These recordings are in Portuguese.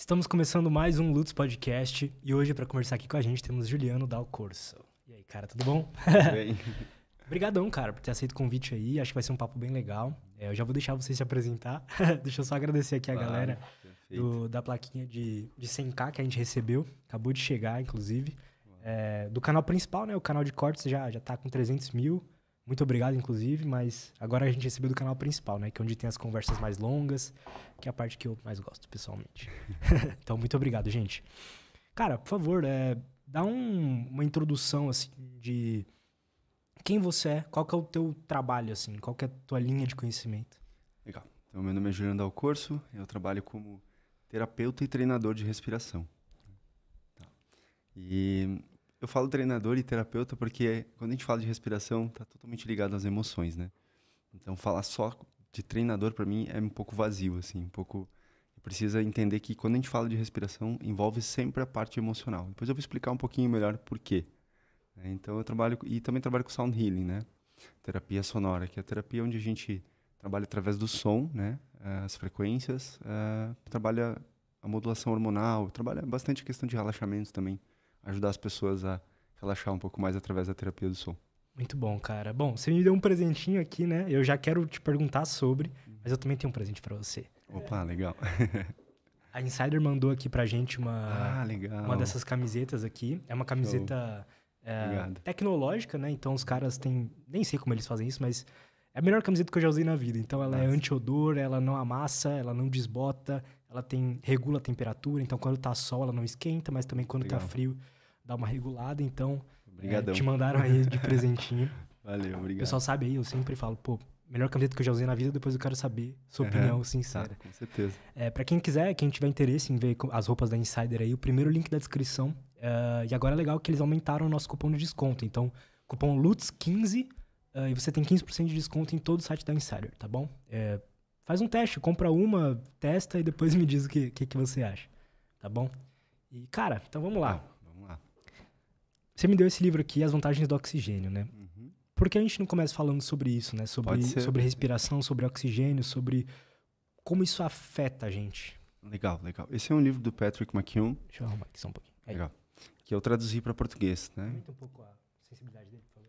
Estamos começando mais um Lutz Podcast e hoje para conversar aqui com a gente temos Juliano Dal Corso. E aí, cara, tudo bom? Tudo bem. Obrigadão, cara, por ter aceito o convite aí. Acho que vai ser um papo bem legal. É, eu já vou deixar você se apresentar. Deixa eu só agradecer aqui claro, a galera do, da plaquinha de, de 100k que a gente recebeu. Acabou de chegar, inclusive. É, do canal principal, né? O canal de cortes já, já tá com 300 mil. Muito obrigado, inclusive, mas agora a gente recebeu do canal principal, né? Que é onde tem as conversas mais longas, que é a parte que eu mais gosto, pessoalmente. então, muito obrigado, gente. Cara, por favor, é, dá um, uma introdução, assim, de quem você é, qual que é o teu trabalho, assim, qual que é a tua linha de conhecimento. Legal. Então, meu nome é Juliano Dal Corso, eu trabalho como terapeuta e treinador de respiração. Tá. E eu falo treinador e terapeuta porque quando a gente fala de respiração, está totalmente ligado às emoções, né? Então, falar só de treinador para mim é um pouco vazio, assim, um pouco. Precisa entender que quando a gente fala de respiração, envolve sempre a parte emocional. Depois eu vou explicar um pouquinho melhor por quê. Então eu trabalho e também trabalho com sound healing, né? Terapia sonora, que é a terapia onde a gente trabalha através do som, né? As frequências, uh, trabalha a modulação hormonal, trabalha bastante a questão de relaxamento também ajudar as pessoas a relaxar um pouco mais através da terapia do som. Muito bom, cara. Bom, você me deu um presentinho aqui, né? Eu já quero te perguntar sobre, mas eu também tenho um presente para você. Opa, legal. a Insider mandou aqui pra gente uma, ah, uma dessas camisetas aqui. É uma camiseta é, tecnológica, né? Então os caras têm. Nem sei como eles fazem isso, mas é a melhor camiseta que eu já usei na vida. Então ela Nossa. é anti-odor, ela não amassa, ela não desbota, ela tem regula a temperatura, então quando tá sol ela não esquenta, mas também quando tá Legal. tá frio dá uma regulada, então é, te mandaram aí de presentinho. Valeu, obrigado. O pessoal sabe aí, eu sempre falo, pô, melhor camiseta que eu já usei na vida, depois eu quero saber sua uhum, opinião sincera. Tá, com certeza. É, para quem quiser, quem tiver interesse em ver as roupas da Insider aí, o primeiro link da descrição. Uh, e agora é legal que eles aumentaram o nosso cupom de desconto. Então, cupom LUTS15 uh, é, e você tem 15% de desconto em todo o site da Insider, tá bom? É, Faz um teste, compra uma, testa e depois me diz o que, que, que você acha. Tá bom? E, cara, então vamos lá. Tá, vamos lá. Você me deu esse livro aqui, As Vantagens do Oxigênio, né? Uhum. Por que a gente não começa falando sobre isso, né? Sobre, sobre respiração, sobre oxigênio, sobre como isso afeta a gente. Legal, legal. Esse é um livro do Patrick McKeown. Deixa eu arrumar aqui só um pouquinho. Aí. Legal. Que eu traduzi para português, né? Muito um pouco a sensibilidade dele, por favor.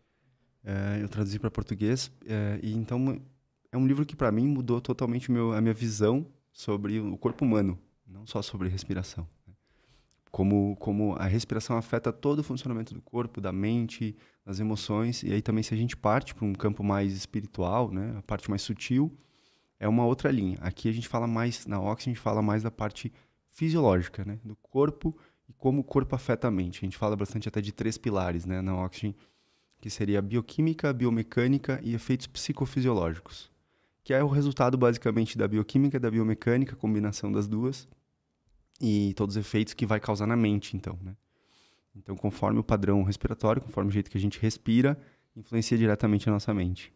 É, eu traduzi para português é, e então é um livro que para mim mudou totalmente meu, a minha visão sobre o corpo humano, não só sobre respiração. Né? Como, como a respiração afeta todo o funcionamento do corpo, da mente, das emoções, e aí também se a gente parte para um campo mais espiritual, né, a parte mais sutil, é uma outra linha. Aqui a gente fala mais, na Oxygen a gente fala mais da parte fisiológica, né, do corpo e como o corpo afeta a mente. A gente fala bastante até de três pilares, né, na Oxygen, que seria a bioquímica, a biomecânica e efeitos psicofisiológicos que é o resultado basicamente da bioquímica e da biomecânica, combinação das duas, e todos os efeitos que vai causar na mente, então, né? Então, conforme o padrão respiratório, conforme o jeito que a gente respira, influencia diretamente a nossa mente.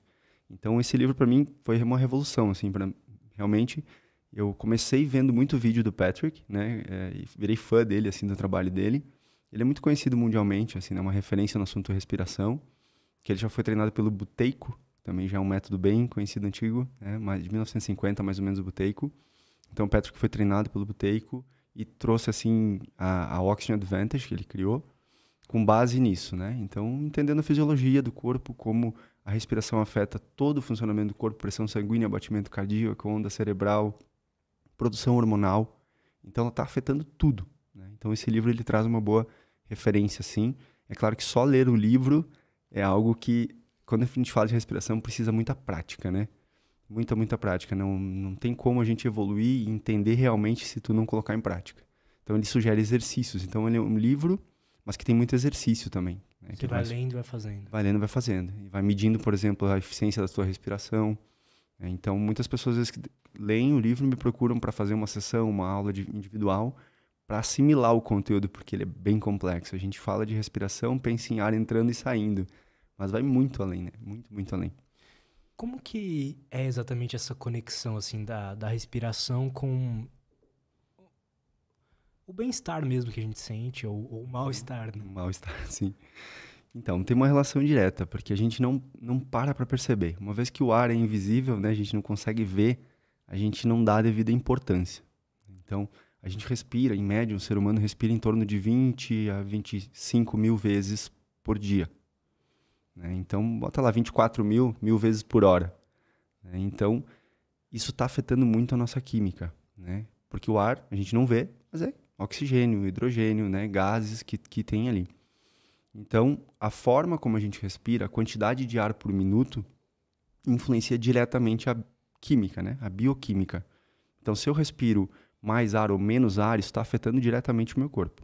Então, esse livro para mim foi uma revolução, assim, para realmente eu comecei vendo muito vídeo do Patrick, né? É, e virei fã dele, assim, do trabalho dele. Ele é muito conhecido mundialmente, assim, é né? uma referência no assunto respiração. Que ele já foi treinado pelo Buteico, também já é um método bem conhecido antigo, né? de 1950 mais ou menos o Buteyko. Então o Patrick foi treinado pelo Buteyko e trouxe assim a, a Oxygen Advantage que ele criou com base nisso, né? Então entendendo a fisiologia do corpo, como a respiração afeta todo o funcionamento do corpo, pressão sanguínea, batimento cardíaco, onda cerebral, produção hormonal. Então ela está afetando tudo. Né? Então esse livro ele traz uma boa referência, assim. É claro que só ler o livro é algo que quando a gente fala de respiração, precisa muita prática, né? Muita, muita prática. Não, não tem como a gente evoluir e entender realmente se tu não colocar em prática. Então ele sugere exercícios. Então ele é um livro, mas que tem muito exercício também. Né? Você que é vai lendo e vai fazendo. Vai lendo e vai fazendo. E vai medindo, por exemplo, a eficiência da tua respiração. Né? Então muitas pessoas, às vezes, que leem o livro me procuram para fazer uma sessão, uma aula individual, para assimilar o conteúdo, porque ele é bem complexo. A gente fala de respiração, pensa em ar entrando e saindo. Mas vai muito além, né? Muito, muito além. Como que é exatamente essa conexão, assim, da, da respiração com o bem-estar mesmo que a gente sente, ou, o mal-estar, né? Mal-estar, sim. Então, tem uma relação direta, porque a gente não, não para para perceber. Uma vez que o ar é invisível, né, a gente não consegue ver, a gente não dá a devida importância. Então, a gente respira, em média, um ser humano respira em torno de 20 a 25 mil vezes por dia. Né? Então, bota lá 24 mil, mil vezes por hora. Né? Então, isso está afetando muito a nossa química, né? Porque o ar a gente não vê, mas é oxigênio, hidrogênio, né? Gases que, que tem ali. Então, a forma como a gente respira, a quantidade de ar por minuto, influencia diretamente a química, né? A bioquímica. Então, se eu respiro mais ar ou menos ar, isso está afetando diretamente o meu corpo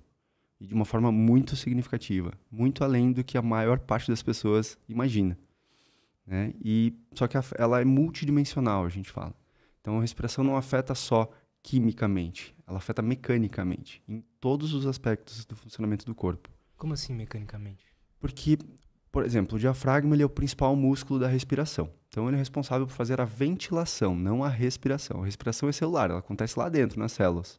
e de uma forma muito significativa, muito além do que a maior parte das pessoas imagina. Né? E só que ela é multidimensional, a gente fala. Então a respiração não afeta só quimicamente, ela afeta mecanicamente, em todos os aspectos do funcionamento do corpo. Como assim mecanicamente? Porque, por exemplo, o diafragma ele é o principal músculo da respiração. Então ele é responsável por fazer a ventilação, não a respiração. A respiração é celular, ela acontece lá dentro nas células.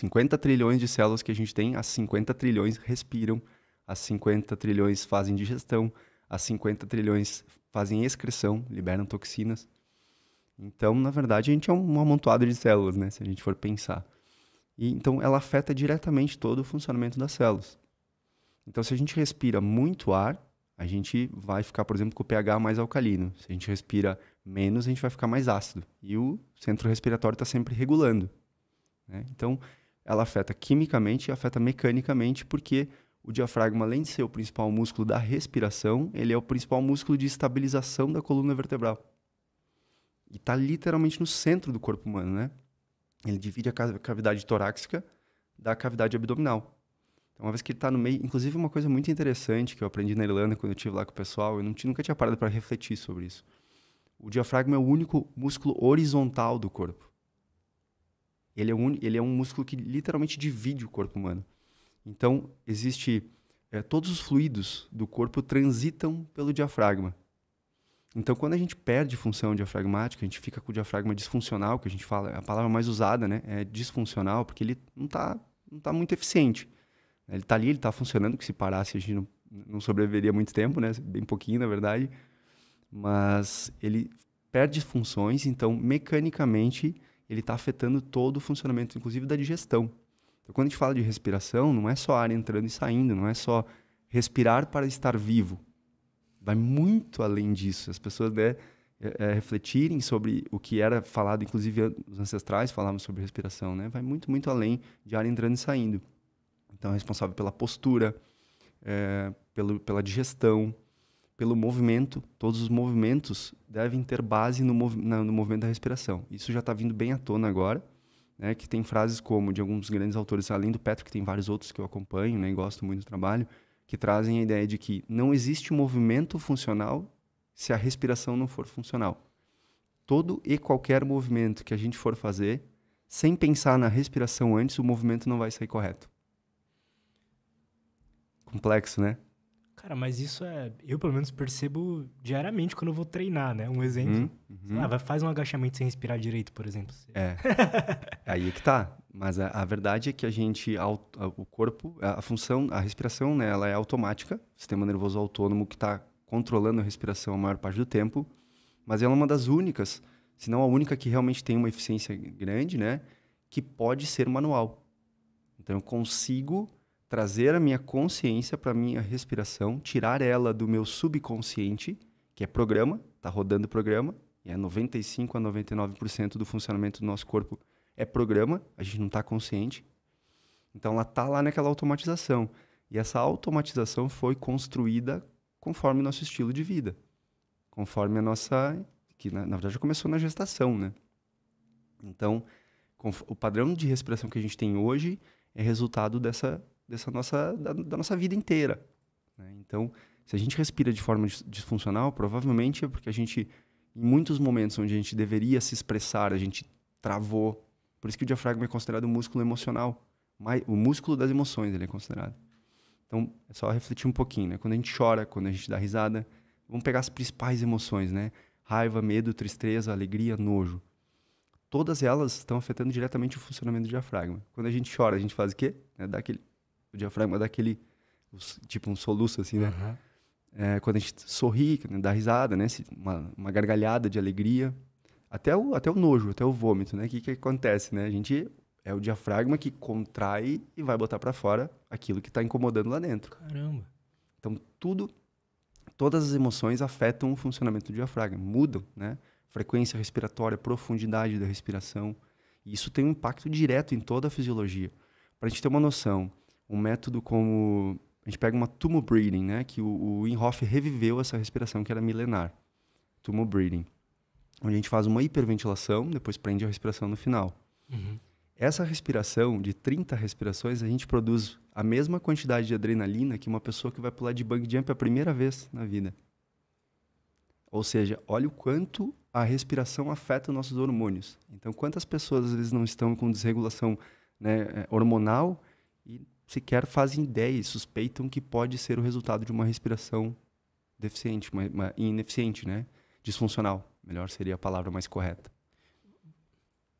50 trilhões de células que a gente tem, as 50 trilhões respiram, as 50 trilhões fazem digestão, as 50 trilhões fazem excreção, liberam toxinas. Então, na verdade, a gente é um amontoado de células, né, se a gente for pensar. E então ela afeta diretamente todo o funcionamento das células. Então, se a gente respira muito ar, a gente vai ficar, por exemplo, com o pH mais alcalino. Se a gente respira menos, a gente vai ficar mais ácido. E o centro respiratório está sempre regulando. Né? Então, ela afeta quimicamente e afeta mecanicamente, porque o diafragma, além de ser o principal músculo da respiração, ele é o principal músculo de estabilização da coluna vertebral. E está literalmente no centro do corpo humano, né? Ele divide a cavidade torácica da cavidade abdominal. Então, uma vez que ele está no meio, inclusive uma coisa muito interessante que eu aprendi na Irlanda quando eu estive lá com o pessoal, eu não tinha, nunca tinha parado para refletir sobre isso. O diafragma é o único músculo horizontal do corpo. Ele é, un... ele é um músculo que literalmente divide o corpo humano. Então, existe. É, todos os fluidos do corpo transitam pelo diafragma. Então, quando a gente perde função diafragmática, a gente fica com o diafragma disfuncional, que a gente fala, é a palavra mais usada, né? É disfuncional, porque ele não está não tá muito eficiente. Ele está ali, ele está funcionando, que se parasse a gente não, não sobreviveria muito tempo, né? Bem pouquinho, na verdade. Mas ele perde funções, então, mecanicamente, ele está afetando todo o funcionamento, inclusive da digestão. Então, quando a gente fala de respiração, não é só ar entrando e saindo, não é só respirar para estar vivo. Vai muito além disso. As pessoas né, é, é, refletirem sobre o que era falado, inclusive os ancestrais falavam sobre respiração, né? Vai muito, muito além de ar entrando e saindo. Então, é responsável pela postura, é, pelo, pela digestão, pelo movimento, todos os movimentos devem ter base no, mov no movimento da respiração. Isso já está vindo bem à tona agora, né? que tem frases como de alguns grandes autores, além do Petro, que tem vários outros que eu acompanho né? e gosto muito do trabalho, que trazem a ideia de que não existe movimento funcional se a respiração não for funcional. Todo e qualquer movimento que a gente for fazer, sem pensar na respiração antes, o movimento não vai sair correto. Complexo, né? Cara, mas isso é. Eu, pelo menos, percebo diariamente quando eu vou treinar, né? Um exemplo. Hum? Uhum. Lá, vai, faz um agachamento sem respirar direito, por exemplo. É. Aí é que tá. Mas a, a verdade é que a gente. A, o corpo, a, a, função, a respiração, né? Ela é automática. Sistema nervoso autônomo que tá controlando a respiração a maior parte do tempo. Mas ela é uma das únicas, se não a única que realmente tem uma eficiência grande, né? Que pode ser manual. Então eu consigo trazer a minha consciência para a minha respiração, tirar ela do meu subconsciente, que é programa, tá rodando programa, e é 95 a 99% do funcionamento do nosso corpo é programa, a gente não está consciente. Então ela tá lá naquela automatização. E essa automatização foi construída conforme o nosso estilo de vida, conforme a nossa que na, na verdade começou na gestação, né? Então, o padrão de respiração que a gente tem hoje é resultado dessa dessa nossa, da, da nossa vida inteira. Né? Então, se a gente respira de forma disfuncional, provavelmente é porque a gente, em muitos momentos onde a gente deveria se expressar, a gente travou. Por isso que o diafragma é considerado um músculo emocional, o músculo das emoções ele é considerado. Então, é só refletir um pouquinho, né? Quando a gente chora, quando a gente dá risada, vamos pegar as principais emoções, né? Raiva, medo, tristeza, alegria, nojo. Todas elas estão afetando diretamente o funcionamento do diafragma. Quando a gente chora, a gente faz o quê? É dá aquele o diafragma dá aquele, tipo um soluço assim, né? Uhum. É, quando a gente sorri, dá risada, né? Uma, uma, gargalhada de alegria. Até o, até o nojo, até o vômito, né? O que, que acontece, né? A gente é o diafragma que contrai e vai botar para fora aquilo que está incomodando lá dentro. Caramba! Então, tudo, todas as emoções afetam o funcionamento do diafragma, mudam, né? Frequência respiratória, profundidade da respiração. E isso tem um impacto direto em toda a fisiologia. Para a gente ter uma noção, um método como a gente pega uma tumor breathing, né, que o, o Inhofe reviveu essa respiração que era milenar, tumor breathing, onde a gente faz uma hiperventilação, depois prende a respiração no final. Uhum. Essa respiração de 30 respirações, a gente produz a mesma quantidade de adrenalina que uma pessoa que vai pular de bungee jump a primeira vez na vida. Ou seja, olha o quanto a respiração afeta os nossos hormônios. Então, quantas pessoas às vezes não estão com desregulação né, eh, hormonal sequer fazem ideia e suspeitam que pode ser o resultado de uma respiração deficiente, uma, uma ineficiente, né? Disfuncional. Melhor seria a palavra mais correta.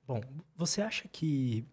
Bom, você acha que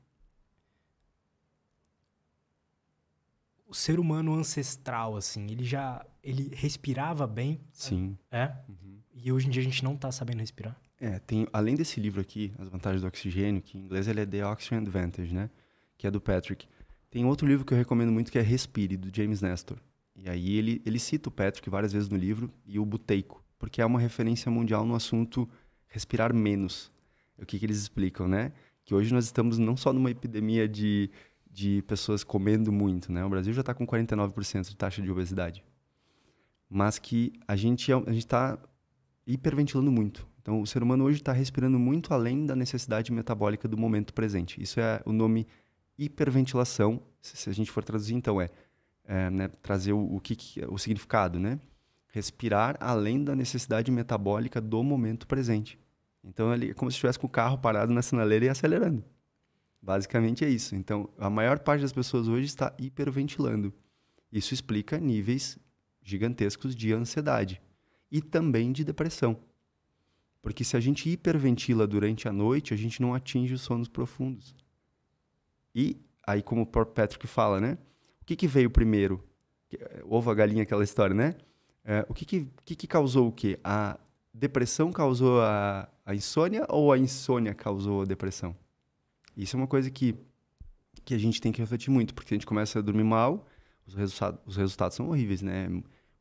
o ser humano ancestral, assim, ele já ele respirava bem? Sim. É? Uhum. E hoje em dia a gente não está sabendo respirar? É, tem, além desse livro aqui, As Vantagens do Oxigênio, que em inglês ele é The Oxygen Advantage, né? Que é do Patrick. Tem outro livro que eu recomendo muito que é Respire, do James Nestor. E aí ele, ele cita o Patrick várias vezes no livro e o Buteico, porque é uma referência mundial no assunto respirar menos. O que, que eles explicam, né? Que hoje nós estamos não só numa epidemia de, de pessoas comendo muito, né? O Brasil já está com 49% de taxa de obesidade. Mas que a gente é a está hiperventilando muito. Então, o ser humano hoje está respirando muito além da necessidade metabólica do momento presente. Isso é o nome hiperventilação, se a gente for traduzir, então é, é né, trazer o, o, que, o significado, né? Respirar além da necessidade metabólica do momento presente. Então, ele é como se estivesse com o carro parado na sinaleira e acelerando. Basicamente é isso. Então, a maior parte das pessoas hoje está hiperventilando. Isso explica níveis gigantescos de ansiedade e também de depressão. Porque se a gente hiperventila durante a noite, a gente não atinge os sonos profundos. E aí, como o próprio Patrick fala, né? O que, que veio primeiro? É, ovo, a galinha, aquela história, né? É, o que que, que que, causou o quê? A depressão causou a, a, insônia ou a insônia causou a depressão? Isso é uma coisa que, que a gente tem que refletir muito, porque a gente começa a dormir mal, os, resultado, os resultados são horríveis, né?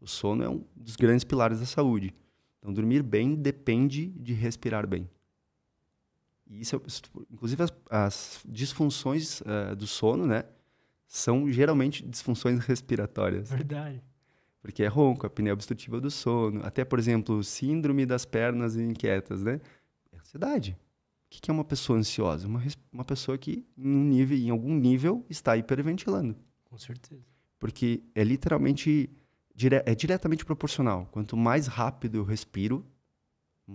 O sono é um dos grandes pilares da saúde. Então, dormir bem depende de respirar bem. E isso, inclusive, as, as disfunções uh, do sono, né? São geralmente disfunções respiratórias. Verdade. Porque é ronco, a apneia obstrutiva do sono. Até, por exemplo, síndrome das pernas inquietas, né? É ansiedade. O que é uma pessoa ansiosa? Uma, uma pessoa que, em, um nível, em algum nível, está hiperventilando. Com certeza. Porque é literalmente... Dire é diretamente proporcional. Quanto mais rápido eu respiro,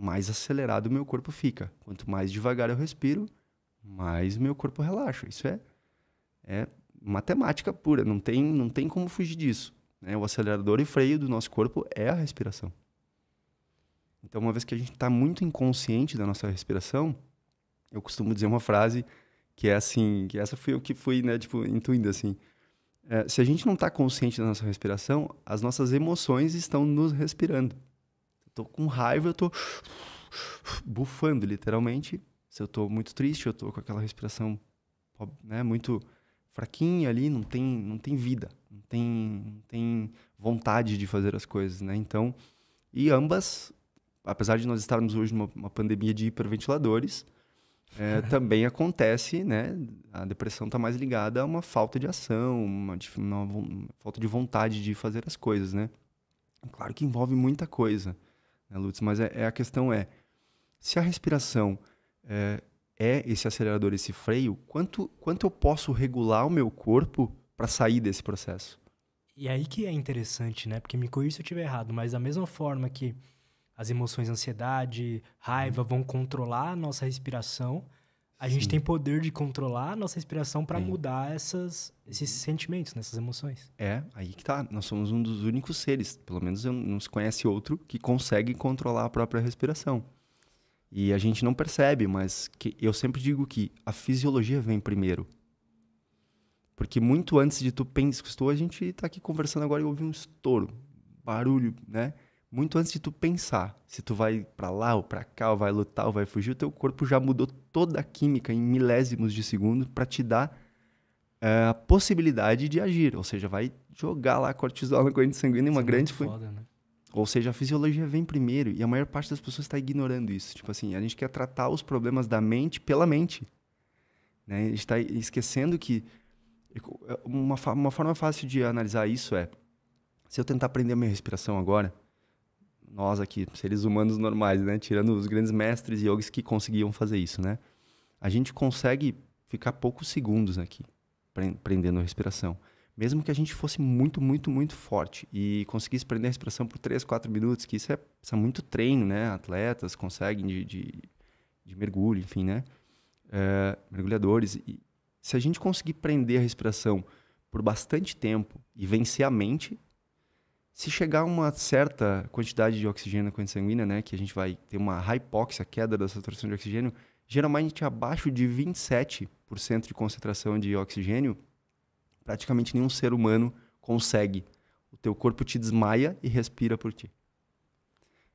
mais acelerado o meu corpo fica. Quanto mais devagar eu respiro, mais meu corpo relaxa. Isso é, é matemática pura, não tem, não tem como fugir disso. Né? O acelerador e freio do nosso corpo é a respiração. Então, uma vez que a gente está muito inconsciente da nossa respiração, eu costumo dizer uma frase que é assim, que essa foi o que fui, né, tipo, intuindo assim. É, se a gente não está consciente da nossa respiração, as nossas emoções estão nos respirando tô com raiva, eu tô bufando, literalmente. Se eu tô muito triste, eu tô com aquela respiração né, muito fraquinha ali, não tem, não tem vida, não tem, não tem vontade de fazer as coisas, né? Então, e ambas, apesar de nós estarmos hoje numa pandemia de hiperventiladores, é, também acontece, né? A depressão está mais ligada a uma falta de ação, uma, uma, uma, falta de vontade de fazer as coisas, né? Claro que envolve muita coisa né, Lutz? Mas é, é, a questão é, se a respiração é, é esse acelerador, esse freio, quanto, quanto eu posso regular o meu corpo para sair desse processo? E aí que é interessante, né? Porque me corrija se eu estiver errado, mas da mesma forma que as emoções ansiedade, raiva uhum. vão controlar a nossa respiração, a gente Sim. tem poder de controlar a nossa respiração para mudar essas, esses uhum. sentimentos, nessas né, emoções. É, aí que tá. Nós somos um dos únicos seres, pelo menos não se conhece outro, que consegue controlar a própria respiração. E a gente não percebe, mas que, eu sempre digo que a fisiologia vem primeiro. Porque muito antes de tu pensar, estou, a gente está aqui conversando agora e ouve um estouro, barulho, né? muito antes de tu pensar se tu vai para lá ou para cá, ou vai lutar ou vai fugir, o teu corpo já mudou toda a química em milésimos de segundo para te dar eh, a possibilidade de agir, ou seja, vai jogar lá cortisol na corrente sanguínea em uma é grande foda, né? Ou seja, a fisiologia vem primeiro e a maior parte das pessoas está ignorando isso. Tipo assim, a gente quer tratar os problemas da mente pela mente. Né? A gente está esquecendo que uma, uma forma fácil de analisar isso é se eu tentar aprender a minha respiração agora, nós aqui, seres humanos normais, né? Tirando os grandes mestres e yogis que conseguiam fazer isso, né? A gente consegue ficar poucos segundos aqui, prendendo a respiração. Mesmo que a gente fosse muito, muito, muito forte e conseguisse prender a respiração por 3, 4 minutos, que isso é, isso é muito treino, né? Atletas conseguem de, de, de mergulho, enfim, né? É, mergulhadores. E se a gente conseguir prender a respiração por bastante tempo e vencer a mente, se chegar uma certa quantidade de oxigênio na corrente sanguínea, né, que a gente vai ter uma hipóxia, queda da saturação de oxigênio, geralmente é abaixo de 27% de concentração de oxigênio, praticamente nenhum ser humano consegue. O teu corpo te desmaia e respira por ti.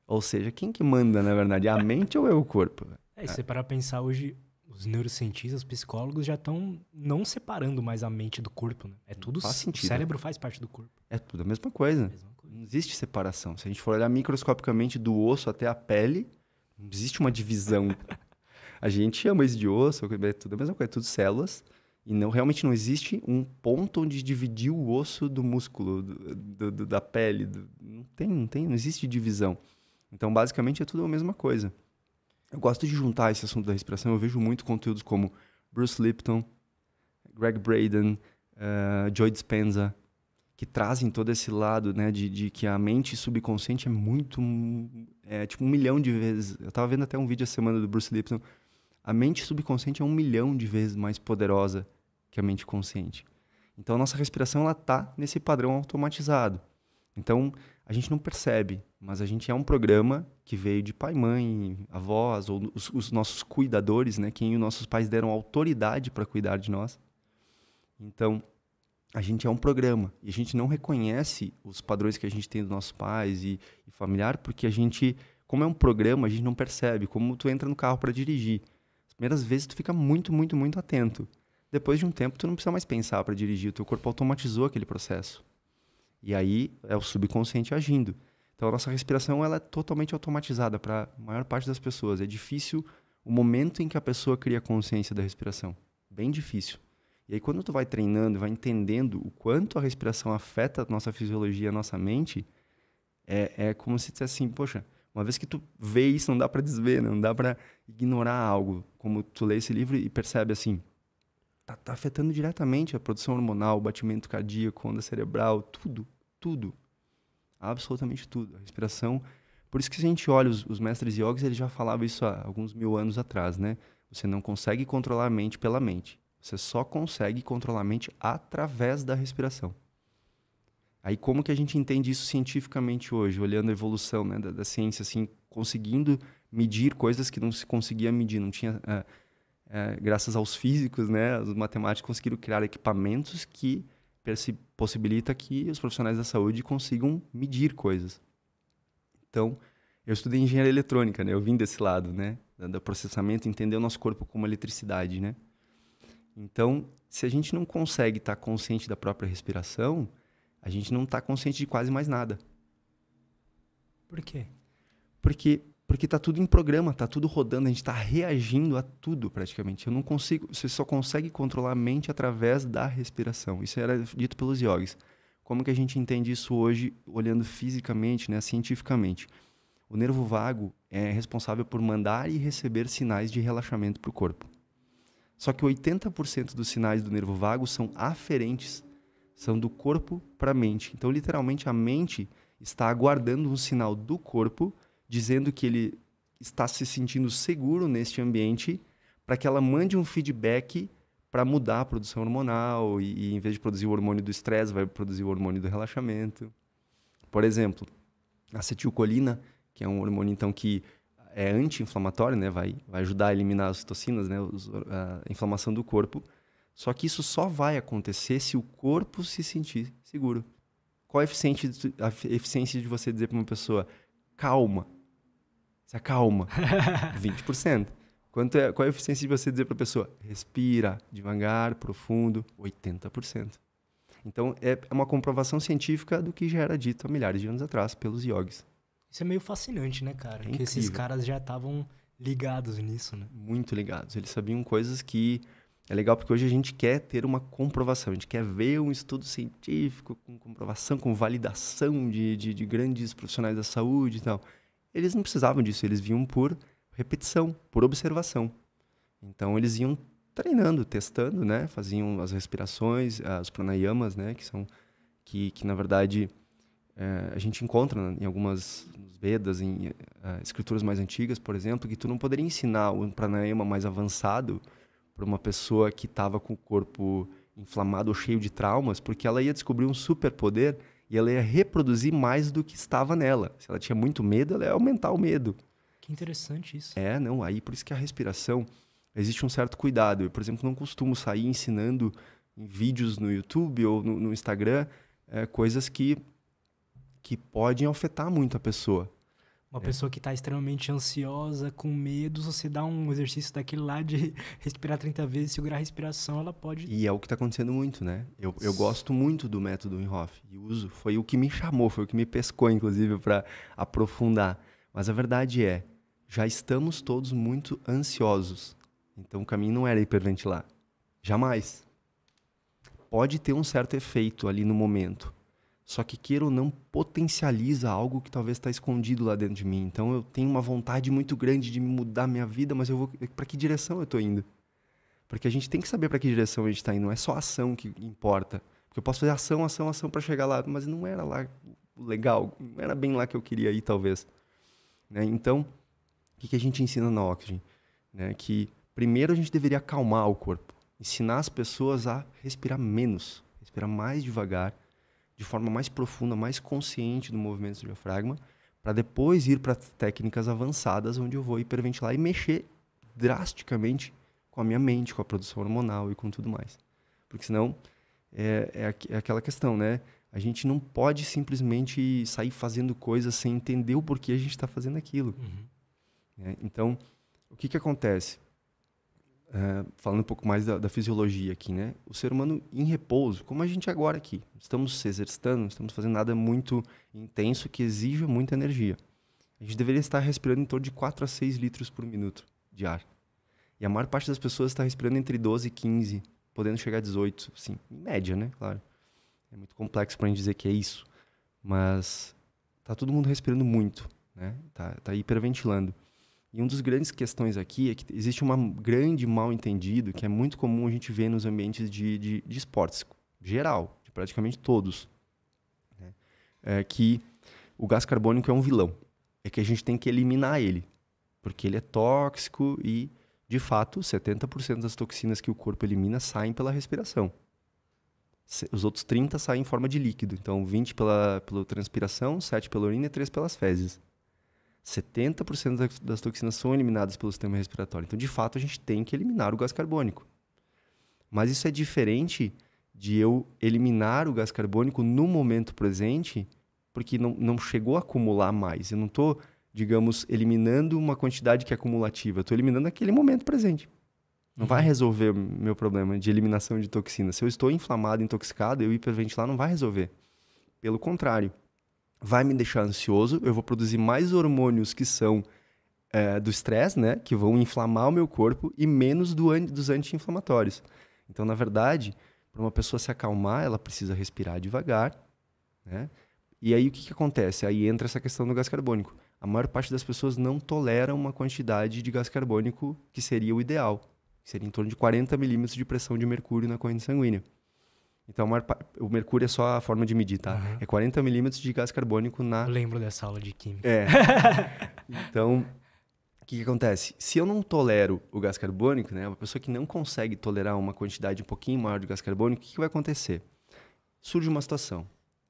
Ou seja, quem que manda, na verdade? A mente ou é o corpo? É, se você parar pra pensar hoje, os neurocientistas, psicólogos já estão não separando mais a mente do corpo, né? É tudo. Faz sentido. O cérebro faz parte do corpo. É tudo a mesma coisa. É a mesma não existe separação. Se a gente for olhar microscopicamente do osso até a pele, não existe uma divisão. a gente chama isso de osso, é tudo a mesma coisa, é tudo células. E não, realmente não existe um ponto onde dividir o osso do músculo, do, do, da pele. Do, não tem, não tem, não existe divisão. Então, basicamente, é tudo a mesma coisa. Eu gosto de juntar esse assunto da respiração. Eu vejo muito conteúdos como Bruce Lipton, Greg Braden, uh, Joy Dispenza, que trazem todo esse lado, né, de, de que a mente subconsciente é muito, é tipo um milhão de vezes. Eu estava vendo até um vídeo a semana do Bruce Lipton. A mente subconsciente é um milhão de vezes mais poderosa que a mente consciente. Então a nossa respiração ela tá nesse padrão automatizado. Então a gente não percebe, mas a gente é um programa que veio de pai, mãe, avós ou os, os nossos cuidadores, né, quem os nossos pais deram autoridade para cuidar de nós. Então a gente é um programa e a gente não reconhece os padrões que a gente tem dos nossos pais e, e familiar porque a gente, como é um programa, a gente não percebe. Como tu entra no carro para dirigir, as primeiras vezes tu fica muito, muito, muito atento. Depois de um tempo, tu não precisa mais pensar para dirigir, o teu corpo automatizou aquele processo. E aí é o subconsciente agindo. Então a nossa respiração ela é totalmente automatizada para a maior parte das pessoas. É difícil o momento em que a pessoa cria consciência da respiração. Bem difícil. E aí quando tu vai treinando, vai entendendo o quanto a respiração afeta a nossa fisiologia, a nossa mente, é, é como se dissesse assim, poxa, uma vez que tu vê isso, não dá para desver, não dá para ignorar algo. Como tu lê esse livro e percebe assim, tá, tá afetando diretamente a produção hormonal, o batimento cardíaco, onda cerebral, tudo, tudo. Absolutamente tudo. A respiração. Por isso que se a gente olha os, os mestres yogis, eles já falavam isso há alguns mil anos atrás, né? Você não consegue controlar a mente pela mente. Você só consegue controlar a mente através da respiração. Aí como que a gente entende isso cientificamente hoje, olhando a evolução né, da, da, ciência, assim, conseguindo medir coisas que não se conseguia medir, não tinha, é, é, graças aos físicos, né, os matemáticos conseguiram criar equipamentos que possibilita que os profissionais da saúde consigam medir coisas. Então, eu estudei engenharia eletrônica, né, eu vim desse lado, né, do processamento, entender o nosso corpo como eletricidade, né. Então, se a gente não consegue estar tá consciente da própria respiração, a gente não está consciente de quase mais nada. Por quê? Porque porque está tudo em programa, está tudo rodando, a gente está reagindo a tudo praticamente. Eu não consigo, você só consegue controlar a mente através da respiração. Isso era dito pelos yogis. Como que a gente entende isso hoje olhando fisicamente, né, cientificamente? O nervo vago é responsável por mandar e receber sinais de relaxamento para o corpo. Só que 80% dos sinais do nervo vago são aferentes, são do corpo para a mente. Então, literalmente, a mente está aguardando um sinal do corpo dizendo que ele está se sentindo seguro neste ambiente para que ela mande um feedback para mudar a produção hormonal e, e, em vez de produzir o hormônio do estresse, vai produzir o hormônio do relaxamento. Por exemplo, acetilcolina, que é um hormônio então que é anti-inflamatório, né? Vai, vai ajudar a eliminar as toxinas, né? Os, a inflamação do corpo. Só que isso só vai acontecer se o corpo se sentir seguro. Qual a eficiência, de, a eficiência de você dizer para uma pessoa, calma, se acalma? 20%. Quanto é, qual a eficiência de você dizer para a pessoa, respira devagar, profundo? 80%. Então, é, é uma comprovação científica do que já era dito há milhares de anos atrás pelos yogis. Isso é meio fascinante, né, cara? É Porque esses caras já estavam ligados nisso, né? Muito ligados. Eles sabiam coisas que é legal porque hoje a gente quer ter uma comprovação, a gente quer ver um estudo científico com comprovação, com validação de, de, de grandes profissionais da saúde e tal. Eles não precisavam disso, eles vinham por repetição, por observação. Então eles iam treinando, testando, né? Faziam as respirações, as pranayamas, né? Que são que, que na verdade é, a gente encontra em algumas Vedas, em uh, escrituras mais antigas, por exemplo, que tu não poderia ensinar um pranayama mais avançado para uma pessoa que estava com o corpo inflamado ou cheio de traumas, porque ela ia descobrir um superpoder e ela ia reproduzir mais do que estava nela. Se ela tinha muito medo, ela ia aumentar o medo. Que interessante isso. É, não, aí por isso que a respiração existe um certo cuidado. Eu, por exemplo, não costumo sair ensinando em vídeos no YouTube ou no, no Instagram é, coisas que que podem afetar muito a pessoa. Uma é. pessoa que está extremamente ansiosa, com medo, se você dá um exercício daquele lá de respirar 30 vezes, segurar a respiração, ela pode. E é o que está acontecendo muito, né? Eu, eu gosto muito do método Inhoff e uso. Foi o que me chamou, foi o que me pescou, inclusive, para aprofundar. Mas a verdade é, já estamos todos muito ansiosos. Então o caminho não era hiperventilar. Jamais. Pode ter um certo efeito ali no momento, só que queira ou não, potencializa algo que talvez está escondido lá dentro de mim. Então eu tenho uma vontade muito grande de mudar minha vida, mas eu vou para que direção eu estou indo? Porque a gente tem que saber para que direção a gente está indo. Não é só ação que importa. Porque eu posso fazer ação, ação, ação para chegar lá, mas não era lá legal, não era bem lá que eu queria ir talvez. Né? Então, o que, que a gente ensina na Oxygen? Né? Que primeiro a gente deveria acalmar o corpo, ensinar as pessoas a respirar menos, respirar mais devagar de forma mais profunda, mais consciente do movimento do diafragma, para depois ir para técnicas avançadas, onde eu vou hiperventilar e mexer drasticamente com a minha mente, com a produção hormonal e com tudo mais. Porque senão é, é, é aquela questão, né? A gente não pode simplesmente sair fazendo coisas sem entender o porquê a gente está fazendo aquilo. Uhum. É, então, o que, que acontece? Eh, falando um pouco mais da, da, fisiologia aqui, né? O ser humano em repouso, como a gente é agora aqui, estamos se exercitando, estamos fazendo nada muito intenso que exija muita energia. A gente deveria estar respirando em torno de 4 a 6 litros por minuto de ar. E a maior parte das pessoas está respirando entre 12 e 15, podendo chegar a 18, sim, em média, né? Claro. É muito complexo para a gente dizer que é isso, mas tá todo mundo respirando muito, né? Tá, tá hiperventilando. E um dos grandes questões aqui é que existe um grande mal entendido que é muito comum a gente ver nos ambientes de, de, de esportes, geral, de praticamente todos, né? é que o gás carbônico é um vilão. É que a gente tem que eliminar ele, porque ele é tóxico e, de fato, 70% das toxinas que o corpo elimina saem pela respiração. Os outros 30 saem em forma de líquido. Então, 20 pela, pela transpiração, 7 pela urina e 3 pelas fezes. 70% das toxinas são eliminadas pelo sistema respiratório. Então, de fato, a gente tem que eliminar o gás carbônico. Mas isso é diferente de eu eliminar o gás carbônico no momento presente, porque não, não chegou a acumular mais. Eu não estou, digamos, eliminando uma quantidade que é acumulativa. Eu estou eliminando aquele momento presente. Não vai uhum. resolver meu problema de eliminação de toxinas. Se eu estou inflamado, intoxicado, eu hiperventilar não vai resolver. Pelo contrário, vai me deixar ansioso, eu vou produzir mais hormônios que são é, do estresse, né? Que vão inflamar o meu corpo e menos do an dos anti-inflamatórios. Então, na verdade, para uma pessoa se acalmar, ela precisa respirar devagar, né? E aí o que, que acontece? Aí entra essa questão do gás carbônico. A maior parte das pessoas não tolera uma quantidade de gás carbônico que seria o ideal, que seria em torno de 40 milímetros de pressão de mercúrio na corrente sanguínea. Então, o mercúrio é só a forma de medir, tá? Uhum. É 40 milímetros de gás carbônico na. Eu lembro dessa aula de química. É. então, o que, que, acontece? Se eu não tolero o gás carbônico, né? Uma pessoa que não consegue tolerar uma quantidade um pouquinho maior de gás carbônico, o que, que vai acontecer? Surge uma situação.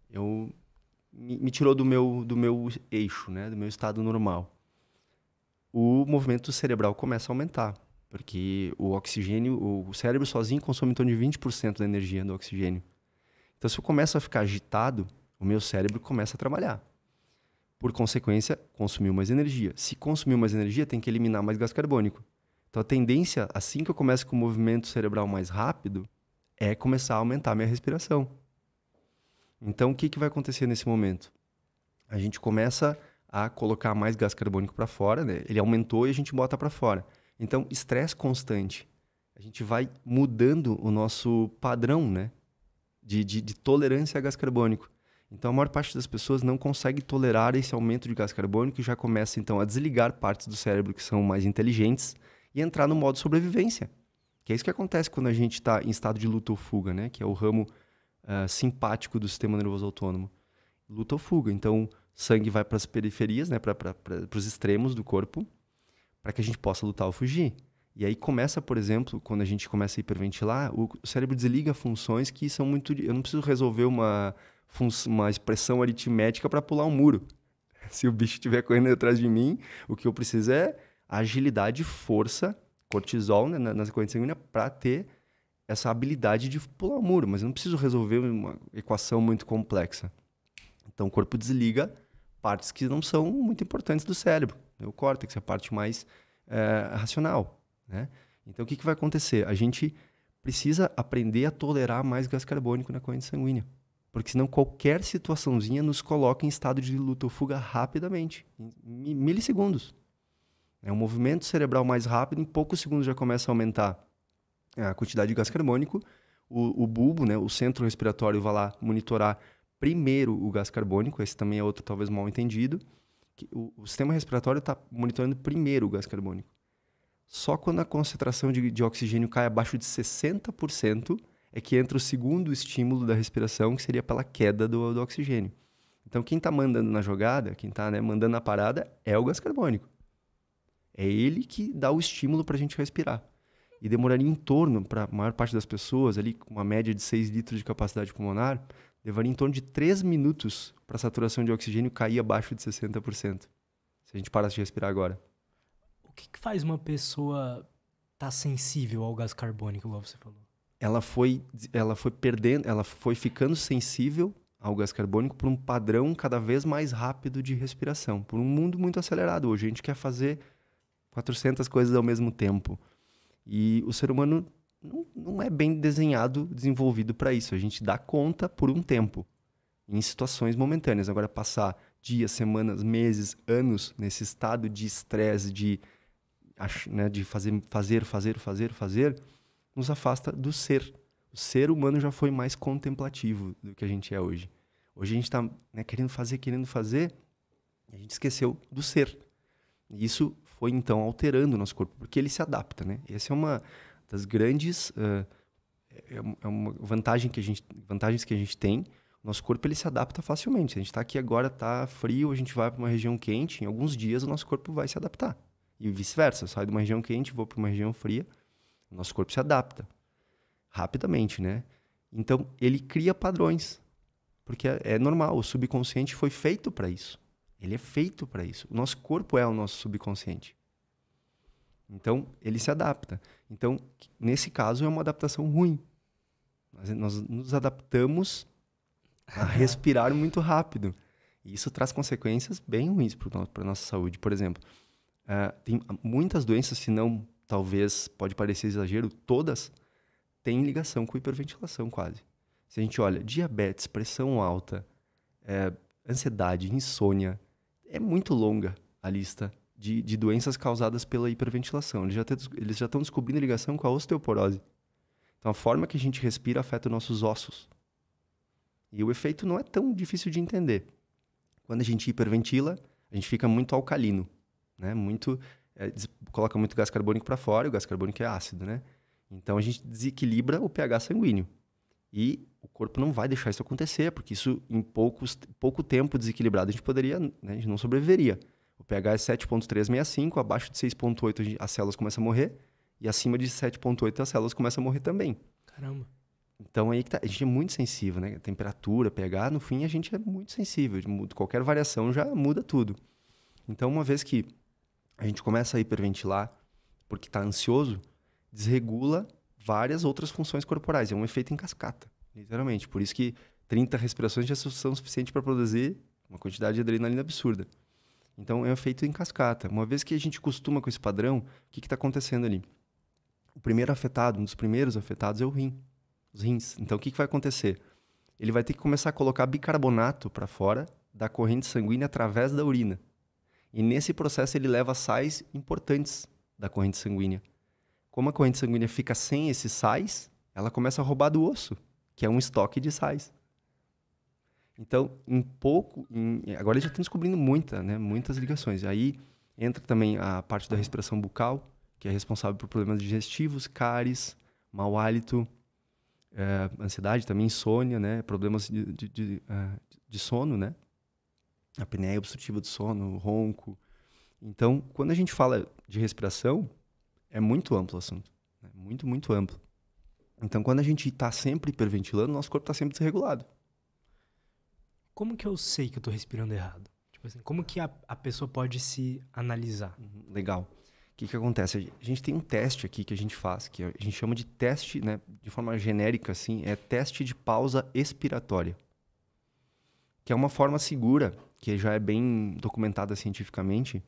Eu me, me tirou do meu do meu eixo, né? Do meu estado normal. O movimento cerebral começa a aumentar. Porque o oxigênio, o cérebro sozinho consome em torno de 20% da energia do oxigênio. Então, se eu começo a ficar agitado, o meu cérebro começa a trabalhar. Por consequência, consumiu mais energia. Se consumiu mais energia, tem que eliminar mais gás carbônico. Então, a tendência, assim que eu começo com o movimento cerebral mais rápido, é começar a aumentar a minha respiração. Então, o que, que vai acontecer nesse momento? A gente começa a colocar mais gás carbônico para fora, né? ele aumentou e a gente bota para fora. Então, estresse constante. A gente vai mudando o nosso padrão, né? De, de, de, tolerância a gás carbônico. Então, a maior parte das pessoas não consegue tolerar esse aumento de gás carbônico e já começa, então, a desligar partes do cérebro que são mais inteligentes e entrar no modo sobrevivência. Que é isso que acontece quando a gente está em estado de luta ou fuga, né? Que é o ramo uh, simpático do sistema nervoso autônomo. Luta ou fuga. Então, sangue vai para as periferias, né? Para os extremos do corpo para que a gente possa lutar ou fugir. E aí começa, por exemplo, quando a gente começa a hiperventilar, o cérebro desliga funções que são muito. Eu não preciso resolver uma, uma expressão aritmética para pular um muro. Se o bicho estiver correndo atrás de mim, o que eu preciso é agilidade, força, cortisol né, na, na sanguínea para ter essa habilidade de pular o muro. Mas eu não preciso resolver uma equação muito complexa. Então o corpo desliga partes que não são muito importantes do cérebro neocórtex, né? a parte mais é, racional. Né? Então, o que, que vai acontecer? A gente precisa aprender a tolerar mais gás carbônico na corrente sanguínea. Porque senão qualquer situaçãozinha nos coloca em estado de luta ou fuga rapidamente, em milissegundos. É um movimento cerebral mais rápido, em poucos segundos já começa a aumentar a quantidade de gás carbônico. O, o bulbo, né, o centro respiratório, vai lá monitorar primeiro o gás carbônico, esse também é outro talvez mal entendido o, o sistema respiratório está monitorando primeiro o gás carbônico. Só quando a concentração de, de oxigênio cai abaixo de 60% é que entra o segundo estímulo da respiração, que seria pela queda do, do oxigênio. Então, quem está mandando na jogada, quem está né, mandando na parada, é o gás carbônico. É ele que dá o estímulo para a gente respirar. E demoraria em torno, para a maior parte das pessoas, ali, com uma média de 6 litros de capacidade pulmonar, levaria em torno de 3 minutos para a saturação de oxigênio cair abaixo de 60%. Se a gente parasse de respirar agora. O que, que faz uma pessoa estar tá sensível ao gás carbônico, igual você falou? Ela foi, ela foi perdendo, ela foi ficando sensível ao gás carbônico por um padrão cada vez mais rápido de respiração, por um mundo muito acelerado. Hoje a gente quer fazer 400 coisas ao mesmo tempo. E o ser humano não não é bem desenhado, desenvolvido para isso. A gente dá conta por um tempo, em situações momentâneas. Agora, passar dias, semanas, meses, anos nesse estado de estresse, de, né, de fazer, fazer, fazer, fazer, fazer, nos afasta do ser. O ser humano já foi mais contemplativo do que a gente é hoje. Hoje a gente está né, querendo fazer, querendo fazer, e a gente esqueceu do ser. E isso foi então alterando o nosso corpo, porque ele se adapta, né? Essa é uma das grandes uh, é uma vantagem que a gente, vantagens que a gente tem. Nosso corpo ele se adapta facilmente. Se a gente está aqui agora, está frio, a gente vai para uma região quente. Em alguns dias o nosso corpo vai se adaptar e vice-versa. Sai de uma região quente, vou para uma região fria, o nosso corpo se adapta rapidamente, né? Então ele cria padrões, porque é, é normal. O subconsciente foi feito para isso. Ele é feito para isso. O nosso corpo é o nosso subconsciente. Então, ele se adapta. Então, nesse caso, é uma adaptação ruim. Nós, nós nos adaptamos a respirar muito rápido. E isso traz consequências bem ruins para a nossa saúde. Por exemplo, uh, tem muitas doenças, se não, talvez, pode parecer exagero, todas têm ligação com hiperventilação quase. Se a gente olha, diabetes, pressão alta, é, ansiedade, insônia, é muito longa a lista de, de doenças causadas pela hiperventilação. Eles já, te, eles já estão descobrindo ligação com a osteoporose. Então, a forma que a gente respira afeta os nossos ossos. E o efeito não é tão difícil de entender. Quando a gente hiperventila, a gente fica muito alcalino, né? Muito é, coloca muito gás carbônico para fora, e o gás carbônico é ácido, né? Então a gente desequilibra o pH sanguíneo. E o corpo não vai deixar isso acontecer, porque isso em poucos, pouco tempo desequilibrado a gente poderia, né, a gente não sobreviveria. O pH é 7.365, abaixo de 6.8 as células começam a morrer e acima de 7.8 as células começam a morrer também. Caramba. Então aí tá, a gente é muito sensível, né? Temperatura, pH, no fim a gente é muito sensível. Qualquer variação já muda tudo. Então uma vez que a gente começa a hiperventilar porque está ansioso, desregula várias outras funções corporais. É um efeito em cascata, literalmente. Por isso que 30 respirações já são suficientes para produzir uma quantidade de adrenalina absurda. Então, é feito em cascata. Uma vez que a gente costuma com esse padrão, o que está acontecendo ali? O primeiro afetado, um dos primeiros afetados é o rim, os rins. Então, o que, que vai acontecer? Ele vai ter que começar a colocar bicarbonato para fora da corrente sanguínea através da urina. E nesse processo ele leva sais importantes da corrente sanguínea. Como a corrente sanguínea fica sem esses sais, ela começa a roubar do osso, que é um estoque de sais. Então, em pouco, em, agora já estão descobrindo muita, né, muitas ligações. Aí entra também a parte da respiração bucal, que é responsável por problemas digestivos, cáries, mau hálito, é, ansiedade, também insônia, né, problemas de, de, de, eh, de sono, né, apneia obstrutiva do sono, ronco. Então, quando a gente fala de respiração, é muito amplo o assunto, né? muito, muito amplo. Então, quando a gente está sempre hiperventilando, nosso corpo está sempre desregulado como que eu sei que eu tô respirando errado? Tipo assim, como que a, a pessoa pode se analisar? Uhum, legal. O que, que acontece? A gente tem um teste aqui que a gente faz, que a gente chama de teste, né, de forma genérica, assim, é teste de pausa expiratória. Que é uma forma segura, que já é bem documentada cientificamente,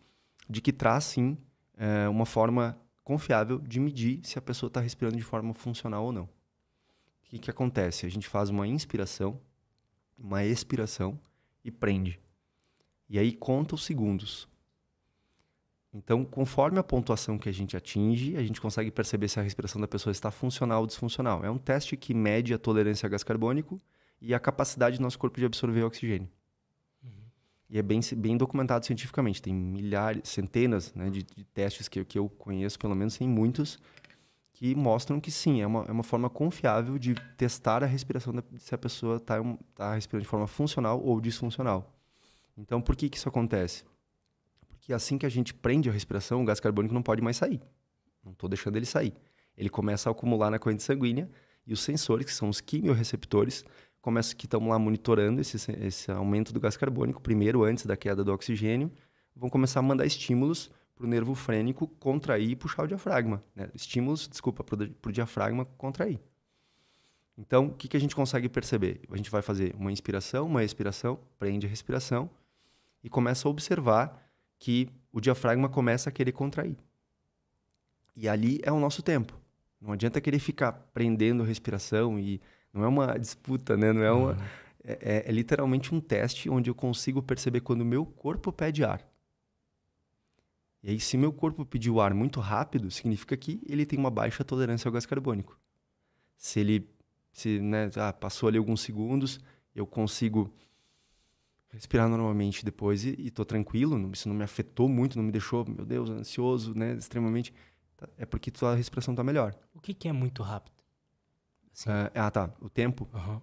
de que traz, sim, é, uma forma confiável de medir se a pessoa está respirando de forma funcional ou não. O que, que acontece? A gente faz uma inspiração uma expiração e prende. E aí conta os segundos. Então, conforme a pontuação que a gente atinge, a gente consegue perceber se a respiração da pessoa está funcional ou desfuncional. É um teste que mede a tolerância a gás carbônico e a capacidade do nosso corpo de absorver oxigênio. Uhum. E é bem, bem documentado cientificamente. Tem milhares, centenas né, de, de testes que, que eu conheço, pelo menos tem muitos, que mostram que sim, é uma, é uma forma confiável de testar a respiração da, se a pessoa está tá respirando de forma funcional ou disfuncional. Então, por que, que isso acontece? Porque assim que a gente prende a respiração, o gás carbônico não pode mais sair. Não estou deixando ele sair. Ele começa a acumular na corrente sanguínea e os sensores, que são os quimiorreceptores, começam que estão lá monitorando esse, esse aumento do gás carbônico, primeiro antes da queda do oxigênio, vão começar a mandar estímulos para o nervo frênico contrair e puxar o diafragma. Né? Estímulos, desculpa, para o diafragma contrair. Então, o que, que a gente consegue perceber? A gente vai fazer uma inspiração, uma expiração, prende a respiração e começa a observar que o diafragma começa a querer contrair. E ali é o nosso tempo. Não adianta querer ficar prendendo a respiração e não é uma disputa, né? Não é uma uhum. é, é, é literalmente um teste onde eu consigo perceber quando o meu corpo pede ar. E aí, se meu corpo pedir o ar muito rápido, significa que ele tem uma baixa tolerância ao gás carbônico. Se ele se, né, ah, passou ali alguns segundos, eu consigo respirar normalmente depois e, estou tranquilo, não, isso não me afetou muito, não me deixou, meu Deus, ansioso, né, extremamente. Tá, é porque tua respiração está melhor. O que, que, é muito rápido? Assim. ah, ah tá. O tempo? Uhum.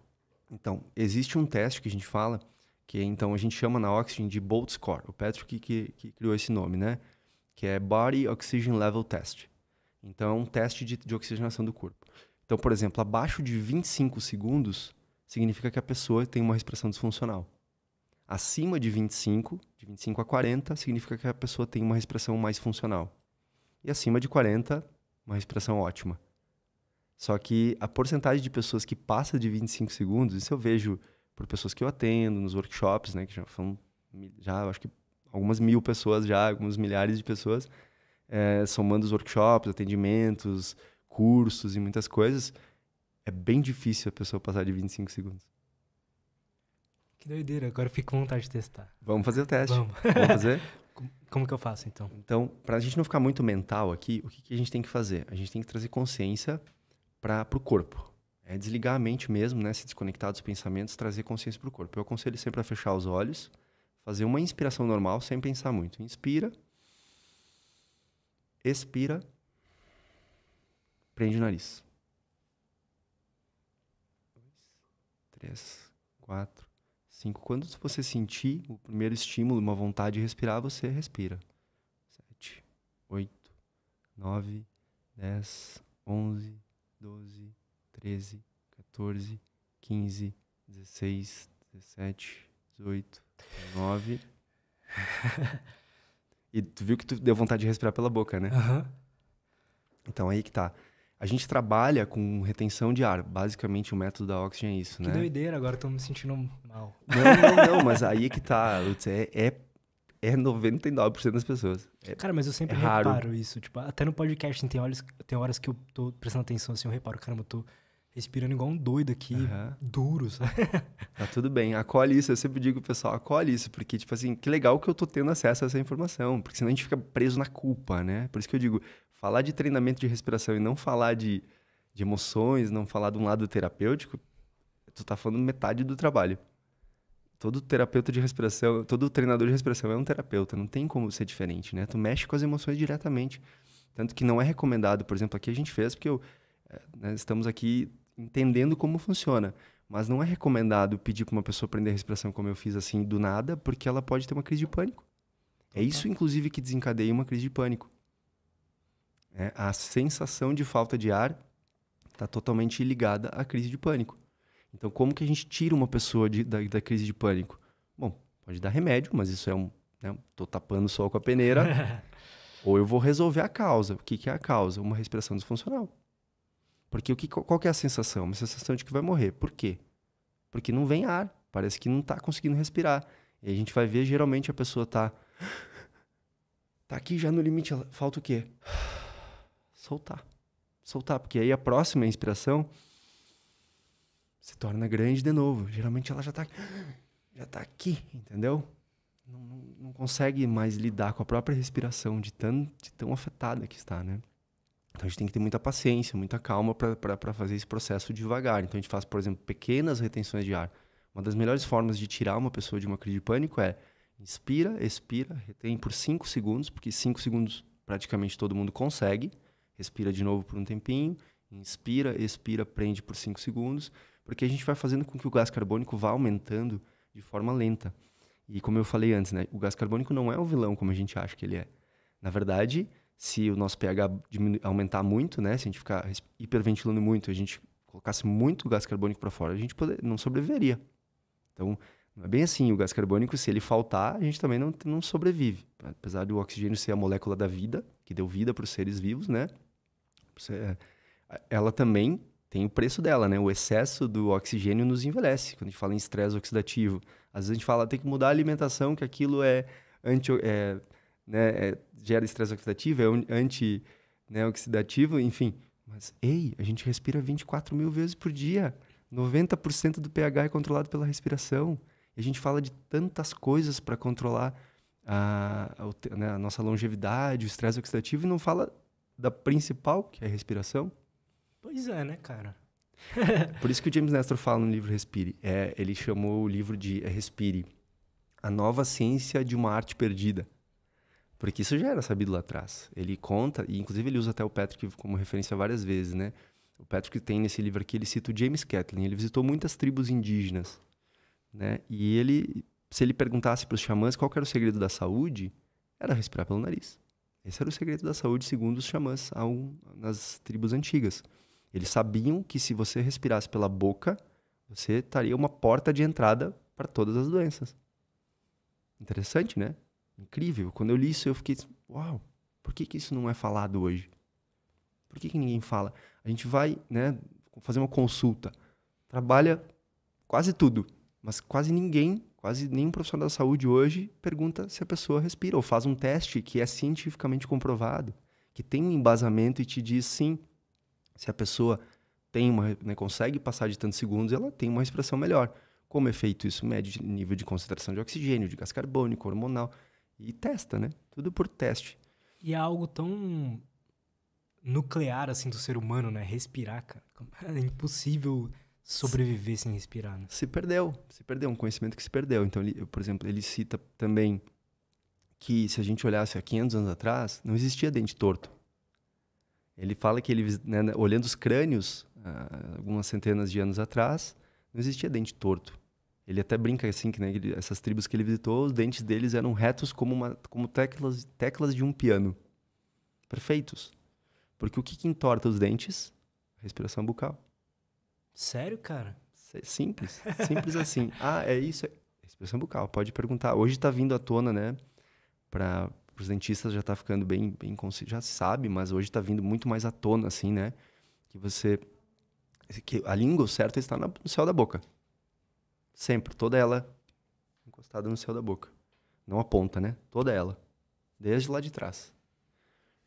Então, existe um teste que a gente fala, que é, então a gente chama na Oxygen de Bolt Score. O Patrick que, que, que criou esse nome, né? que é Body Oxygen Level Test. Então, é um teste de, de oxigenação do corpo. Então, por exemplo, abaixo de 25 segundos significa que a pessoa tem uma respiração disfuncional. Acima de 25, de 25 a 40, significa que a pessoa tem uma respiração mais funcional. E acima de 40, uma respiração ótima. Só que a porcentagem de pessoas que passa de 25 segundos, isso eu vejo por pessoas que eu atendo nos workshops, né, que já foram, já acho que algumas mil pessoas já, alguns milhares de pessoas, é, somando os workshops, atendimentos, cursos e muitas coisas, é bem difícil a pessoa passar de 25 segundos. Que doideira, agora fico com vontade de testar. Vamos fazer o teste. Vamos, Vamos fazer? Como que eu faço, então? Então, para a gente não ficar muito mental aqui, o que, que, a gente tem que fazer? A gente tem que trazer consciência para o corpo. É desligar a mente mesmo, né? Se desconectar dos pensamentos, trazer consciência para o corpo. Eu aconselho sempre a fechar os olhos, Fazer uma inspiração normal sem pensar muito. Inspira. Expira. Prende o nariz. Dois, três, quatro, cinco. Quando você sentir o primeiro estímulo, uma vontade de respirar, você respira. Sete, oito, nove, dez, onze, doze, treze, 14, 15, 16, 17, 18, Nove. e tu viu que tu deu vontade de respirar pela boca, né? Uhum. Então aí que tá. A gente trabalha com retenção de ar. Basicamente, o método da Oxygen é isso, que né? Que doideira, agora estou me sentindo mal. Não, não, não, mas aí que tá. é, é, é 99% das pessoas. É, cara, mas eu sempre é reparo raro. isso. Tipo, até no podcast tem horas, tem horas que eu tô prestando atenção, assim, eu reparo, caramba, eu tô respirando igual um doido aqui, uhum. duro, sabe? Tá tudo bem, acolhe isso. Eu sempre digo, pessoal, acolhe isso, porque, tipo assim, que legal que eu tô tendo acesso a essa informação, porque senão a gente fica preso na culpa, né? Por isso que eu digo, falar de treinamento de respiração e não falar de, de emoções, não falar de um lado terapêutico, tu tá falando metade do trabalho. Todo terapeuta de respiração, todo treinador de respiração é um terapeuta, não tem como ser diferente, né? Tu mexe com as emoções diretamente. Tanto que não é recomendado, por exemplo, aqui a gente fez, porque eu, eh, né, estamos aqui entendendo como funciona. Mas não é recomendado pedir para uma pessoa aprender a respiração como eu fiz assim do nada, porque ela pode ter uma crise de pânico. É isso, inclusive, que desencadeia uma crise de pânico. É, a sensação de falta de ar está totalmente ligada à crise de pânico. Então, como que a gente tira uma pessoa de, da, da, crise de pânico? Bom, pode dar remédio, mas isso é um. Né, tô tapando o sol com a peneira. ou eu vou resolver a causa. O que, que é a causa? Uma respiração disfuncional. Porque o que, qual que é a sensação? Uma sensação de que vai morrer. Por quê? Porque não vem ar. Parece que não está conseguindo respirar. E a gente vai ver, geralmente, a pessoa está Tá aqui já no limite. Falta o quê? Soltar. Soltar. Porque aí a próxima inspiração se torna grande de novo. Geralmente ela já está Já tá aqui, entendeu? Não, não, não consegue mais lidar com a própria respiração de tão, de tão afetada que está, né? Então a gente tem que ter muita paciência, muita calma para fazer esse processo devagar. Então a gente faz, por exemplo, pequenas retenções de ar. Uma das melhores formas de tirar uma pessoa de uma crise de pânico é inspira, expira, retém por 5 segundos, porque 5 segundos praticamente todo mundo consegue. Respira de novo por um tempinho, inspira, expira, prende por 5 segundos, porque a gente vai fazendo com que o gás carbônico vá aumentando de forma lenta. E como eu falei antes, né, o gás carbônico não é o vilão como a gente acha que ele é. Na verdade, se o nosso pH aumentar muito, né? Se a gente ficar hiperventilando muito, a gente colocasse muito gás carbônico para fora, a gente poder, não sobreviveria. Então, não é bem assim. O gás carbônico, se ele faltar, a gente também não, não sobrevive. Apesar do oxigênio ser a molécula da vida, que deu vida para os seres vivos, né? É, ela também tem o preço dela, né? O excesso do oxigênio nos envelhece. Quando a gente fala em estresse oxidativo, às vezes a gente fala tem que mudar a alimentação, que aquilo é anti é, né, é, gera estresse oxidativo, é antioxidativo, né, enfim. Mas, ei, a gente respira 24 mil vezes por dia. 90% do pH é controlado pela respiração. E a gente fala de tantas coisas para controlar a, a, né, a, nossa longevidade, o estresse oxidativo, e não fala da principal, que é a respiração. Pois é, né, cara? Por isso que o James Nestor fala no livro Respire. É, ele chamou o livro de é, Respire, a nova ciência de uma arte perdida. Porque isso já era sabido lá atrás. Ele conta, e inclusive ele usa até o Patrick como referência várias vezes, né? O Patrick tem nesse livro aqui, ele cita o James Catlin. Ele visitou muitas tribos indígenas, né? E ele, se ele perguntasse para os xamãs qual era o segredo da saúde, era respirar pelo nariz. Esse era o segredo da saúde, segundo os xamãs nas tribos antigas. Eles sabiam que se você respirasse pela boca, você estaria uma porta de entrada para todas as doenças. Interessante, né? Incrível. Quando eu li isso, eu fiquei, uau, por que, que isso não é falado hoje? Por que, que ninguém fala? A gente vai né, fazer uma consulta, trabalha quase tudo, mas quase ninguém, quase nenhum profissional da saúde hoje pergunta se a pessoa respira ou faz um teste que é cientificamente comprovado, que tem um embasamento e te diz sim se a pessoa tem uma, né, consegue passar de tantos segundos, ela tem uma respiração melhor. Como é feito isso? Mede nível de concentração de oxigênio, de gás carbônico, hormonal. E testa, né? Tudo por teste. E é algo tão nuclear, assim, do ser humano, né? Respirar, cara. É impossível sobreviver se, sem respirar, né? Se perdeu. Se perdeu. Um conhecimento que se perdeu. Então, ele, por exemplo, ele cita também que se a gente olhasse há 500 anos atrás, não existia dente torto. Ele fala que ele, né, olhando os crânios, ah, algumas centenas de anos atrás, não existia dente torto. Ele até brinca assim que né, ele, essas tribos que ele visitou, os dentes deles eram retos como, uma, como teclas, teclas de um piano. Perfeitos. Porque o que, que entorta os dentes? Respiração bucal. Sério, cara? Simples. Simples assim. Ah, é isso. É respiração bucal. Pode perguntar. Hoje está vindo à tona, né? Para os dentistas já está ficando bem, bem já sabe, mas hoje está vindo muito mais à tona, assim, né? Que você. Que a língua, o certo, é está no céu da boca. Sempre, toda ela encostada no céu da boca. Não a ponta, né? Toda ela. Desde lá de trás.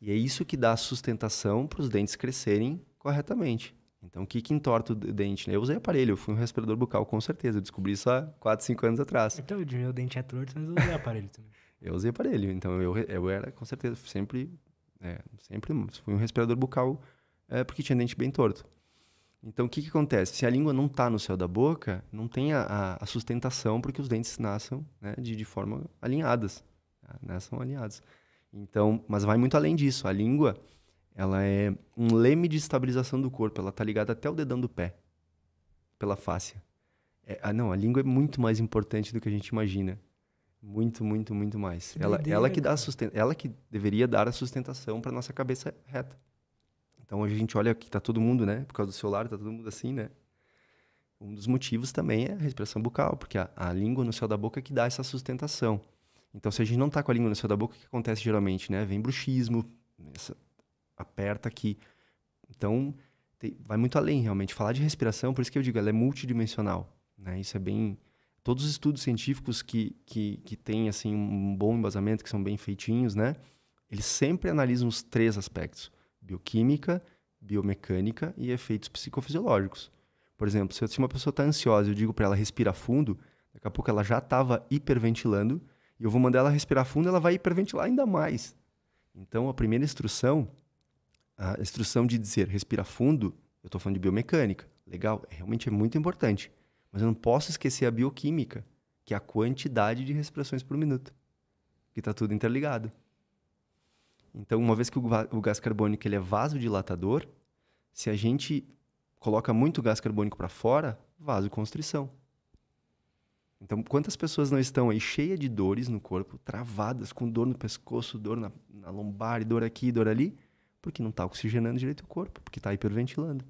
E é isso que dá sustentação para os dentes crescerem corretamente. Então, o que, que entorta o dente? Né? Eu usei aparelho, eu fui um respirador bucal, com certeza. Eu descobri isso há 4, 5 anos atrás. Então, o meu dente é torto, mas eu usei aparelho também. eu usei aparelho, então eu, eu era, com certeza, sempre, é, sempre fui um respirador bucal é, porque tinha dente bem torto. Então, o que, que acontece? Se a língua não está no céu da boca, não tem a, a sustentação porque os dentes nascem né, de, de forma alinhadas. Tá? Nascem alinhados. Então, mas vai muito além disso. A língua, ela é um leme de estabilização do corpo. Ela está ligada até o dedão do pé, pela face. É, ah, não, a língua é muito mais importante do que a gente imagina. Muito, muito, muito mais. Que ela, ideia, ela que dá ela que deveria dar a sustentação para nossa cabeça reta. Então hoje a gente olha que tá todo mundo, né? Por causa do celular, tá todo mundo assim, né? Um dos motivos também é a respiração bucal, porque a, a língua no céu da boca é que dá essa sustentação. Então, se a gente não tá com a língua no céu da boca, o que acontece geralmente, né? Vem bruxismo, essa, aperta aqui. Então, tem, vai muito além, realmente. Falar de respiração, por isso que eu digo, ela é multidimensional, né? Isso é bem... Todos os estudos científicos que, que, que têm, assim, um bom embasamento, que são bem feitinhos, né? Eles sempre analisam os três aspectos bioquímica, biomecânica e efeitos psicofisiológicos. Por exemplo, se uma pessoa está ansiosa e eu digo para ela respirar fundo, daqui a pouco ela já estava hiperventilando e eu vou mandar ela respirar fundo, ela vai hiperventilar ainda mais. Então, a primeira instrução, a instrução de dizer respira fundo, eu estou falando de biomecânica, legal, é, realmente é muito importante. Mas eu não posso esquecer a bioquímica, que é a quantidade de respirações por minuto, que está tudo interligado. Então, uma vez que o gás carbônico ele é vasodilatador, se a gente coloca muito gás carbônico para fora, vasoconstrição. Então, quantas pessoas não estão aí cheias de dores no corpo, travadas, com dor no pescoço, dor na, na lombar, dor aqui, dor ali, porque não está oxigenando direito o corpo, porque está hiperventilando.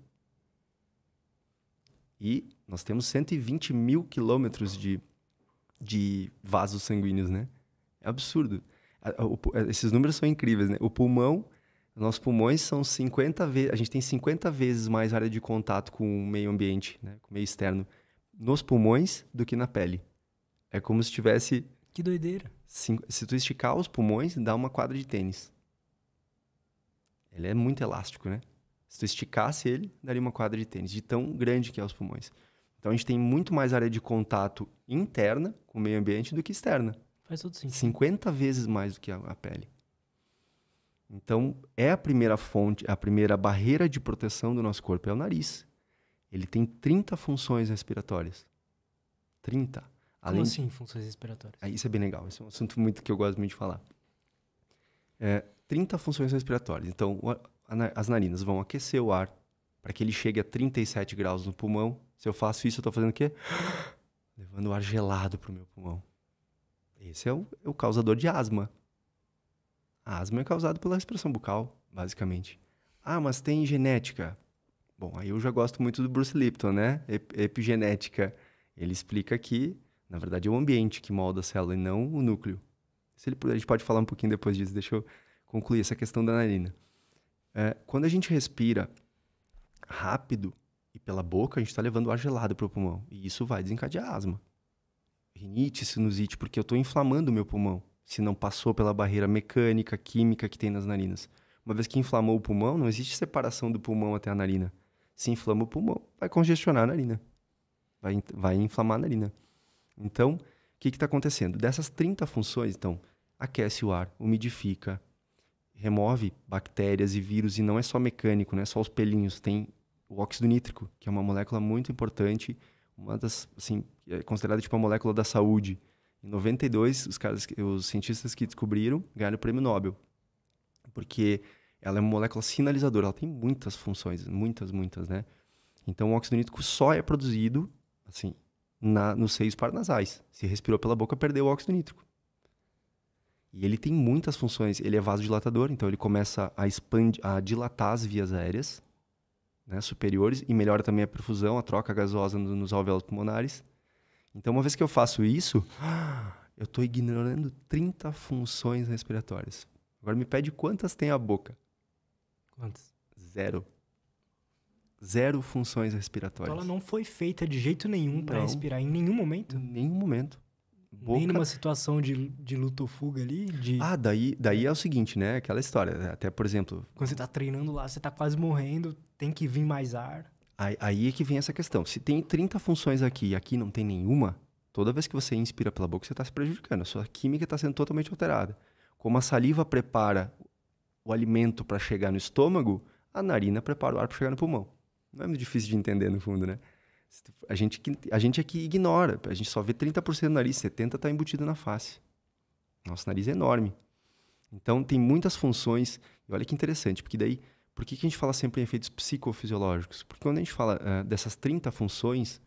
E nós temos 120 mil quilômetros de, de vasos sanguíneos, né? É absurdo. É, esses números são incríveis, né? O pulmão, nossos pulmões são 50 vezes. A gente tem 50 vezes mais área de contato com o meio ambiente, né? com o meio externo, nos pulmões do que na pele. É como se tivesse. Que doideira. se tu esticar os pulmões, dá uma quadra de tênis. Ele é muito elástico, né? Se tu esticasse ele, daria uma quadra de tênis, de tão grande que é os pulmões. Então a gente tem muito mais área de contato interna com o meio ambiente do que externa. Faz todo sentido. 50 vezes mais do que a, a pele. Então, é a primeira fonte, a primeira barreira de proteção do nosso corpo é o nariz. Ele tem 30 funções respiratórias. 30. Além Como assim, funções respiratórias? Ah, isso é bem legal, isso é um assunto muito que eu gosto muito de falar. É, 30 funções respiratórias. Então, as narinas vão aquecer o ar para que ele chegue a 37 graus no pulmão. Se eu faço isso, eu estou fazendo o quê? Levando o ar gelado para o meu pulmão. Esse é o, é o causador de asma. A asma é causada pela respiração bucal, basicamente. Ah, mas tem genética. Bom, aí eu já gosto muito do Bruce Lipton, né? Epigenética. Ele explica que, na verdade, é o ambiente que molda a célula e não o núcleo. Se ele a gente pode falar um pouquinho depois disso. Deixa eu concluir essa questão da narina. É, quando a gente respira rápido e pela boca, a gente está levando ar gelado para o pulmão. E isso vai desencadear asma rinite, sinusite, porque eu estou inflamando o meu pulmão, se não passou pela barreira mecânica, química que tem nas narinas. Uma vez que inflamou o pulmão, não existe separação do pulmão até a narina. Se inflama o pulmão, vai congestionar a narina. Vai, vai inflamar a narina. Então, o que está acontecendo? Dessas 30 funções, então, aquece o ar, umidifica, remove bactérias e vírus, e não é só mecânico, não é só os pelinhos, tem o óxido nítrico, que é uma molécula muito importante uma das, assim, é considerada tipo a molécula da saúde. Em 92, os, caras, os cientistas que descobriram ganharam o prêmio Nobel. Porque ela é uma molécula sinalizadora, ela tem muitas funções, muitas, muitas, né? Então, o óxido nítrico só é produzido, assim, na, nos seios paranasais. Se respirou pela boca, perdeu o óxido nítrico. E ele tem muitas funções. Ele é vasodilatador, então ele começa a, expandir, a dilatar as vias aéreas né, superiores e melhora também a perfusão, a troca gasosa nos alvéolos pulmonares. Então, uma vez que eu faço isso, eu estou ignorando 30 funções respiratórias. Agora me pede quantas tem a boca. Quantas? Zero. Zero funções respiratórias. Então ela não foi feita de jeito nenhum para respirar em nenhum momento? Em nenhum momento. Boca... Nem numa situação de, de luta ou fuga ali? De... Ah, daí, daí é o seguinte, né? Aquela história. Né? Até, por exemplo... Quando você tá treinando lá, você tá quase morrendo, tem que vir mais ar. Aí, aí é que vem essa questão. Se tem 30 funções aqui e aqui não tem nenhuma, toda vez que você inspira pela boca, você está se prejudicando. A sua química está sendo totalmente alterada. Como a saliva prepara o alimento para chegar no estômago, a narina prepara o ar para chegar no pulmão. Não é muito difícil de entender, no fundo, né? A gente, a gente é que ignora. A gente só vê 30% do nariz, 70% está embutido na face. Nosso nariz é enorme. Então, tem muitas funções. E olha que interessante, porque daí, por que, que a gente fala sempre em efeitos psicofisiológicos? Porque quando a gente fala uh, dessas 30 funções,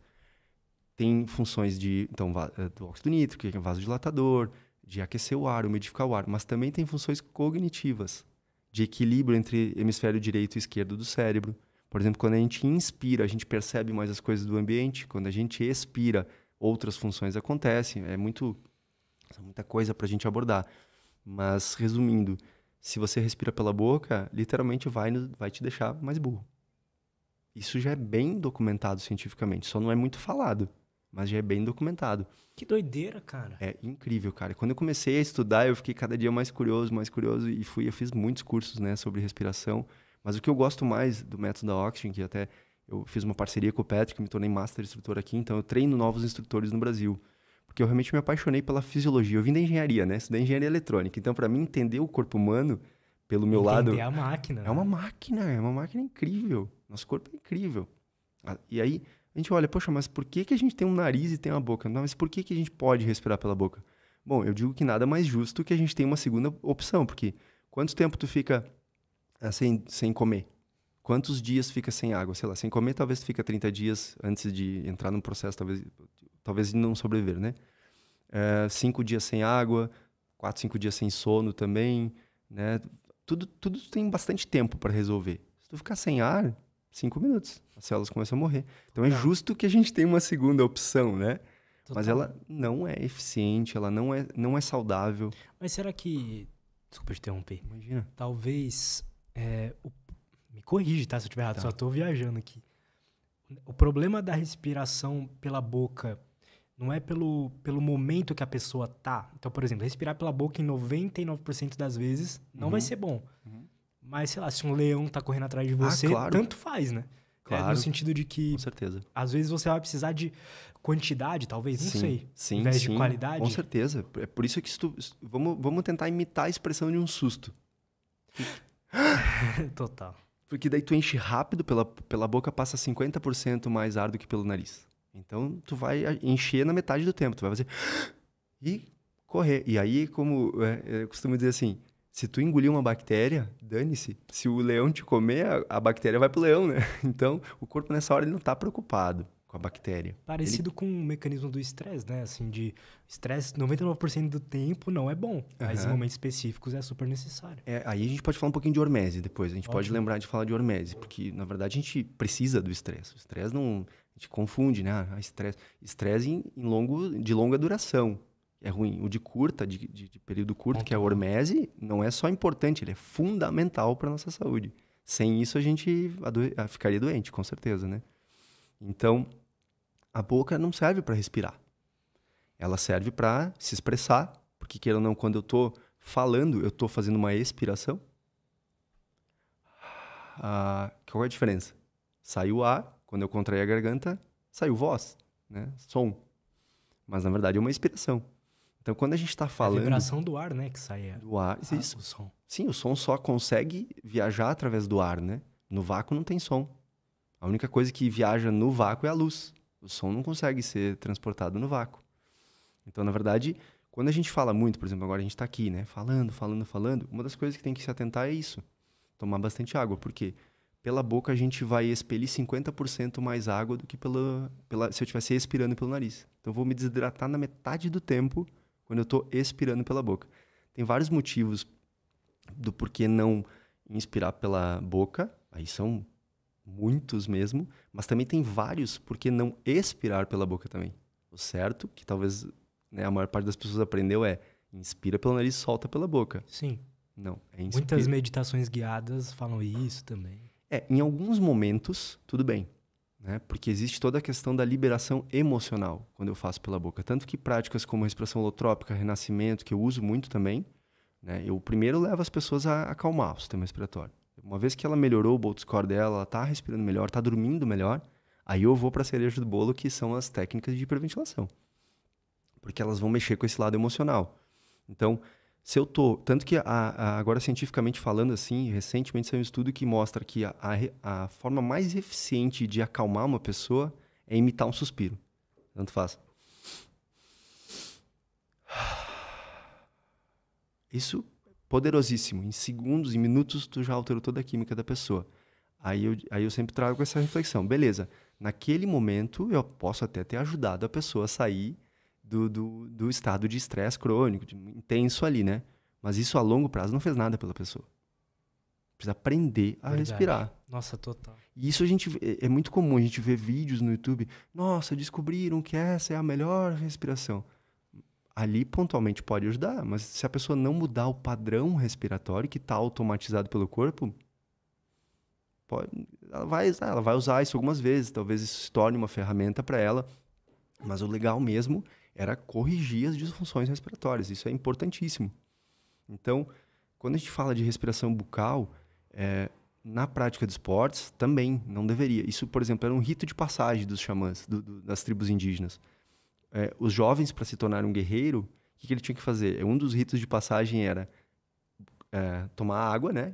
tem funções de, então, eh, do óxido nítrico, que é vasodilatador, de aquecer o ar, umidificar o ar, mas também tem funções cognitivas, de equilíbrio entre hemisfério direito e esquerdo do cérebro, por exemplo, quando a gente inspira, a gente percebe mais as coisas do ambiente. Quando a gente expira, outras funções acontecem. É muito muita coisa para a gente abordar. Mas resumindo, se você respira pela boca, literalmente vai vai te deixar mais burro. Isso já é bem documentado cientificamente, só não é muito falado, mas já é bem documentado. Que doideira, cara. É incrível, cara. Quando eu comecei a estudar, eu fiquei cada dia mais curioso, mais curioso e fui, eu fiz muitos cursos, né, sobre respiração. Mas o que eu gosto mais do método da Oxygen, que até eu fiz uma parceria com o Patrick, me tornei master instrutor aqui, então eu treino novos instrutores no Brasil. Porque eu realmente me apaixonei pela fisiologia. Eu vim da engenharia, né? Estudei engenharia eletrônica. Então, para mim, entender o corpo humano, pelo meu entender lado. É a máquina. É uma né? máquina, é uma máquina incrível. Nosso corpo é incrível. Ah, e aí, a gente olha, poxa, mas por que, que a gente tem um nariz e tem uma boca? Não, mas por que, que a gente pode respirar pela boca? Bom, eu digo que nada mais justo que a gente tem uma segunda opção, porque quanto tempo tu fica é, sem, sem comer. Quantos dias fica sem água? Sei lá, sem comer talvez fica 30 dias antes de entrar num processo, talvez, talvez não sobreviver, né? É, cinco dias sem água, quatro, cinco dias sem sono também, né? Tudo, tudo tem bastante tempo para resolver. Se tu ficar sem ar, cinco minutos, as células começam a morrer. Então é justo que a gente tenha uma segunda opção, né? Total. Mas ela não é eficiente, ela não é, não é saudável. Mas será que. Desculpa te interromper. Imagina. Talvez é, o, me corrige, tá? Se eu estiver errado, tá. só estou viajando aqui. O problema da respiração pela boca não é pelo, pelo momento que a pessoa tá. Então, por exemplo, respirar pela boca em 99% das vezes não uhum. vai ser bom. Uhum. Mas, sei lá, se um leão tá correndo atrás de você, ah, claro. tanto faz, né? Claro. É, no sentido de que. Com certeza. Às vezes você vai precisar de quantidade, talvez, não sim, sei. Sim, em vez sim, de qualidade. Com certeza. É por isso que. Vamos, vamos tentar imitar a expressão de um susto. Total. Porque daí tu enche rápido, pela, pela boca passa 50% mais ar do que pelo nariz. Então tu vai encher na metade do tempo, tu vai fazer e correr. E aí, como é, eu costumo dizer assim, se tu engolir uma bactéria, dane-se. Se o leão te comer, a, a bactéria vai pro leão, né? Então, o corpo nessa hora ele não tá preocupado com a bactéria. Parecido Ele... com o mecanismo do estresse, né? Assim, de estresse 99% do tempo não é bom, uhum. mas em momentos específicos é super necessário. É, aí a gente pode falar um pouquinho de hormese depois, a gente Ótimo. pode lembrar de falar de hormese, porque na verdade a gente precisa do estresse. O estresse não a gente confunde, né? Ah, estresse, estresse em, em, longo de longa duração. É ruim. O de curta, de, de, de período curto, que é a hormese, não é só importante, ele é fundamental para nossa saúde. Sem isso, a gente ficaria doente, com certeza, né? Então, a boca não serve para respirar. Ela serve para se expressar, porque queira ou não, quando eu estou falando, eu estou fazendo uma expiração. Ah, qual é a diferença? Saiu o ar, quando eu contraí a garganta, saiu voz, né? som. Mas na verdade é uma expiração. Então quando a gente está falando. É a vibração do ar, né? Que sai. A... É do ar, ah, isso. O som. Sim, o som só consegue viajar através do ar, né? No vácuo não tem som. A única coisa que viaja no vácuo é a luz. O som não consegue ser transportado no vácuo. Então, na verdade, quando a gente fala muito, por exemplo, agora a gente está aqui, né? Falando, falando, falando. Uma das coisas que tem que se atentar é isso. Tomar bastante água. Por quê? Pela boca a gente vai expelir 50% mais água do que pela, pela, se eu estivesse expirando pelo nariz. Então, eu vou me desidratar na metade do tempo quando eu estou expirando pela boca. Tem vários motivos do porquê não inspirar pela boca. Aí são muitos mesmo, mas também tem vários porque não expirar pela boca também. O certo, que talvez né, a maior parte das pessoas aprendeu é inspira pelo nariz, solta pela boca. Sim. Não, é inspira. Muitas meditações guiadas falam isso também. É, em alguns momentos, tudo bem. Né? Porque existe toda a questão da liberação emocional quando eu faço pela boca. Tanto que práticas como respiração holotrópica, renascimento, que eu uso muito também, né? eu primeiro levo as pessoas a acalmar o sistema respiratório. Uma vez que ela melhorou o bolt score dela, ela tá respirando melhor, tá dormindo melhor, aí eu vou para a cereja do bolo, que são as técnicas de hiperventilação. Porque elas vão mexer com esse lado emocional. Então, se eu tô. Tanto que a, a, agora, cientificamente falando assim, recentemente saiu um estudo que mostra que a, a, forma mais eficiente de acalmar uma pessoa é imitar um suspiro. Tanto faz. Isso poderosíssimo. Em segundos, em minutos, tu já alterou toda a química da pessoa. Aí eu, aí eu sempre trago essa reflexão. Beleza, naquele momento eu posso até ter ajudado a pessoa a sair do, do, do estado de estresse crônico, de intenso ali, né? Mas isso a longo prazo não fez nada pela pessoa. Precisa aprender a Verdade. respirar. Nossa, total. E isso a gente é, é muito comum a gente ver vídeos no YouTube. Nossa, descobriram que essa é a melhor respiração ali pontualmente pode ajudar, mas se a pessoa não mudar o padrão respiratório que está automatizado pelo corpo, pode, ela, vai, ah, ela vai usar isso algumas vezes, talvez isso se torne uma ferramenta para ela, mas o legal mesmo era corrigir as disfunções respiratórias, isso é importantíssimo. Então, quando a gente fala de respiração bucal, é, na prática de esportes também não deveria. Isso, por exemplo, era um rito de passagem dos xamãs, do, do, das tribos indígenas é, os jovens para se tornar um guerreiro, o que, que, ele tinha que fazer? Um dos ritos de passagem era é, tomar água, né?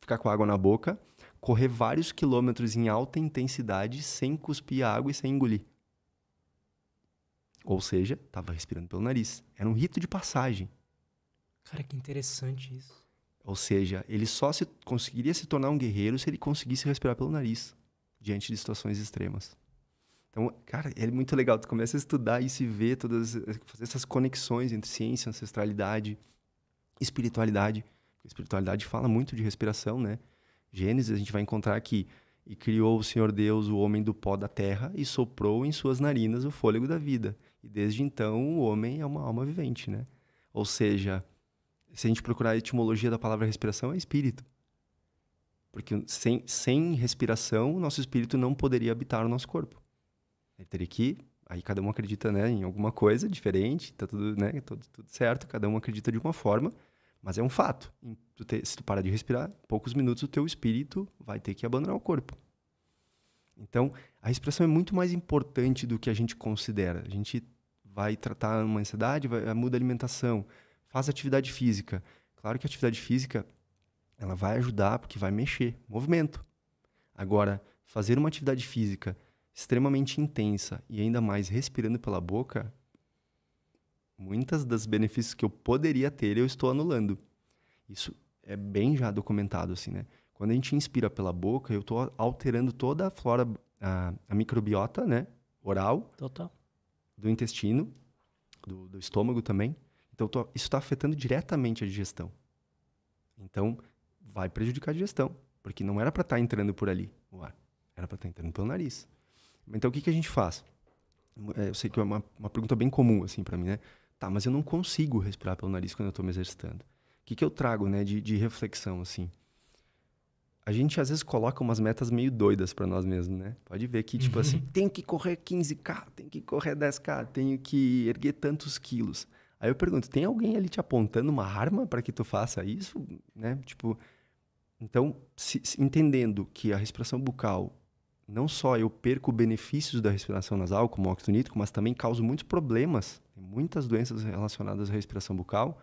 Ficar com água na boca, correr vários quilômetros em alta intensidade sem cuspir água e sem engolir. Ou seja, estava respirando pelo nariz. Era um rito de passagem. Cara, que interessante isso. Ou seja, ele só se, conseguiria se tornar um guerreiro se ele conseguisse respirar pelo nariz diante de situações extremas. Então, cara, é muito legal. Tu começa a estudar e se ver todas fazer essas conexões entre ciência, ancestralidade, espiritualidade. A espiritualidade fala muito de respiração, né? Gênesis, a gente vai encontrar aqui e criou o Senhor Deus o homem do pó da terra e soprou em suas narinas o fôlego da vida. E desde então o homem é uma alma vivente, né? Ou seja, se a gente procurar a etimologia da palavra respiração, é espírito. Porque sem, sem respiração, o nosso espírito não poderia habitar o nosso corpo. Ele teria que Aí cada um acredita né, em alguma coisa diferente, tá tudo, né, tudo, tudo certo, cada um acredita de uma forma, mas é um fato. se tu parar de respirar, poucos minutos o teu espírito vai ter que abandonar o corpo. Então, a respiração é muito mais importante do que a gente considera. A gente vai tratar uma ansiedade, vai, ah, muda a alimentação, faz atividade física. Claro que a atividade física ela vai ajudar porque vai mexer, movimento. Agora, fazer uma atividade física extremamente intensa e ainda mais respirando pela boca, muitas das benefícios que eu poderia ter eu estou anulando. Isso é bem já documentado assim, né? Quando a gente inspira pela boca, eu estou alterando toda a flora, a, a microbiota, né? Oral. Total. Do intestino, do, do estômago também. Então, tô, isso está afetando diretamente a digestão. Então, vai prejudicar a digestão, porque não era para estar tá entrando por ali o ar, era para estar tá entrando pelo nariz. Então, o que, que a gente faz? É, eu sei que é uma, uma pergunta bem comum, assim, para mim, né? Tá, mas eu não consigo respirar pelo nariz quando eu estou me exercitando. O que, que eu trago, né, de, de reflexão, assim? a gente às vezes coloca umas metas meio doidas para nós mesmos, né? Pode ver que, tipo uhum. assim, tem que correr 15K, tem que correr 10K, tenho que erguer tantos quilos. Aí eu pergunto, tem alguém ali te apontando uma arma para que tu faça isso, né? Tipo, então, se, se, entendendo que a respiração bucal não só eu perco benefícios da respiração nasal, como o óxido nítrico, mas também causo muitos problemas, muitas doenças relacionadas à respiração bucal.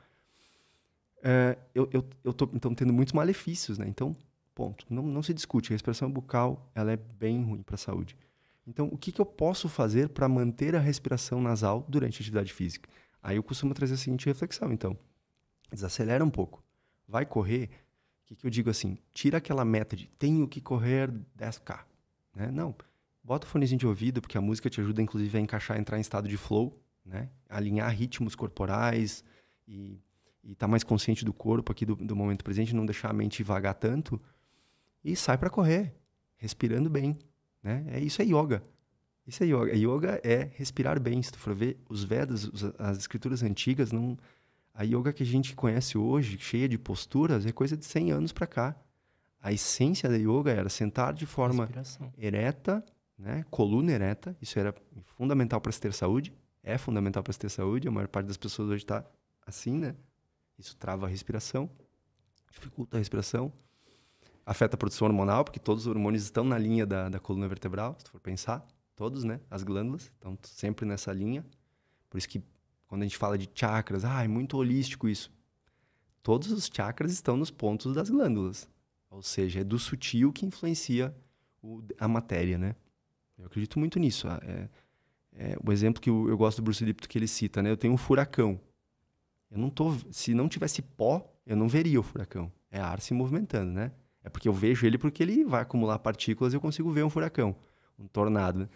É, eu, eu, eu tô, então, tendo muitos malefícios, né? Então, ponto. Não, não se discute. A respiração bucal, ela é bem ruim para a saúde. Então, o que, que eu posso fazer para manter a respiração nasal durante a atividade física? Aí eu costumo trazer a seguinte reflexão, então. Desacelera um pouco. Vai correr. O que, que eu digo assim? Tira aquela meta de tenho que correr 10K né? Não, bota o fonezinho de ouvido, porque a música te ajuda, inclusive, a encaixar, entrar em estado de flow, né? alinhar ritmos corporais e estar tá mais consciente do corpo aqui do, do momento presente, não deixar a mente vagar tanto. E sai para correr, respirando bem. Né? É, isso é yoga. Isso é yoga. Yoga é respirar bem. Se tu for ver os Vedas, as escrituras antigas, não... a yoga que a gente conhece hoje, cheia de posturas, é coisa de 100 anos para cá a essência da yoga era sentar de forma ereta, né? coluna ereta. Isso era fundamental para se ter saúde. É fundamental para se ter saúde. A maior parte das pessoas hoje está assim, né? Isso trava a respiração, dificulta a respiração, afeta a produção hormonal, porque todos os hormônios estão na linha da, da coluna vertebral, se tu for pensar. Todos, né? As glândulas estão sempre nessa linha. Por isso que quando a gente fala de chakras, ah, é muito holístico isso. Todos os chakras estão nos pontos das glândulas. Ou seja, é do sutil que influencia o, a matéria, né? Eu acredito muito nisso. É, é, é o exemplo que eu, eu gosto do Bruce Lipton que ele cita, né? Eu tenho um furacão. Eu não tô, se não tivesse pó, eu não veria o furacão. É ar se movimentando, né? É porque eu vejo ele porque ele vai acumular partículas e eu consigo ver um furacão, um tornado. Né?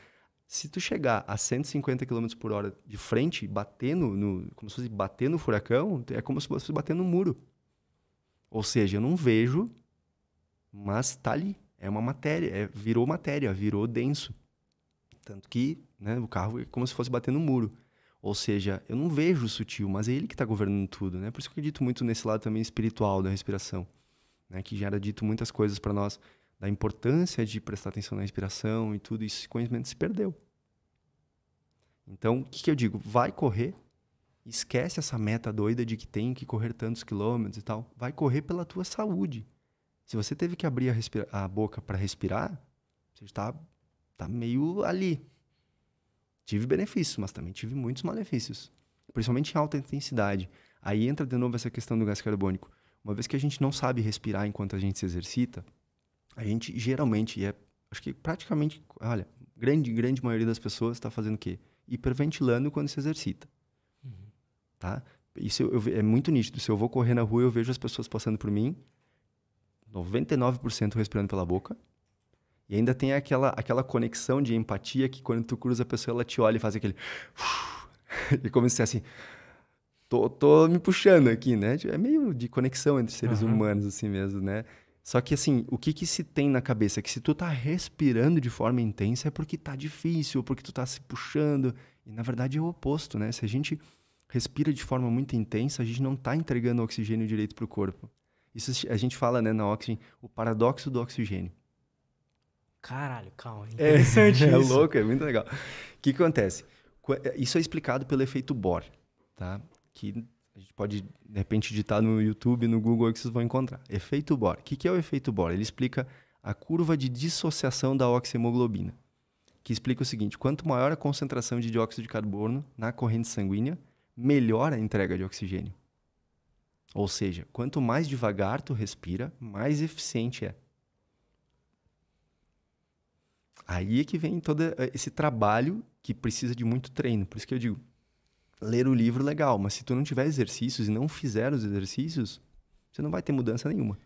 Se tu chegar a 150 km por hora de frente, batendo no, como se fosse bater no furacão, é como se fosse bater no muro. Ou seja, eu não vejo mas tá ali. É uma matéria. É, virou matéria, virou denso. Tanto que né, o carro é como se fosse bater no muro. Ou seja, eu não vejo o sutil, mas é ele que está governando tudo, né? Por isso que eu acredito muito nesse lado também espiritual da respiração, né? Que já era dito muitas coisas para nós da importância de prestar atenção na respiração e tudo isso, esse conhecimento se perdeu. Então, o que, que eu digo? Vai correr, esquece essa meta doida de que tem que correr tantos quilômetros e tal. Vai correr pela tua saúde. Se você teve que abrir a, a boca para respirar, você está tá meio ali. Tive benefícios, mas também tive muitos malefícios, principalmente em alta intensidade. Aí entra de novo essa questão do gás carbônico. Uma vez que a gente não sabe respirar enquanto a gente se exercita, a gente geralmente, e é, acho que praticamente, olha, grande, grande maioria das pessoas está fazendo o quê? Hiperventilando quando se exercita. Uhum. Tá? Isso eu, eu, é muito nítido. Se eu vou correr na rua, eu vejo as pessoas passando por mim, 99% respirando pela boca. E ainda tem aquela, aquela conexão de empatia que quando tu cruza a pessoa, ela te olha e faz aquele. e como se assim. Tô, tô me puxando aqui, né? É meio de conexão entre seres uhum. humanos, assim mesmo, né? Só que assim, o que que se tem na cabeça? Que se tu tá respirando de forma intensa é porque tá difícil, porque tu tá se puxando. E na verdade é o oposto, né? Se a gente respira de forma muito intensa, a gente não tá entregando oxigênio direito pro corpo. Isso a gente fala, né, na Oxygen, o paradoxo do oxigênio. Caralho, calma. É interessante é, é isso. É louco, é muito legal. O que acontece? É, isso é explicado pelo efeito Bohr, tá? Que a gente pode, de repente, digitar no YouTube, no Google, que vocês vão encontrar. Efeito Bohr. O que é o efeito Bohr? Ele explica a curva de dissociação da oxihemoglobina, que explica o seguinte: quanto maior a concentração de dióxido de carbono na corrente sanguínea, melhor a entrega de oxigênio. Ou seja, quanto mais devagar tu respira, mais eficiente é. Aí é que vem todo eh, esse trabalho que precisa de muito treino. Por isso que eu digo, ler o livro é legal, mas se tu não tiver exercícios e não fizer os exercícios, você não vai ter mudança nenhuma.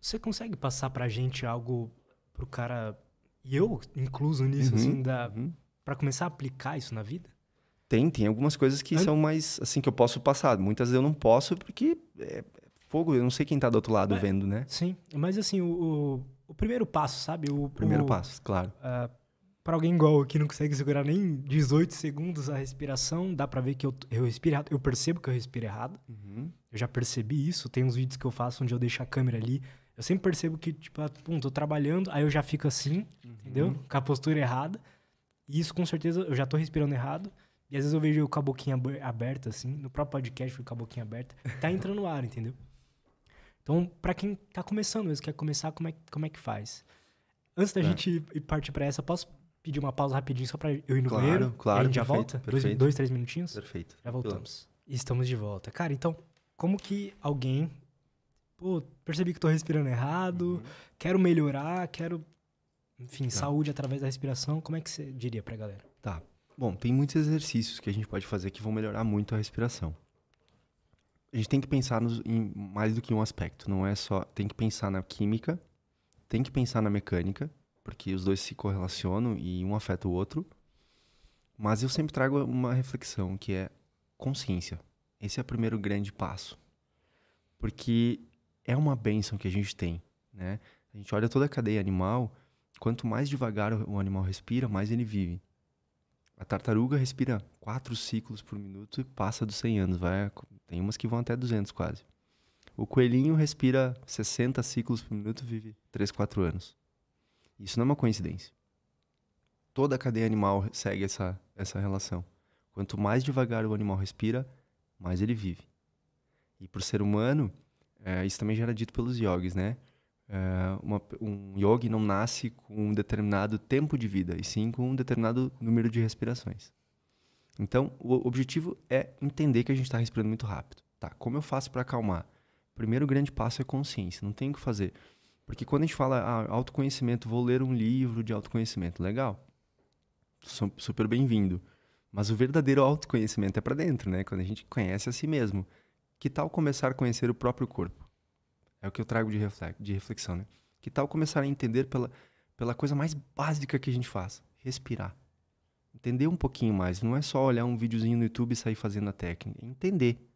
Você consegue passar pra gente algo pro cara, e eu incluso nisso, uhum, assim, da, uhum. pra começar a aplicar isso na vida? Tem, tem algumas coisas que é. são mais, assim, que eu posso passar. Muitas eu não posso porque é fogo, eu não sei quem tá do outro lado é, vendo, né? Sim, mas assim, o, o, primeiro passo, sabe? O primeiro o, passo, claro. Uh, ah, para alguém igual que não consegue segurar nem 18 segundos a respiração, dá para ver que eu, eu respiro errado. Eu percebo que eu respiro errado. Uhum. Eu já percebi isso. Tem uns vídeos que eu faço onde eu deixo a câmera ali. Eu sempre percebo que, tipo, ah, pum, tô trabalhando, aí eu já fico assim, uhum. entendeu? Com a postura errada. E isso, com certeza, eu já tô respirando errado. E às vezes eu vejo o caboquinho aberto, assim, no próprio podcast o caboquinho aberto, tá entrando no ar, entendeu? Então, para quem tá começando mesmo, quer começar, como é, como é que faz? Antes da é. gente partir para essa, posso pedir uma pausa rapidinho só para eu ir no claro, banheiro? Claro, A gente já volta? Dois, dois, três minutinhos? Perfeito. Já voltamos. E estamos de volta. Cara, então, como que alguém... Pô, percebi que tô respirando errado, uhum. quero melhorar, quero... Enfim, tá. saúde através da respiração. Como é que você diria pra galera? Tá. Bom, tem muitos exercícios que a gente pode fazer que vão melhorar muito a respiração. A gente tem que pensar nos, em mais do que um aspecto, não é só. Tem que pensar na química, tem que pensar na mecânica, porque os dois se correlacionam e um afeta o outro. Mas eu sempre trago uma reflexão que é consciência. Esse é o primeiro grande passo. Porque é uma benção que a gente tem, né? A gente olha toda a cadeia animal, quanto mais devagar o animal respira, mais ele vive. A tartaruga respira quatro ciclos por minuto e passa dos 100 anos. Vai, tem umas que vão até 200 quase. O coelhinho respira 60 ciclos por minuto e vive 3, 4 anos. Isso não é uma coincidência. Toda a cadeia animal segue essa, essa relação. Quanto mais devagar o animal respira, mais ele vive. E para o ser humano, é, isso também já era dito pelos yogis, né? Eh, uma, um yogi não nasce com um determinado tempo de vida, e sim com um determinado número de respirações. Então, o objetivo é entender que a gente está respirando muito rápido. Tá, como eu faço para acalmar? Primeiro grande passo é consciência, não tem o que fazer. Porque quando a gente fala ah, autoconhecimento, vou ler um livro de autoconhecimento, legal, super bem-vindo. Mas o verdadeiro autoconhecimento é para dentro, né? Quando a gente conhece a si mesmo. Que tal começar a conhecer o próprio corpo? É o que eu trago de, reflex, de reflexão, né? Que tal começar a entender pela, pela coisa mais básica que a gente faz? Respirar. Entender um pouquinho mais. Não é só olhar um videozinho no YouTube e sair fazendo a técnica. É entender.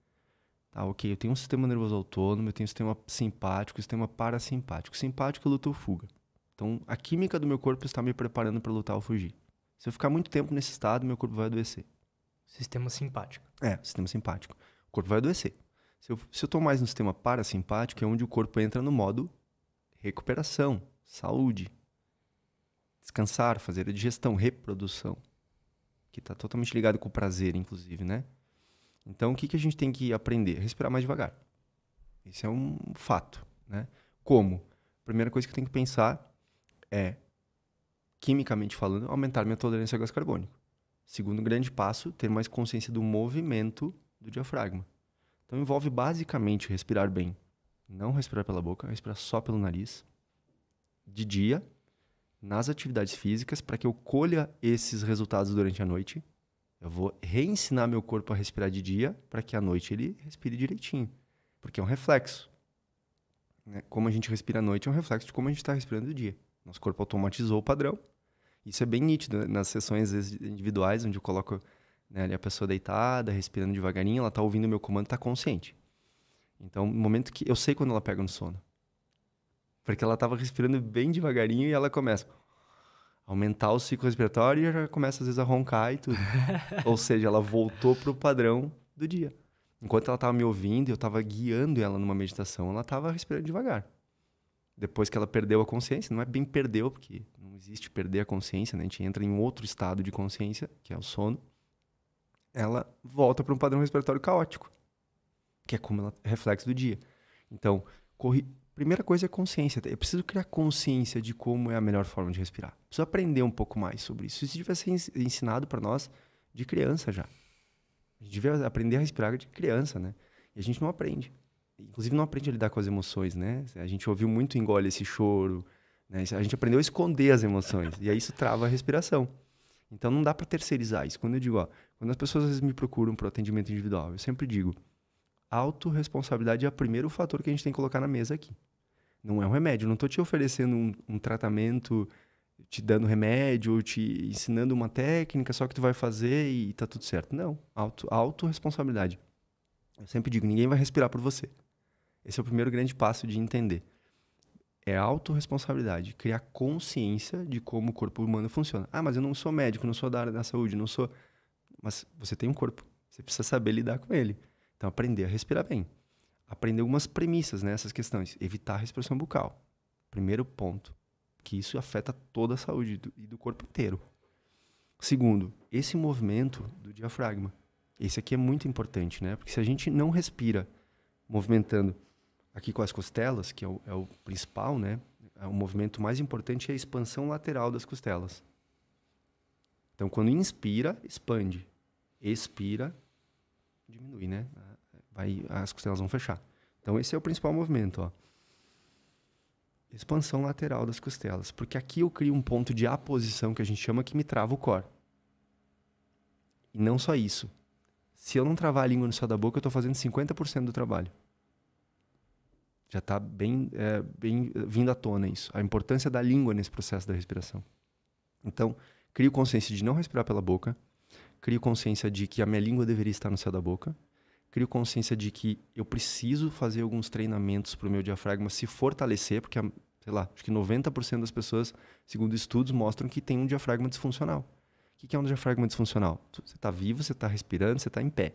Tá, ok, eu tenho um sistema nervoso autônomo, eu tenho um sistema simpático, um sistema parasimpático. Simpático é luta ou fuga. Então, a química do meu corpo está me preparando para lutar ou fugir. Se eu ficar muito tempo nesse estado, meu corpo vai adoecer. Sistema simpático. É, sistema simpático. O corpo vai adoecer. Se eu, se eu tô mais no sistema parasimpático, é onde o corpo entra no modo recuperação, saúde, descansar, fazer a digestão, reprodução, que está totalmente ligado com o prazer, inclusive, né? Então, o que, que a gente tem que aprender? Respirar mais devagar. Isso é um fato, né? Como? A primeira coisa que eu tenho que pensar é, quimicamente falando, aumentar minha tolerância a gás carbônico. Segundo grande passo, ter mais consciência do movimento do diafragma. Então envolve basicamente respirar bem. Não respirar pela boca, respirar só pelo nariz. De dia, nas atividades físicas, para que eu colha esses resultados durante a noite. Eu vou reensinar meu corpo a respirar de dia, para que à noite ele respire direitinho. Porque é um reflexo. Né? Como a gente respira à noite é um reflexo de como a gente está respirando de dia. Nosso corpo automatizou o padrão. Isso é bem nítido né? nas sessões individuais, onde eu coloco né? Ali a pessoa deitada, respirando devagarinho, ela está ouvindo o meu comando, está consciente. Então, no momento que eu sei quando ela pega no sono. Porque ela estava respirando bem devagarinho e ela começa a aumentar o ciclo respiratório e já começa às vezes a roncar e tudo. Ou seja, ela voltou pro padrão do dia. Enquanto ela estava me ouvindo, e eu estava guiando ela numa meditação, ela estava respirando devagar. Depois que ela perdeu a consciência, não é bem perdeu, porque não existe perder a consciência, né? A gente entra em outro estado de consciência, que é o sono ela volta para um padrão respiratório caótico, que é como ela é reflexo do dia. Então, corri... primeira coisa é consciência. Eu preciso criar consciência de como é a melhor forma de respirar. Preciso aprender um pouco mais sobre isso. Isso tivesse ser ensinado para nós de criança já. A gente devia aprender a respirar de criança, né? E a gente não aprende. Inclusive, não aprende a lidar com as emoções, né? A gente ouviu muito engole esse choro. Né? A gente aprendeu a esconder as emoções. E aí isso trava a respiração. Então, não dá para terceirizar isso. Quando eu digo, ó, quando as pessoas às vezes me procuram para atendimento individual, eu sempre digo: autorresponsabilidade é o primeiro fator que a gente tem que colocar na mesa aqui. Não é um remédio, eu não estou te oferecendo um, um, tratamento, te dando remédio ou te ensinando uma técnica só que tu vai fazer e está tudo certo. Não, auto, autorresponsabilidade. Eu sempre digo: ninguém vai respirar por você. Esse é o primeiro grande passo de entender. É autorresponsabilidade, criar consciência de como o corpo humano funciona. Ah, mas eu não sou médico, não sou da área da saúde, não sou mas você tem um corpo, você precisa saber lidar com ele. Então, aprender a respirar bem. Aprender algumas premissas nessas né, questões. Evitar a respiração bucal. Primeiro ponto, que isso afeta toda a saúde do, e do corpo inteiro. Segundo, esse movimento do diafragma. Esse aqui é muito importante, né? Porque se a gente não respira movimentando aqui com as costelas, que é o, é o principal, né? É o movimento mais importante é a expansão lateral das costelas. Então, quando inspira, expande. Expira, diminui, né? Vai, as costelas vão fechar. Então, esse é o principal movimento, ó. Expansão lateral das costelas. Porque aqui eu crio um ponto de aposição que a gente chama que me trava o core. E não só isso. Se eu não travar a língua no céu da boca, eu estou fazendo 50% do trabalho. Já está bem, é, bem vindo à tona isso. A importância da língua nesse processo da respiração. Então, Crio consciência de não respirar pela boca. Crio consciência de que a minha língua deveria estar no céu da boca. Crio consciência de que eu preciso fazer alguns treinamentos para o meu diafragma se fortalecer, porque, sei lá, acho que 90% das pessoas, segundo estudos, mostram que tem um diafragma disfuncional. O que é um diafragma disfuncional? Você está vivo, você está respirando, você está em pé.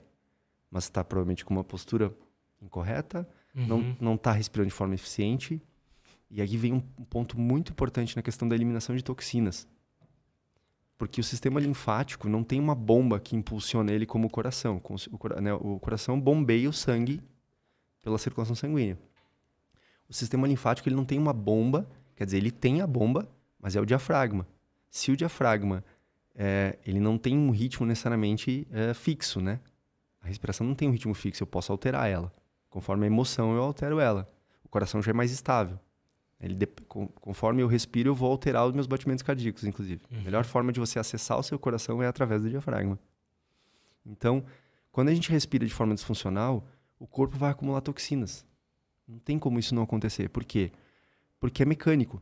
Mas está provavelmente com uma postura incorreta, uhum. não está respirando de forma eficiente. E aqui vem um ponto muito importante na questão da eliminação de toxinas porque o sistema linfático não tem uma bomba que impulsiona ele como o coração. O, né, o coração bombeia o sangue pela circulação sanguínea. O sistema linfático ele não tem uma bomba, quer dizer, ele tem a bomba, mas é o diafragma. Se o diafragma é, ele não tem um ritmo necessariamente é, fixo, né? A respiração não tem um ritmo fixo, eu posso alterar ela. Conforme a emoção, eu altero ela. O coração já é mais estável. Ele, conforme eu respiro, eu vou alterar os meus batimentos cardíacos, inclusive. Uhum. A melhor forma de você acessar o seu coração é através do diafragma. Então, quando a gente respira de forma disfuncional, o corpo vai acumular toxinas. Não tem como isso não acontecer. Por quê? Porque é mecânico.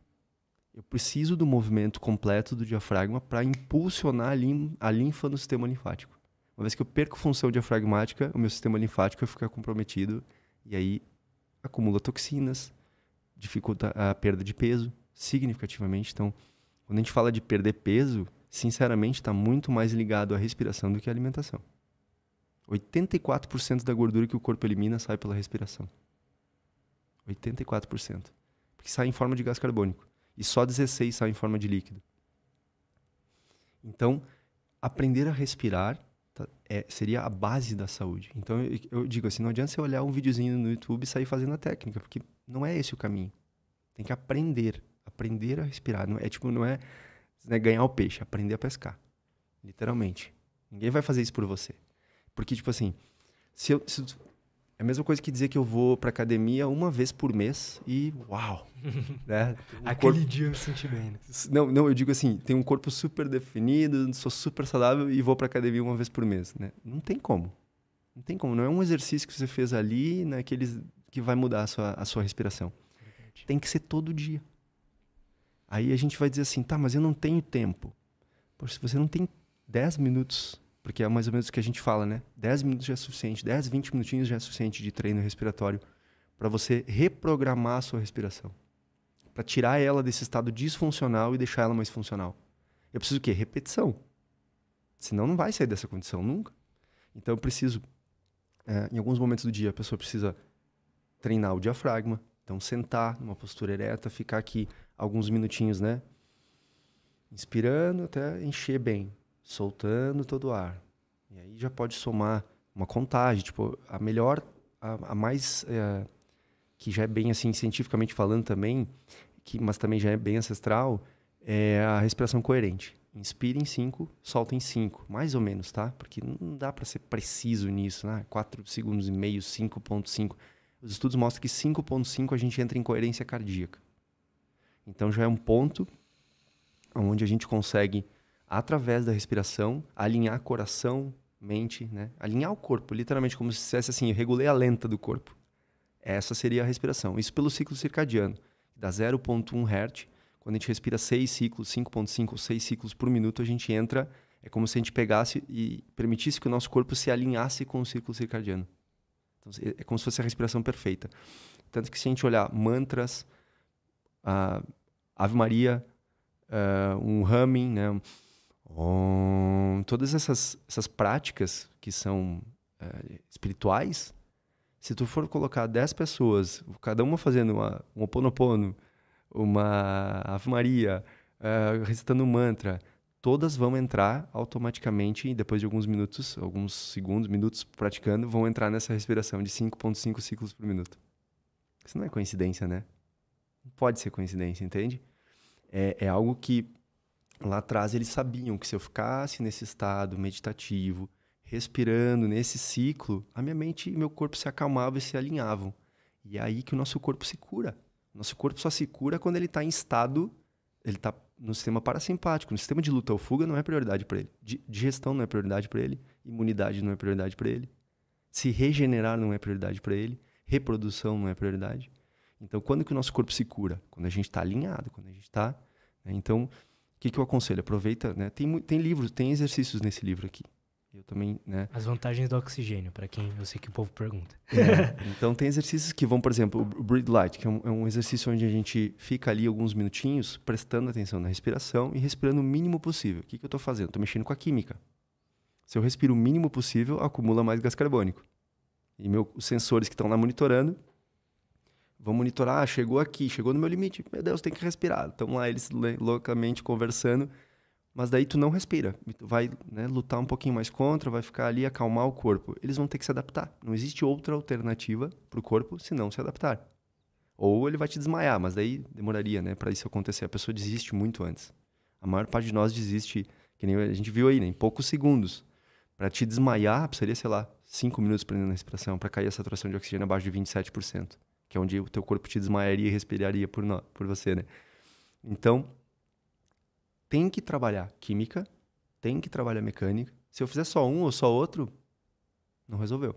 Eu preciso do movimento completo do diafragma para impulsionar a, lim a linfa no sistema linfático. Uma vez que eu perco função diafragmática, o meu sistema linfático vai ficar comprometido e aí acumula toxinas, dificulta a perda de peso significativamente. Então, quando a gente fala de perder peso, sinceramente está muito mais ligado à respiração do que à alimentação. 84% da gordura que o corpo elimina sai pela respiração. 84%. Porque sai em forma de gás carbônico. E só 16% sai em forma de líquido. Então, aprender a respirar tá, é, seria a base da saúde. Então, eu, eu, digo assim: não adianta você olhar um videozinho no YouTube e sair fazendo a técnica, porque não é esse o caminho. Tem que aprender. Aprender a respirar. Não é tipo, não é né, ganhar o peixe, é aprender a pescar. Literalmente. Ninguém vai fazer isso por você. Porque, tipo assim, se eu. Se, é a mesma coisa que dizer que eu vou para academia uma vez por mês e uau! Né? Aquele corpo... dia eu me senti bem. Né? Não, não, eu digo assim, tenho um corpo super definido, sou super saudável e vou para academia uma vez por mês. Né? Não tem como. Não tem como. Não é um exercício que você fez ali naqueles né, que vai mudar a sua, a sua respiração. Verdade. Tem que ser todo dia. Aí a gente vai dizer assim, tá, mas eu não tenho tempo. Poxa, se você não tem 10 minutos, porque é mais ou menos o que a gente fala, né? 10 minutos já é suficiente, 10, 20 minutinhos já é suficiente de treino respiratório para você reprogramar a sua respiração. Para tirar ela desse estado disfuncional e deixar ela mais funcional. Eu preciso o quê? Repetição. Senão não vai sair dessa condição nunca. Então eu preciso, é, em alguns momentos do dia, a pessoa precisa treinar o diafragma. Então, sentar numa postura ereta, ficar aqui alguns minutinhos, né? Inspirando até encher bem, soltando todo o ar. E aí já pode somar uma contagem, tipo, a melhor, a, a mais, é, que já é bem assim, cientificamente falando também, que, mas também já é bem ancestral, é a respiração coerente. Inspira em 5, solta em 5, mais ou menos, tá? Porque não dá para ser preciso nisso, né? 4 segundos e meio, 5.5. Os estudos mostram que 5.5 a gente entra em coerência cardíaca. Então já é um ponto onde a gente consegue, através da respiração, alinhar coração, mente, né? Alinhar o corpo, literalmente como se dissesse assim, eu regulei a lenta do corpo. Essa seria a respiração. Isso pelo ciclo circadiano, da dá 0.1 Hz. Quando a gente respira 6 ciclos, 5.5 ou 6 ciclos por minuto, a gente entra, é como se a gente pegasse e permitisse que o nosso corpo se alinhasse com o ciclo circadiano. Então, é como se fosse a respiração perfeita. Tanto que se a gente olhar mantras, a Ave Maria, eh, um humming, né? todas essas, essas práticas que são eh, espirituais, se tu for colocar 10 pessoas, cada uma fazendo uma, um oponopono, uma Ave Maria, uh, recitando um mantra, todas vão entrar automaticamente e depois de alguns minutos, alguns segundos, minutos praticando, vão entrar nessa respiração de 5.5 ciclos por minuto. Isso não é coincidência, né? Não pode ser coincidência, entende? É, é algo que lá atrás eles sabiam que se eu ficasse nesse estado meditativo, respirando nesse ciclo, a minha mente e meu corpo se acalmavam e se alinhavam. E é aí que o nosso corpo se cura. Nosso corpo só se cura quando ele está em estado, ele está no sistema parasimpático, no sistema de luta ou fuga, não é prioridade para ele. Digestão não é prioridade para ele. Imunidade não é prioridade para ele. Se regenerar não é prioridade para ele. Reprodução não é prioridade. Então, quando que o nosso corpo se cura? Quando a gente está alinhado, quando a gente está. Né? Então, o que, que eu aconselho? Aproveita, né? Tem, tem livros, tem exercícios nesse livro aqui. Eu também, né? As vantagens do oxigênio, para quem eu sei que o povo pergunta. É. então tem exercícios que vão, por exemplo, o breathe light, que é um, é um, exercício onde a gente fica ali alguns minutinhos prestando atenção na respiração e respirando o mínimo possível. O que, que eu estou fazendo? Estou mexendo com a química. Se eu respiro o mínimo possível, acumula mais gás carbônico. E meu, os sensores que estão lá monitorando vão monitorar, ah, chegou aqui, chegou no meu limite. Meu Deus, tem que respirar. Estão lá eles loucamente conversando mas daí tu não respira. Tu vai né, lutar um pouquinho mais contra, vai ficar ali, acalmar o corpo. Eles vão ter que se adaptar. Não existe outra alternativa para o corpo se não se adaptar. Ou ele vai te desmaiar, mas daí demoraria né, para isso acontecer. A pessoa desiste muito antes. A maior parte de nós desiste, que nem a gente viu aí, né, em poucos segundos. Para te desmaiar, precisaria, sei lá, 5 minutos prendendo a respiração para cair a saturação de oxigênio abaixo de 27%, que é onde o teu corpo te desmaiaria e respiraria por, no, por você, né? Então, tem que trabalhar química, tem que trabalhar mecânica. Se eu fizer só um ou só outro, não resolveu.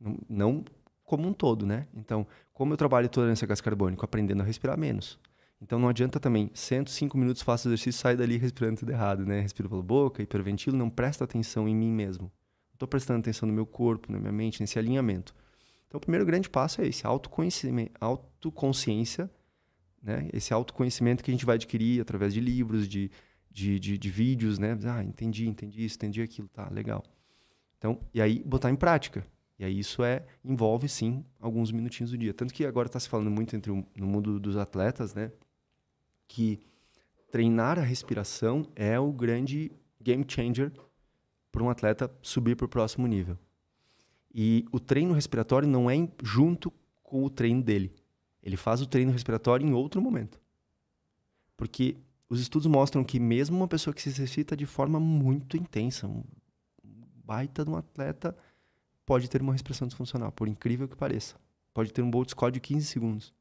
Não, não como um todo, né? Então, como eu trabalho tolerância a gás carbônico? Aprendendo a respirar menos. Então, não adianta também, 105 minutos faço exercício, saio dali respirando tudo errado, né? Respiro pela boca, hiperventilo, não presta atenção em mim mesmo. Não estou prestando atenção no meu corpo, na minha mente, nesse alinhamento. Então, o primeiro grande passo é esse, autoconsciência né? Esse autoconhecimento que a gente vai adquirir através de livros, de, de, de, de vídeos, né? Ah, entendi, entendi isso, entendi aquilo, tá, legal. Então, e aí botar em prática. E aí isso é envolve sim alguns minutinhos do dia. Tanto que agora está se falando muito entre o, no mundo dos atletas, né, que treinar a respiração é o grande game changer para um atleta subir para o próximo nível. E o treino respiratório não é junto com o treino dele. Ele faz o treino respiratório em outro momento. Porque os estudos mostram que mesmo uma pessoa que se exercita de forma muito intensa, um baita de um atleta, pode ter uma respiração disfuncional, por incrível que pareça. Pode ter um Bolt score de 15 segundos.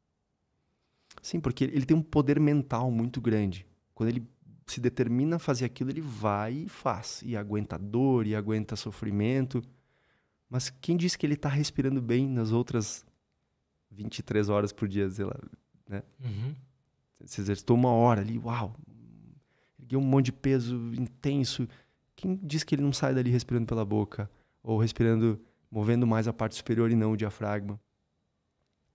Sim, porque ele tem um poder mental muito grande. Quando ele se determina a fazer aquilo, ele vai e faz. E aguenta dor, e aguenta sofrimento. Mas quem diz que ele está respirando bem nas outras 23 horas por dia, sei lá, né? Uhum. Você exercitou uma hora ali, uau, ergueu um monte de peso intenso. Quem diz que ele não sai dali respirando pela boca ou respirando, movendo mais a parte superior e não o diafragma?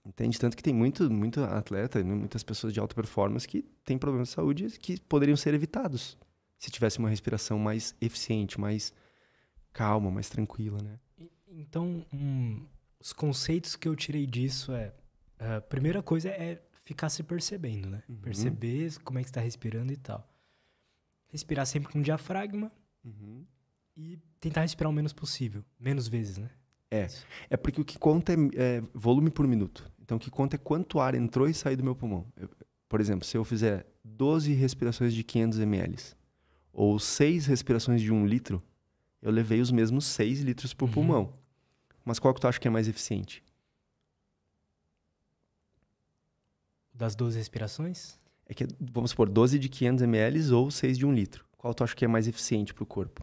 Entende? Tanto que tem muito, muito atleta, né, muitas pessoas de alta performance que têm problemas de saúde que poderiam ser evitados se tivesse uma respiração mais eficiente, mais calma, mais tranquila, né? Então, um, os conceitos que eu tirei disso é. A primeira coisa é ficar se percebendo, né? Uhum. Perceber como é que está respirando e tal. Respirar sempre com o diafragma uhum. e tentar respirar o menos possível, menos vezes, né? É. Isso. É porque o que conta é, é, volume por minuto. Então o que conta é quanto ar entrou e saiu do meu pulmão. Eu, por exemplo, se eu fizer 12 respirações de 500 ml ou 6 respirações de 1 litro, eu levei os mesmos 6 litros por uhum. pulmão. Mas qual que tu acha que é mais eficiente? Das 12 respirações? É que, vamos supor, 12 de 500 ml ou 6 de 1 litro. Qual tu acha que é mais eficiente pro corpo?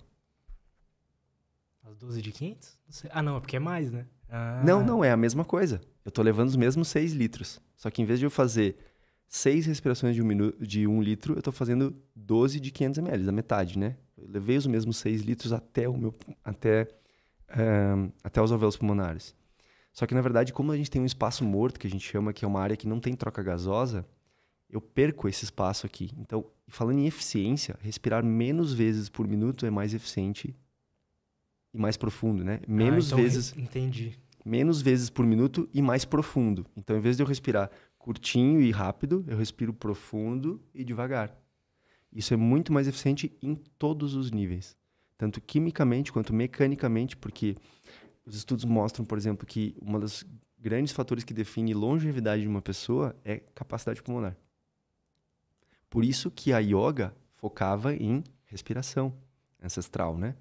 As 12 de 500? Não ah, não, é porque é mais, né? Ah. Não, não, é a mesma coisa. Eu tô levando os mesmos 6 litros. Só que em vez de eu fazer 6 respirações de 1 um de um litro, eu tô fazendo 12 de 500 ml, da metade, né? Eu levei os mesmos 6 litros até o meu... Até um, até os alvéolos pulmonares. Só que, na verdade, como a gente tem um espaço morto, que a gente chama, que é uma área que não tem troca gasosa, eu perco esse espaço aqui. Então, falando em eficiência, respirar menos vezes por minuto é mais eficiente e mais profundo, né? Ah, menos ah, então vezes. Entendi. Menos vezes por minuto e mais profundo. Então, em vez de eu respirar curtinho e rápido, eu respiro profundo e devagar. Isso é muito mais eficiente em todos os níveis tanto quimicamente quanto mecanicamente, porque os estudos mostram, por exemplo, que um dos grandes fatores que define longevidade de uma pessoa é capacidade pulmonar. Por isso que a yoga focava em respiração ancestral, né?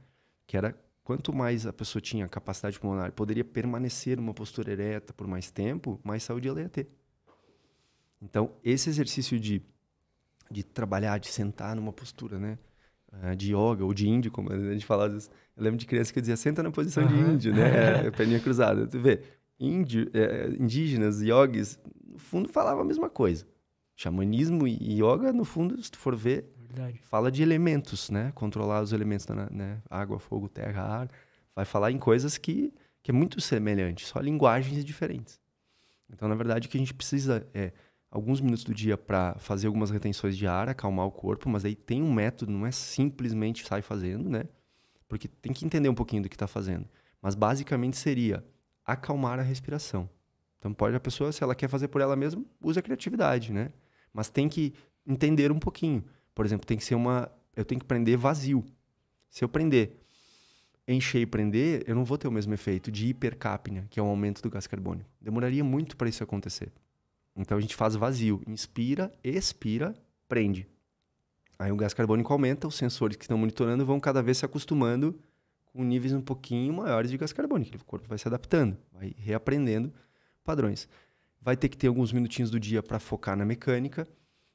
Que era quanto mais a pessoa tinha capacidade pulmonar, poderia permanecer numa postura ereta por mais tempo, mais saúde ela ia ter. Então, esse exercício de de trabalhar, de sentar numa postura, né? É, de yoga ou de índio, como a gente fala. Eu lembro de criança que dizia, senta na posição uhum. de índio, né? É, perninha cruzada. Tu vê, índio, é, é, indígenas, yogis, no fundo falava a mesma coisa. Xamanismo e yoga, no fundo, se tu for ver, Verdade. fala de elementos, né? Controlar os elementos, né? Água, fogo, terra, ar. Vai falar em coisas que, que é muito semelhante, só linguagens diferentes. Então, na verdade, o que a gente precisa é alguns minutos do dia para fazer algumas retenções de ar, acalmar o corpo, mas aí tem um método, não é simplesmente sai fazendo, né? Porque tem que entender um pouquinho do que está fazendo. Mas basicamente seria acalmar a respiração. Então pode a pessoa, se ela quer fazer por ela mesma, usa a criatividade, né? Mas tem que entender um pouquinho. Por exemplo, tem que ser uma, eu tenho que prender vazio. Se eu prender encher e prender, eu não vou ter o mesmo efeito de hipercapnia, que é um aumento do gás carbônico. Demoraria muito para isso acontecer. Então a gente faz vazio, inspira, expira, prende. Aí o gás carbônico aumenta, os sensores que estão monitorando vão cada vez se acostumando com níveis um pouquinho maiores de gás carbônico. O corpo vai se adaptando, vai reaprendendo padrões. Vai ter que ter alguns minutinhos do dia para focar na mecânica,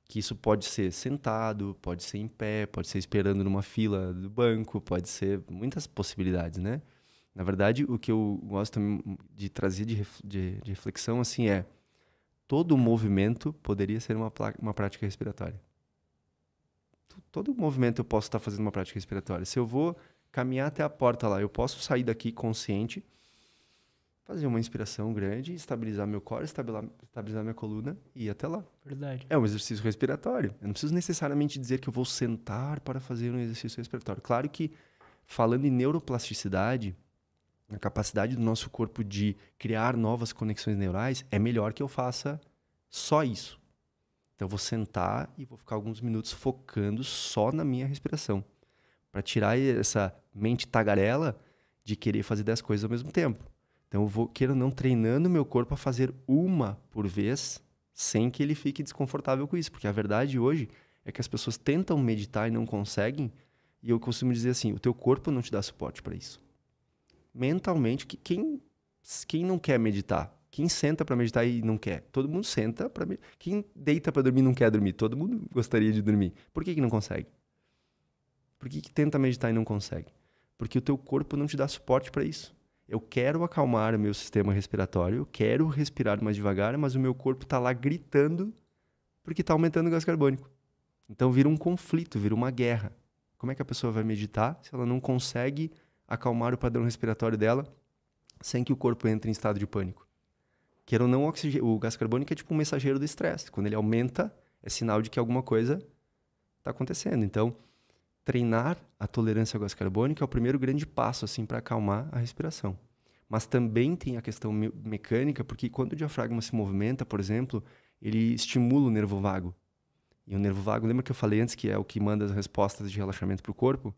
que isso pode ser sentado, pode ser em pé, pode ser esperando numa fila do banco, pode ser muitas possibilidades, né? Na verdade, o que eu gosto de trazer de, de, de reflexão assim é todo movimento poderia ser uma, uma prática respiratória. Todo movimento eu posso estar fazendo uma prática respiratória. Se eu vou caminhar até a porta lá, eu posso sair daqui consciente, fazer uma inspiração grande, estabilizar meu core, estabilizar, estabilizar minha coluna e ir até lá. Verdade. É um exercício respiratório. Eu não preciso necessariamente dizer que eu vou sentar para fazer um exercício respiratório. Claro que, falando em neuroplasticidade, a capacidade do nosso corpo de criar novas conexões neurais, é melhor que eu faça só isso. Então eu vou sentar e vou ficar alguns minutos focando só na minha respiração, para tirar essa mente tagarela de querer fazer 10 coisas ao mesmo tempo. Então eu vou queira não treinando meu corpo a fazer uma por vez, sem que ele fique desconfortável com isso, porque a verdade hoje é que as pessoas tentam meditar e não conseguem, e eu costumo dizer assim, o teu corpo não te dá suporte para isso mentalmente que quem, quem não quer meditar? Quem senta para meditar e não quer? Todo mundo senta para meditar. Quem deita para dormir e não quer dormir? Todo mundo gostaria de dormir. Por que, que não consegue? Por que, que tenta meditar e não consegue? Porque o teu corpo não te dá suporte para isso. Eu quero acalmar o meu sistema respiratório, eu quero respirar mais devagar, mas o meu corpo está lá gritando porque está aumentando o gás carbônico. Então vira um conflito, vira uma guerra. Como é que a pessoa vai meditar se ela não consegue acalmar o padrão respiratório dela sem que o corpo entre em estado de pânico. Que era não, o, o gás carbônico é tipo um mensageiro do estresse. Quando ele aumenta, é sinal de que alguma coisa está acontecendo. Então, treinar a tolerância ao gás carbônico é o primeiro grande passo assim para acalmar a respiração. Mas também tem a questão mecânica, porque quando o diafragma se movimenta, por exemplo, ele estimula o nervo vago. E o nervo vago, lembra que eu falei antes que é o que manda as respostas de relaxamento para o corpo?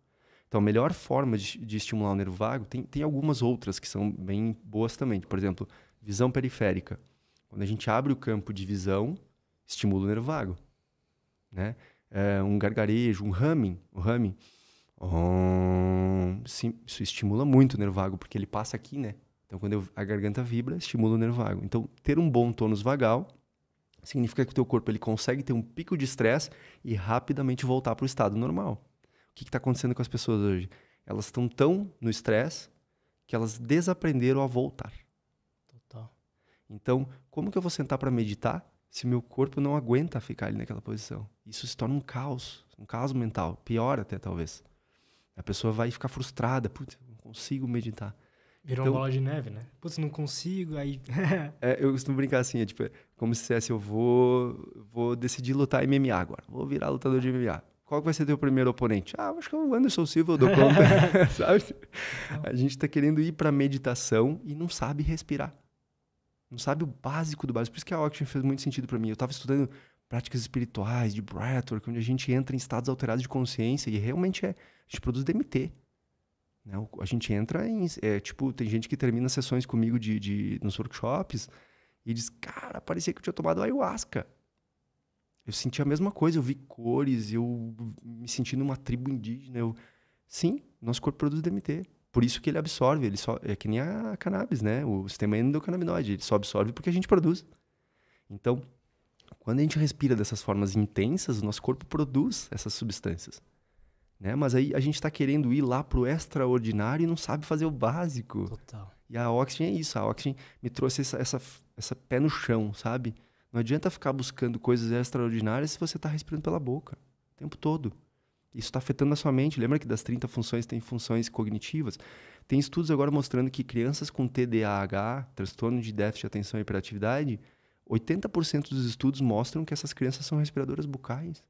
Então, a melhor forma de, de estimular o nervo vago tem, tem algumas outras que são bem boas também. Por exemplo, visão periférica. Quando a gente abre o campo de visão, estimula o nervo vago. Né? É, um gargarejo, um humming, um humming. Um, sim, isso estimula muito o nervo vago, porque ele passa aqui, né? Então, quando eu, a garganta vibra, estimula o nervo vago. Então, ter um bom tônus vagal significa que o teu corpo ele consegue ter um pico de estresse e rapidamente voltar para o estado normal. O que está acontecendo com as pessoas hoje? Elas estão tão no estresse que elas desaprenderam a voltar. Total. Então, como que eu vou sentar para meditar se meu corpo não aguenta ficar ali naquela posição? Isso se torna um caos, um caos mental, pior até talvez. A pessoa vai ficar frustrada, putz, não consigo meditar. Virou então, uma bola de neve, né? Putz, não consigo, aí. é, eu costumo brincar assim, é tipo, é como se dissesse, eu vou, vou decidir lutar MMA agora. Vou virar lutador de MMA qual vai ser teu primeiro oponente? Ah, acho que é o Anderson Silva, eu dou conta, sabe? A gente está querendo ir para meditação e não sabe respirar. Não sabe o básico do básico. Por isso que a Auction fez muito sentido para mim. Eu estava estudando práticas espirituais, de breathwork, onde a gente entra em estados alterados de consciência e realmente é, a gente produz DMT. Né? A gente entra em, é, tipo, tem gente que termina sessões comigo de, de, nos workshops e diz, cara, parecia que eu tinha tomado ayahuasca. Eu senti a mesma coisa, eu vi cores, eu me senti numa tribo indígena. Eu... Sim, nosso corpo produz DMT. Por isso que ele absorve, ele só é que nem a cannabis, né? O sistema endocannabinoide, ele só absorve porque a gente produz. Então, quando a gente respira dessas formas intensas, o nosso corpo produz essas substâncias. Né? Mas aí a gente está querendo ir lá pro extraordinário e não sabe fazer o básico. Total. E a Oxygen é isso. A Oxygen me trouxe essa, essa, essa pé no chão, sabe? Não adianta ficar buscando coisas extraordinárias se você está respirando pela boca o tempo todo. Isso está afetando a sua mente. Lembra que das 30 funções tem funções cognitivas? Tem estudos agora mostrando que crianças com TDAH, transtorno de déficit de atenção e hiperatividade, 80% dos estudos mostram que essas crianças são respiradoras bucais.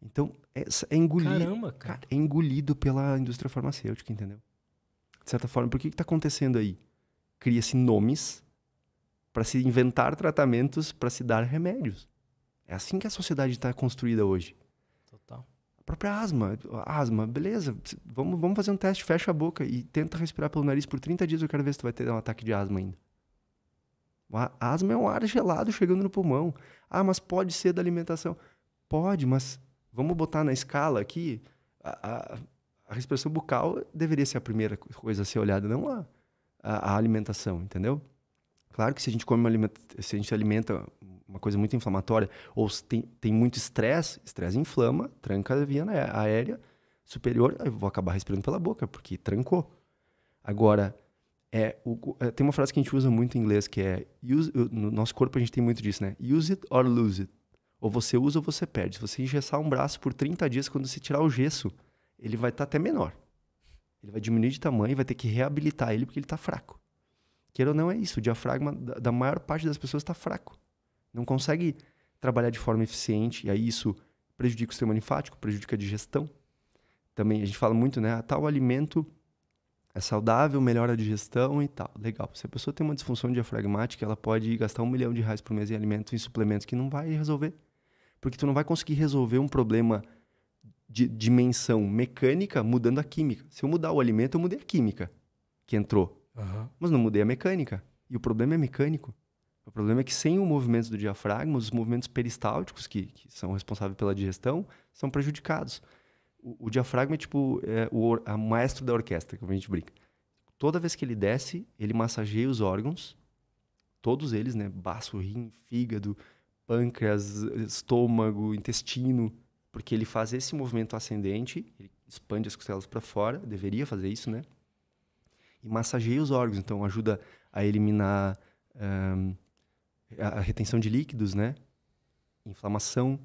Então, é, é engolido. Caramba, cara. É engolido pela indústria farmacêutica, entendeu? De certa forma, por que está acontecendo aí? Cria-se nomes para se inventar tratamentos para se dar remédios. É assim que a sociedade está construída hoje. Total. A própria asma, asma, beleza, vamos, vamos fazer um teste, fecha a boca e tenta respirar pelo nariz por 30 dias, eu quero ver se tu vai ter um ataque de asma ainda. A asma é um ar gelado chegando no pulmão. Ah, mas pode ser da alimentação. Pode, mas vamos botar na escala aqui. A, a, a respiração bucal deveria ser a primeira coisa a ser olhada, não a, a alimentação, entendeu? Claro que se a gente come uma se a gente alimenta uma coisa muito inflamatória ou tem, tem muito estresse, estresse inflama, tranca a via né, aérea superior, eu vou acabar respirando pela boca, porque trancou. Agora, é, o, é, tem uma frase que a gente usa muito em inglês que é use, no nosso corpo a gente tem muito disso, né? Use it or lose it. Ou você usa ou você perde. Se você engessar um braço por 30 dias, quando você tirar o gesso, ele vai estar tá até menor. Ele vai diminuir de tamanho, e vai ter que reabilitar ele porque ele está fraco. Queira ou não, é isso. O diafragma da maior parte das pessoas está fraco. Não consegue trabalhar de forma eficiente, e aí isso prejudica o sistema linfático, prejudica a digestão. Também a gente fala muito, né? Ah, tal alimento é saudável, melhora a digestão e tal. Legal. Se a pessoa tem uma disfunção diafragmática, ela pode gastar um milhão de reais por mês em alimentos e suplementos que não vai resolver. Porque tu não vai conseguir resolver um problema de dimensão mecânica mudando a química. Se eu mudar o alimento, eu mudei a química que entrou. Uhum. Mas não mudei a mecânica. E o problema é mecânico. O problema é que sem o movimento do diafragma, os movimentos peristálticos, que, que são responsáveis pela digestão, são prejudicados. O, o diafragma é tipo é o a maestro da orquestra, como a gente brinca. Toda vez que ele desce, ele massageia os órgãos, todos eles, né? Baço, rim, fígado, pâncreas, estômago, intestino, porque ele faz esse movimento ascendente, ele expande as costelas para fora, deveria fazer isso, né? e massageia os órgãos. Então, ajuda a eliminar um, a retenção de líquidos, né? Inflamação,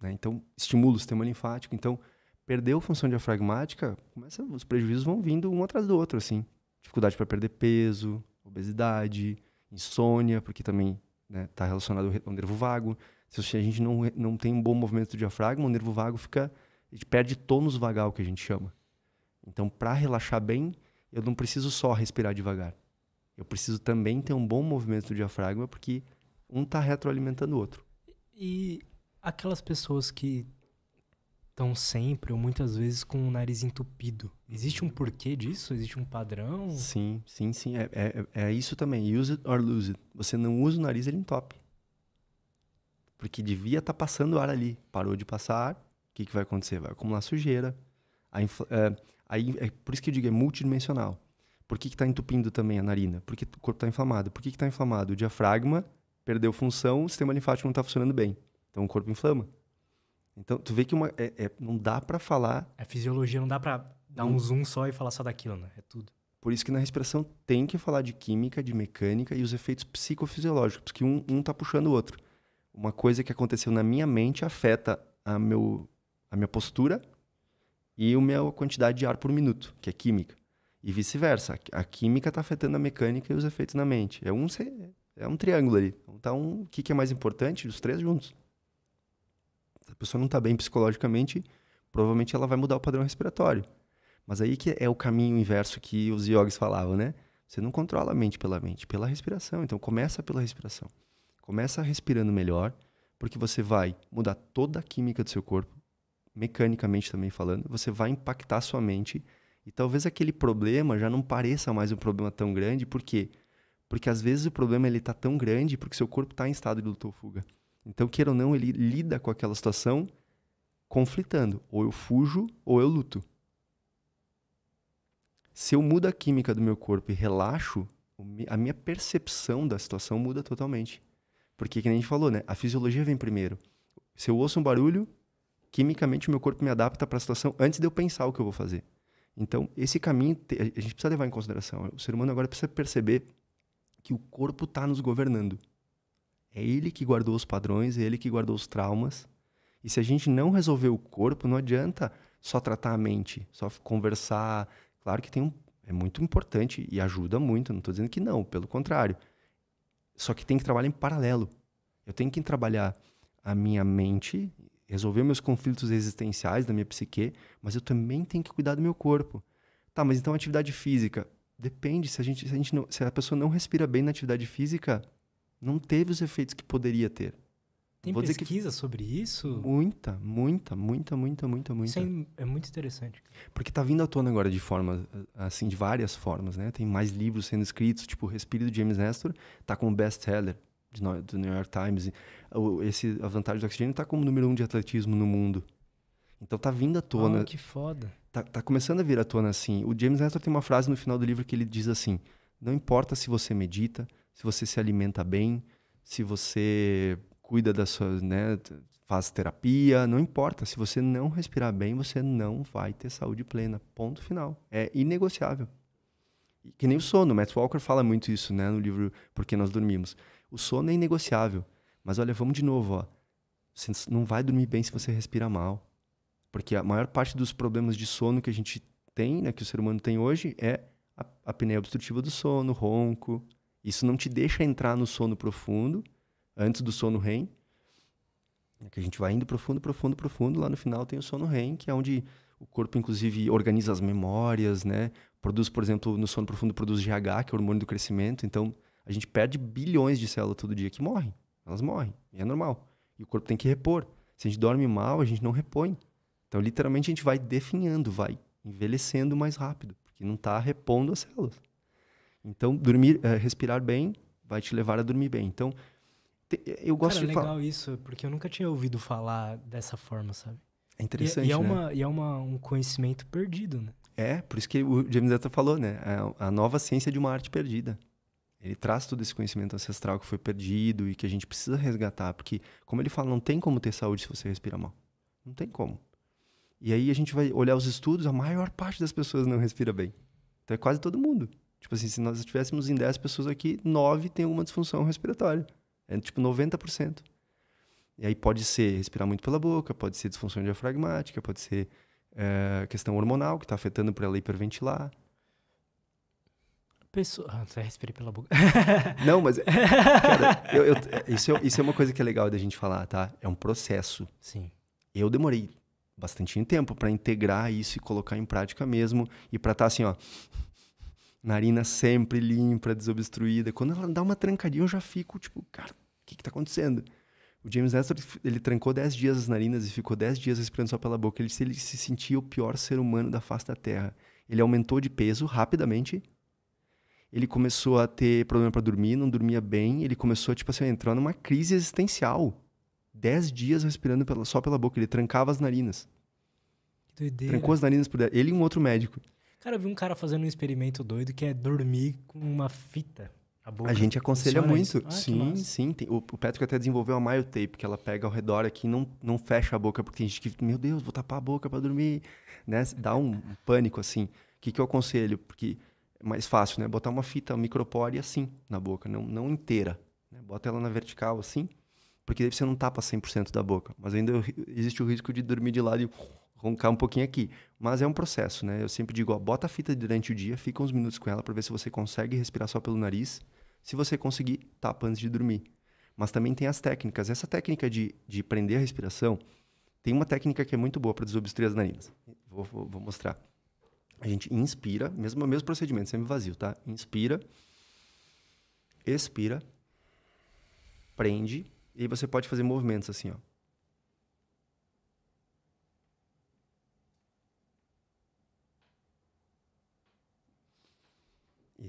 né? Então, estimula o sistema linfático. Então, perdeu função diafragmática, começa, os prejuízos vão vindo um atrás do outro, assim. Dificuldade para perder peso, obesidade, insônia, porque também está né, tá relacionado ao nervo vago. Se a gente não, não tem um bom movimento do diafragma, o nervo vago fica. A gente perde tônus vagal, que a gente chama. Então, para relaxar bem, eu não preciso só respirar devagar. Eu preciso também ter um bom movimento do diafragma, porque um está retroalimentando o outro. E aquelas pessoas que estão sempre ou muitas vezes com o nariz entupido, existe um porquê disso? Existe um padrão? Sim, sim, sim. É, é, é, é isso também. Use it or lose it. Você não usa o nariz, ele entope. Porque devia estar tá passando ar ali. Parou de passar ar, o que, que vai acontecer? Vai acumular sujeira. A infla... É, Aí, é por isso que eu digo, é multidimensional. Por que está entupindo também a narina? Porque o corpo está inflamado. Por que está inflamado? O diafragma perdeu função, o sistema linfático não está funcionando bem. Então o corpo inflama. Então tu vê que uma, é, é, não dá para falar. É fisiologia não dá para dar um zoom só e falar só daquilo, né? É tudo. Por isso que na respiração tem que falar de química, de mecânica e os efeitos psicofisiológicos, porque um, um tá puxando o outro. Uma coisa que aconteceu na minha mente afeta a, meu, a minha postura, e a minha quantidade de ar por minuto, que é química. E vice-versa. A química está afetando a mecânica e os efeitos na mente. É um, é um triângulo ali. Então, tá o que, é mais importante? Os três juntos. Se a pessoa não está bem psicologicamente, provavelmente ela vai mudar o padrão respiratório. Mas aí que é o caminho inverso que os yogis falavam, né? Você não controla a mente pela mente, pela respiração. Então começa pela respiração. Começa respirando melhor, porque você vai mudar toda a química do seu corpo, mecanicamente também falando, você vai impactar a sua mente e talvez aquele problema já não pareça mais um problema tão grande, por quê? Porque às vezes o problema ele tá tão grande porque seu corpo está em estado de luta ou fuga. Então, queira ou não, ele lida com aquela situação conflitando, ou eu fujo ou eu luto. Se eu mudo a química do meu corpo e relaxo, a minha percepção da situação muda totalmente. Porque, que a gente falou, né? A fisiologia vem primeiro. Se eu ouço um barulho, quimicamente o meu corpo me adapta para a situação antes de eu pensar o que eu vou fazer. Então, esse caminho a gente precisa levar em consideração. O ser humano agora precisa perceber que o corpo está nos governando. É ele que guardou os padrões, é ele que guardou os traumas. E se a gente não resolver o corpo, não adianta só tratar a mente, só conversar. Claro que tem um, é muito importante e ajuda muito, não estou dizendo que não, pelo contrário. Só que tem que trabalhar em paralelo. Eu tenho que trabalhar a minha mente resolver meus conflitos existenciais da minha psique, mas eu também tenho que cuidar do meu corpo. Tá, mas então atividade física. Depende, se a, gente, se a, gente não, se a pessoa não respira bem na atividade física, não teve os efeitos que poderia ter. Tem Vou pesquisa que... sobre isso? Muita, muita, muita, muita, muita, muita. Isso é, é muito interessante. Porque tá vindo à tona agora de forma assim, de várias formas, né? Tem mais livros sendo escritos, tipo Respire de James Nestor, tá com best-seller do New York Times. Esse, a vantagem do oxigênio está como número um de atletismo no mundo. Então tá vindo à tona. Ah, que foda. Tá, tá começando a vir à tona assim. O James Nestor tem uma frase no final do livro que ele diz assim: Não importa se você medita, se você se alimenta bem, se você cuida da sua. Né, faz terapia, não importa. Se você não respirar bem, você não vai ter saúde plena. Ponto final. É inegociável. Que nem o sono. Matt Walker fala muito isso né, no livro Porque Nós Dormimos o sono é inegociável. Mas olha, vamos de novo, ó. Você não vai dormir bem se você respira mal. Porque a maior parte dos problemas de sono que a gente tem, né, que o ser humano tem hoje, é a apneia obstrutiva do sono, ronco. Isso não te deixa entrar no sono profundo, antes do sono REM. É que a gente vai indo profundo, profundo, profundo. Lá no final tem o sono REM, que é onde o corpo, inclusive, organiza as memórias, né? Produz, por exemplo, no sono profundo, produz GH, que é o hormônio do crescimento. Então, a gente perde bilhões de células todo dia que morrem. Elas morrem. E é normal. E o corpo tem que repor. Se a gente dorme mal, a gente não repõe. Então, literalmente, a gente vai definhando, vai envelhecendo mais rápido, porque não está repondo as células. Então, dormir, eh, respirar bem vai te levar a dormir bem. Então, te, eh, eu gosto Cara, de falar. É legal isso, porque eu nunca tinha ouvido falar dessa forma, sabe? É, é interessante. E, e é, né? uma, e é uma, um conhecimento perdido, né? É, por isso que o James Dutton falou, né? É a nova ciência de uma arte perdida. Ele traz todo esse conhecimento ancestral que foi perdido e que a gente precisa resgatar, porque, como ele fala, não tem como ter saúde se você respira mal. Não tem como. E aí a gente vai olhar os estudos, a maior parte das pessoas não respira bem. Então é quase todo mundo. Tipo assim, se nós estivéssemos em 10 pessoas aqui, 9 tem alguma disfunção respiratória. É tipo 90%. E aí pode ser respirar muito pela boca, pode ser disfunção diafragmática, pode ser é, questão hormonal que está afetando para ela hiperventilar pessoa. Ah, você pela boca. Não, mas. É, cara, eu, eu, é, isso, é, isso é uma coisa que é legal da gente falar, tá? É um processo. Sim. Eu demorei bastante tempo para integrar isso e colocar em prática mesmo. E para estar tá assim, ó. Narina sempre limpa, desobstruída. Quando ela dá uma trancadinha, eu já fico tipo, cara, o que, que tá acontecendo? O James Nestor, ele trancou 10 dias as narinas e ficou 10 dias respirando só pela boca. Ele, ele se sentia o pior ser humano da face da Terra. Ele aumentou de peso rapidamente, ele começou a ter problema para dormir, não dormia bem, ele começou tipo assim, a entrar numa crise existencial. Dez dias respirando pela, só pela boca, ele trancava as narinas. Que doideira. Trancou as narinas por ele e um outro médico. Cara, eu vi um cara fazendo um experimento doido que é dormir com uma fita. A, boca. a gente aconselha muito. Ah, sim, sim. Tem, o, o Patrick até desenvolveu a myotape, que ela pega ao redor aqui e não, não fecha a boca, porque tem gente que, meu Deus, vou tapar a boca para dormir. Né? Dá um pânico, assim. O que, que eu aconselho? Porque é mais fácil, né? Botar uma fita micropore assim na boca, não, não inteira. Né? Bota ela na vertical assim, porque daí você não tapa 100% da boca. Mas ainda existe o risco de dormir de lado e roncar um pouquinho aqui. Mas é um processo, né? Eu sempre digo, ó, bota a fita durante o dia, fica uns minutos com ela para ver se você consegue respirar só pelo nariz. Se você conseguir, tapa antes de dormir. Mas também tem as técnicas. Essa técnica de, de prender a respiração, tem uma técnica que é muito boa para desobstruir as narinas. Vou, vou, vou mostrar. A gente inspira, mesmo mesmo procedimento, sempre vazio, tá? Inspira, expira, prende e aí você pode fazer movimentos assim, ó.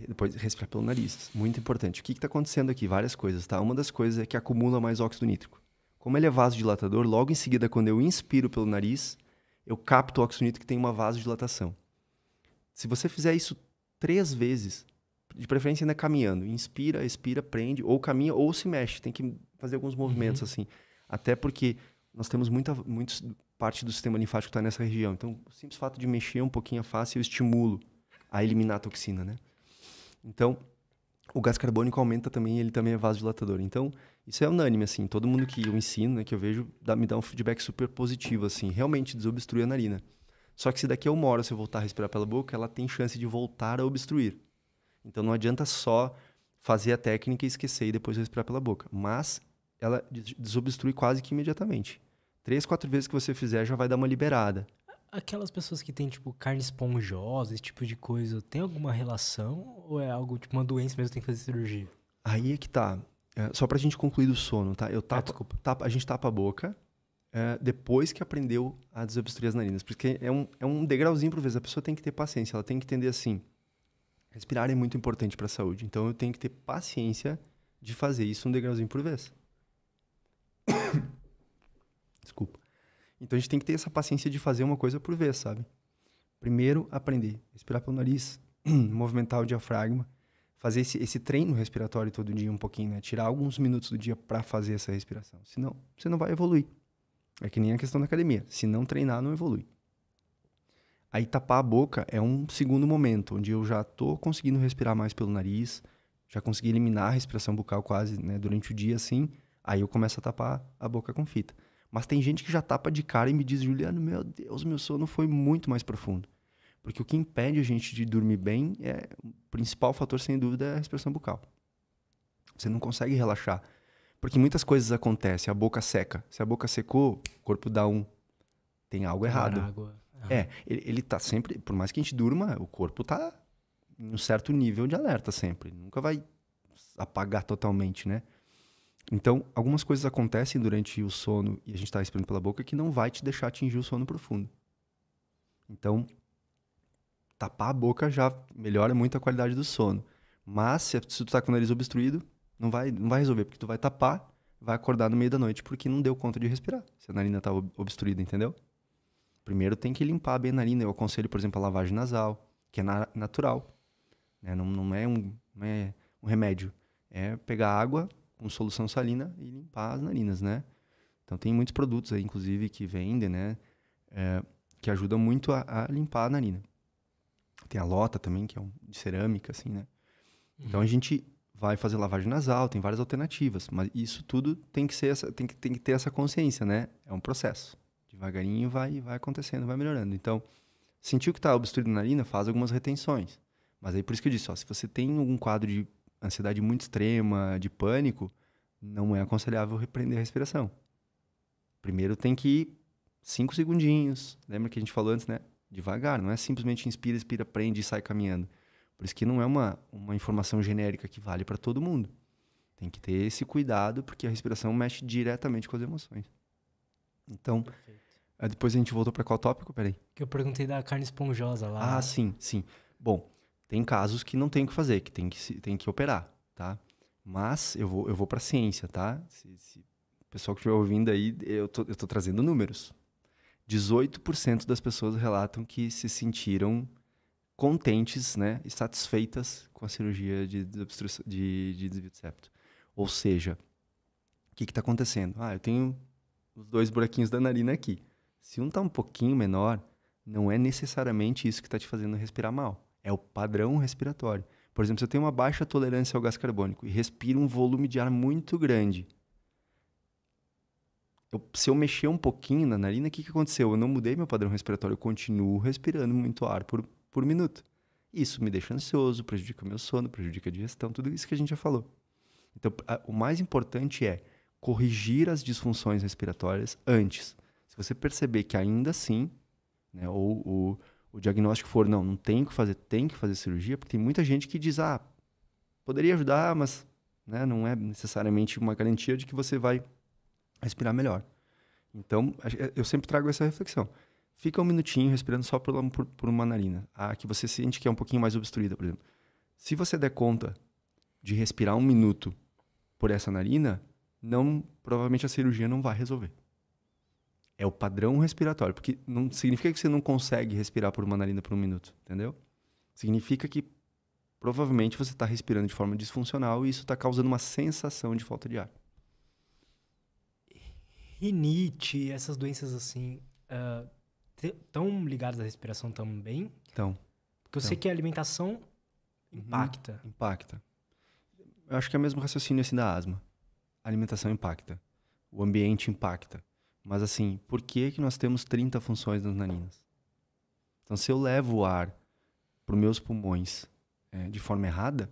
depois respirar pelo nariz. Muito importante. O que está acontecendo aqui? Várias coisas, tá? Uma das coisas é que acumula mais óxido nítrico. Como ele é vasodilatador, logo em seguida, quando eu inspiro pelo nariz, eu capto o óxido nítrico que tem uma vasodilatação. Se você fizer isso três vezes, de preferência ainda caminhando, inspira, expira, prende, ou caminha ou se mexe, tem que fazer alguns uhum. movimentos uhum. assim. Até porque nós temos muita muita parte do sistema linfático que está nessa região. Então, o simples fato de mexer um pouquinho a é face, eu estimulo a eliminar a toxina, né? Então, o gás carbônico aumenta também, ele também é vasodilatador. Então, isso é unânime, assim. Todo mundo que eu ensino, né, que eu vejo, dá, me dá um feedback super positivo, assim. Realmente desobstrui a narina. Só que se daqui a uma hora você voltar a respirar pela boca, ela tem chance de voltar a obstruir. Então não adianta só fazer a técnica e esquecer e depois respirar pela boca. Mas ela desobstrui quase que imediatamente. Três, quatro vezes que você fizer já vai dar uma liberada. Aquelas pessoas que têm, tipo, carne esponjosa, esse tipo de coisa, tem alguma relação? Ou é algo, tipo, uma doença mesmo, tem que fazer cirurgia? Aí é que tá. É, só pra gente concluir do sono, tá? Eu tapo, ah, Tapo, a gente tapa a boca, é, depois que aprendeu a desobstruir as narinas. Porque é um, é um degrauzinho por vez. A pessoa tem que ter paciência, ela tem que entender assim. Respirar é muito importante para a saúde. Então eu tenho que ter paciência de fazer isso um degrauzinho por vez. Desculpa. Então a gente tem que ter essa paciência de fazer uma coisa por vez, sabe? Primeiro, aprender. Respirar pelo nariz, movimentar o diafragma, fazer esse, esse treino respiratório todo dia um pouquinho, né? Tirar alguns minutos do dia para fazer essa respiração. Senão, você não vai evoluir. É que nem a questão da academia. Se não treinar, não evolui. Aí tapar a boca é um segundo momento, onde eu já tô conseguindo respirar mais pelo nariz, já consegui eliminar a respiração bucal quase, né, durante o dia assim, aí eu começo a tapar a boca com fita. Mas tem gente que já tapa de cara e me diz, Juliano, meu Deus, meu sono foi muito mais profundo. Porque o que impede a gente de dormir bem é o principal fator, sem dúvida, é a respiração bucal. Você não consegue relaxar. Porque muitas coisas acontecem, a boca seca. Se a boca secou, o corpo dá um. Tem algo errado. Água. Ah. É, ele, ele tá sempre, por mais que a gente durma, o corpo tá em um certo nível de alerta sempre. nunca vai apagar totalmente, né? Então, algumas coisas acontecem durante o sono e a gente está respirando pela boca que não vai te deixar atingir o sono profundo. Então, tapar a boca já melhora muito a qualidade do sono. Mas, se tu tá com o nariz obstruído, não vai, não vai resolver, porque tu vai tapar, vai acordar no meio da noite porque não deu conta de respirar. Se a narina tá obstruída, entendeu? Primeiro tem que limpar bem a narina. Eu aconselho, por exemplo, a lavagem nasal, que é na natural. Né? Não, não, é um, não é um remédio. É pegar água com solução salina e limpar as narinas, né? Então tem muitos produtos aí, inclusive, que vendem, né? É, que ajudam muito a, a, limpar a narina. Tem a lota também, que é um, de cerâmica, assim, né? Então a uhum. gente vai fazer lavagem nasal, tem várias alternativas, mas isso tudo tem que ser essa, tem que, tem que ter essa consciência, né? É um processo. Devagarinho vai vai acontecendo, vai melhorando. Então, sentiu que está obstruído na narina, faz algumas retenções. Mas aí é por isso que eu disse, ó, se você tem algum quadro de ansiedade muito extrema, de pânico, não é aconselhável repreender a respiração. Primeiro tem que ir cinco segundinhos. Lembra que a gente falou antes, né? Devagar, não é simplesmente inspira, expira, prende e sai caminhando. Por isso que não é uma, uma informação genérica que vale para todo mundo. Tem que ter esse cuidado, porque a respiração mexe diretamente com as emoções. Então, Perfeito. depois a gente voltou para qual tópico? Peraí. Que eu perguntei da carne esponjosa lá. Ah, sim, sim. Bom, tem casos que não tem o que fazer, que tem que, tem que operar, tá? Mas eu vou, eu vou para ciência, tá? Se, se o pessoal que estiver ouvindo aí, eu tô, eu tô trazendo números. 18% das pessoas relatam que se sentiram contentes, né, satisfeitas com a cirurgia de, de, de desvio de septo. Ou seja, o que está acontecendo? Ah, eu tenho os dois buraquinhos da narina aqui. Se um está um pouquinho menor, não é necessariamente isso que está te fazendo respirar mal. É o padrão respiratório. Por exemplo, se eu tenho uma baixa tolerância ao gás carbônico e respiro um volume de ar muito grande, eu, se eu mexer um pouquinho na narina, o que, que aconteceu? Eu não mudei meu padrão respiratório, eu continuo respirando muito ar por por minuto. Isso me deixa ansioso, prejudica meu sono, prejudica a digestão, tudo isso que a gente já falou. Então, a, o mais importante é corrigir as disfunções respiratórias antes. Se você perceber que ainda assim, né, ou, ou o diagnóstico for, não, não tem que fazer, tem que fazer cirurgia, porque tem muita gente que diz, ah, poderia ajudar, mas né, não é necessariamente uma garantia de que você vai respirar melhor. Então, eu sempre trago essa reflexão. Fica um minutinho respirando só por, por, por uma narina. A que você sente que é um pouquinho mais obstruída, por exemplo. Se você der conta de respirar um minuto por essa narina, não provavelmente a cirurgia não vai resolver. É o padrão respiratório, porque não significa que você não consegue respirar por uma narina por um minuto, entendeu? Significa que provavelmente você está respirando de forma disfuncional e isso está causando uma sensação de falta de ar. Rinite, essas doenças assim, uh, tão ligados à respiração também? Então. Porque eu então. sei que a alimentação uhum. impacta. Uhum, impacta. Eu acho que é o mesmo raciocínio assim da asma. A alimentação impacta. O ambiente impacta. Mas assim, por que, que nós temos 30 funções nas naninas? Então, se eu levo o ar para os meus pulmões é, de forma errada,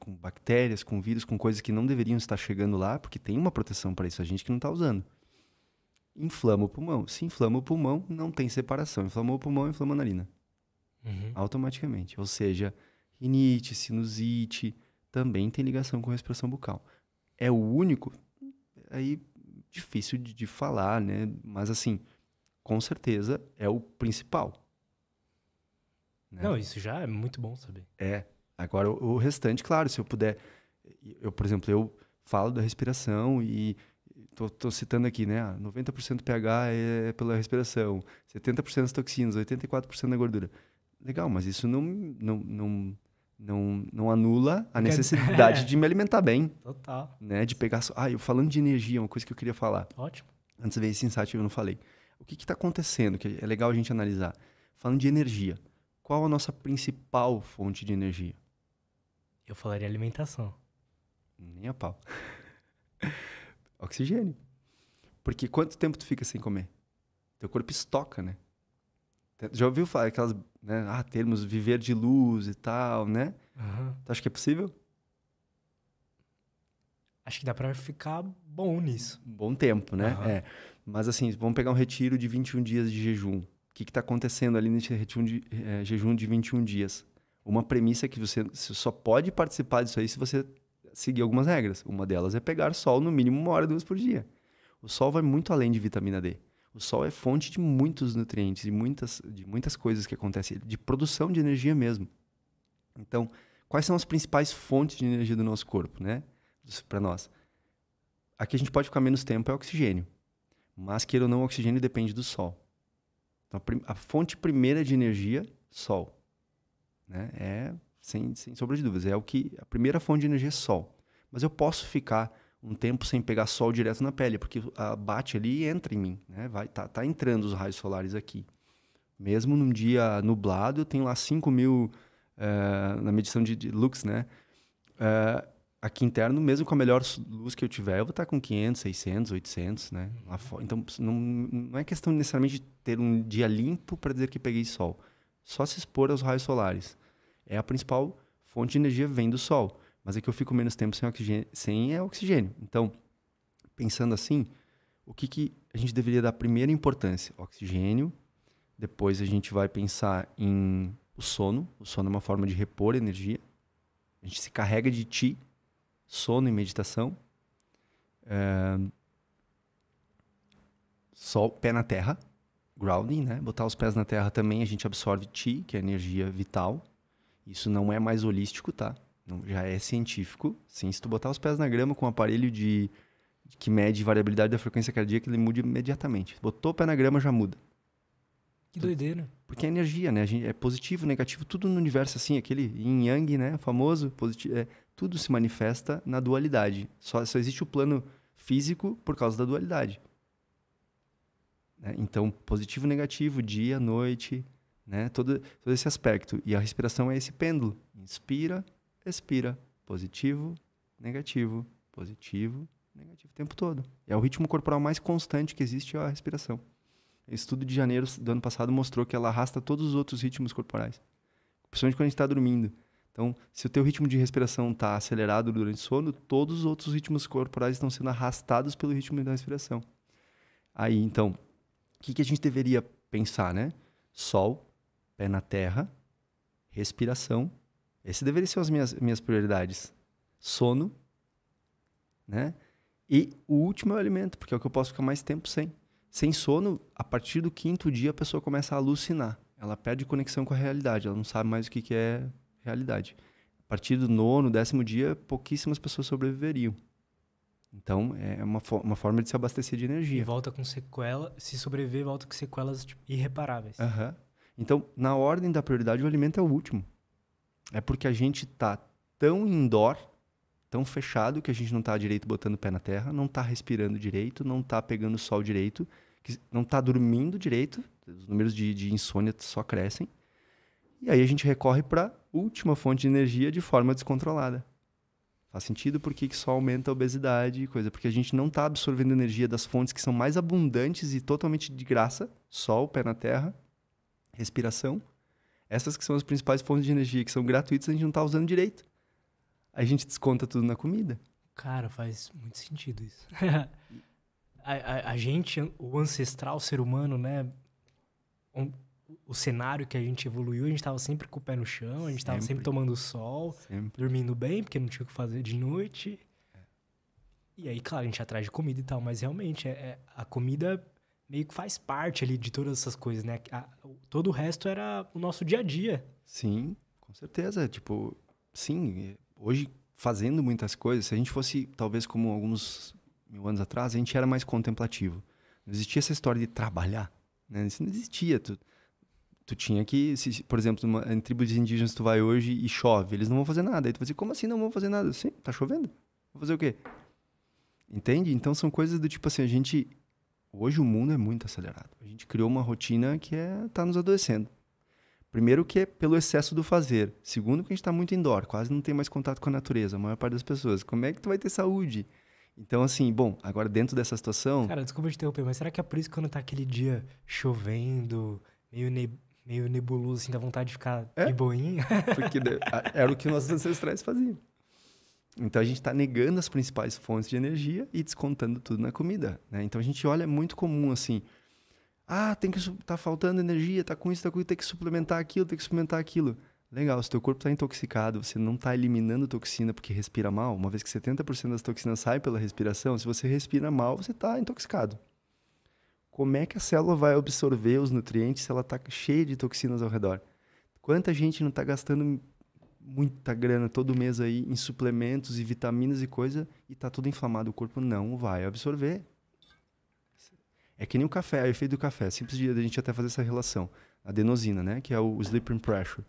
com bactérias, com vírus, com coisas que não deveriam estar chegando lá, porque tem uma proteção para isso, a gente que não está usando inflama o pulmão. Se inflama o pulmão, não tem separação. Inflamou o pulmão, inflama a narina. Uhum. Automaticamente. Ou seja, rinite, sinusite, também tem ligação com respiração bucal. É o único, aí difícil de, de falar, né? Mas assim, com certeza é o principal. Né? Não, isso já é muito bom saber. É. Agora, o restante, claro, se eu puder. Eu, por exemplo, eu falo da respiração e Tô, tô, citando aqui, né? 90% ah, pH é, é pela respiração, 70% das toxinas, 84% da gordura. Legal, mas isso não, não, não, não, não anula a necessidade de me alimentar bem. Total. Né? De pegar. So... Ah, eu falando de energia, uma coisa que eu queria falar. Ótimo. Antes veio esse insight eu não falei. O que está acontecendo? Que é legal a gente analisar. Falando de energia, qual a nossa principal fonte de energia? Eu falaria alimentação. Nem a pau. Oxigênio. Porque quanto tempo tu fica sem comer? Teu corpo estoca, né? Já ouviu falar aquelas, né? Ah, termos viver de luz e tal, né? Uhum. Tu acha que é possível? Acho que dá pra ficar bom nisso. Um bom tempo, né? Uhum. É. Mas assim, vamos pegar um retiro de 21 dias de jejum. O que está acontecendo ali nesse retiro de, eh, jejum de 21 dias? Uma premissa é que você, você só pode participar disso aí se você seguir algumas regras. Uma delas é pegar sol no mínimo uma hora, duas por dia. O sol vai muito além de vitamina D. O sol é fonte de muitos nutrientes, de muitas, de muitas coisas que acontecem, de produção de energia mesmo. Então, quais são as principais fontes de energia do nosso corpo, né? Para nós. Aqui a gente pode ficar menos tempo é oxigênio. Mas, queira ou não, o oxigênio depende do sol. Então, a, a fonte primeira de energia, sol. Né? É sem, sem sombra de dúvidas. É o que a primeira fonte de energia é sol. Mas eu posso ficar um tempo sem pegar sol direto na pele, porque a, bate ali e entra em mim, né? Vai, tá, tá entrando os raios solares aqui. Mesmo num dia nublado, eu tenho lá 5 mil uh, na medição de, de lux, né? Uh, aqui interno, mesmo com a melhor luz que eu tiver, eu vou estar com 500, 600, 800, né? Lá fora. Então, não, não é questão necessariamente de ter um dia limpo para dizer que peguei sol. Só se expor aos raios solares é a principal fonte de energia vem do sol. Mas é que eu fico menos tempo sem oxigênio. Sem é oxigênio. Então, pensando assim, o que, que a gente deveria dar primeira importância? Oxigênio. Depois a gente vai pensar em o sono. O sono é uma forma de repor energia. A gente se carrega de ti, sono e meditação. É... Sol, pé na terra, grounding, né? Botar os pés na terra também a gente absorve ti, que é energia vital. Isso não é mais holístico, tá? Não, já é científico. Sim, se tu botar os pés na grama com um aparelho de que mede variabilidade da frequência cardíaca, ele muda imediatamente. Botou o pé na grama, já muda. Que doideira. Porque é energia, né? é positivo, negativo, tudo no universo assim, aquele yin yang, né? Famoso, positivo, é, tudo se manifesta na dualidade. Só, só existe o plano físico por causa da dualidade. Né? Então, positivo, negativo, dia, noite, né? Todo, todo esse aspecto. E a respiração é esse pêndulo. Inspira, expira. Positivo, negativo, positivo, negativo. O tempo todo. É o ritmo corporal mais constante que existe é a respiração. estudo de janeiro do ano passado mostrou que ela arrasta todos os outros ritmos corporais. Principalmente quando a gente está dormindo. Então, se o teu ritmo de respiração está acelerado durante o sono, todos os outros ritmos corporais estão sendo arrastados pelo ritmo da respiração. Aí, então, o que, que a gente deveria pensar, né? Sol, pé na terra, respiração. Esse deveria ser as minhas, minhas prioridades. Sono, né? E o último é o alimento, porque é o que eu posso ficar mais tempo sem. Sem sono, a partir do quinto dia a pessoa começa a alucinar. Ela perde conexão com a realidade, ela não sabe mais o que, que é realidade. A partir do nono, décimo dia, pouquíssimas pessoas sobreviveriam. Então, é uma, fo uma forma de se abastecer de energia. E volta com sequela, se sobreviver, volta com sequelas tipo, irreparáveis. Aham. Uhum. Então, na ordem da prioridade, o alimento é o último. É porque a gente está tão indoor, tão fechado, que a gente não está direito botando o pé na terra, não está respirando direito, não está pegando sol direito, não está dormindo direito. Os números de, de insônia só crescem. E aí a gente recorre para última fonte de energia de forma descontrolada. Faz sentido porque só aumenta a obesidade e coisa, porque a gente não está absorvendo energia das fontes que são mais abundantes e totalmente de graça, sol, pé na terra, respiração. Essas que são as principais fontes de energia, que são gratuitas, a gente não está usando direito. A gente desconta tudo na comida. Cara, faz muito sentido isso. a, a, a, gente, o ancestral ser humano, né? o cenário que a gente evoluiu, a gente estava sempre com o pé no chão, a gente estava sempre. sempre tomando sol, sempre. dormindo bem, porque não tinha o que fazer de noite. É. E aí, claro, a gente atrás de comida e tal, mas realmente, é, é a comida meio que faz parte ali de todas essas coisas, né? A, todo o resto era o nosso dia a dia. Sim, com certeza. Tipo, sim, hoje fazendo muitas coisas, se a gente fosse, talvez como alguns mil anos atrás, a gente era mais contemplativo. Não existia essa história de trabalhar, né? Isso não existia. Tu, tu tinha que, se, por exemplo, numa, em tribos indígenas tu vai hoje e chove, eles não vão fazer nada. Aí tu vai dizer, como assim não vão fazer nada? Sim, tá chovendo. Vou fazer o quê? Entende? Então são coisas do tipo assim, a gente Hoje o mundo é muito acelerado. A gente criou uma rotina que é tá nos adoecendo. Primeiro que é pelo excesso do fazer. Segundo que a gente está muito indoor, quase não tem mais contato com a natureza, a maior parte das pessoas. Como é que tu vai ter saúde? Então, assim, bom, agora dentro dessa situação... Cara, desculpa te interromper, mas será que é por isso que quando tá aquele dia chovendo, meio, ne meio nebuloso, assim, dá vontade de ficar é? de boinha? Porque era o que nossos ancestrais faziam. Então a gente está negando as principais fontes de energia e descontando tudo na comida. Né? Então a gente olha é muito comum assim. Ah, tem que tá faltando energia, tá com isso, tá com isso, tem que suplementar aquilo, tem que suplementar aquilo. Legal, se teu corpo está intoxicado, você não está eliminando toxina porque respira mal, uma vez que 70% das toxinas sai pela respiração, se você respira mal, você está intoxicado. Como é que a célula vai absorver os nutrientes se ela está cheia de toxinas ao redor? Quanta gente não está gastando muita grana todo mês aí em suplementos e vitaminas e coisa e tá tudo inflamado, o corpo não vai absorver. É que nem o café, é o efeito do café. É simples de a gente até fazer essa relação. A adenosina, né? Que é o sleeping pressure.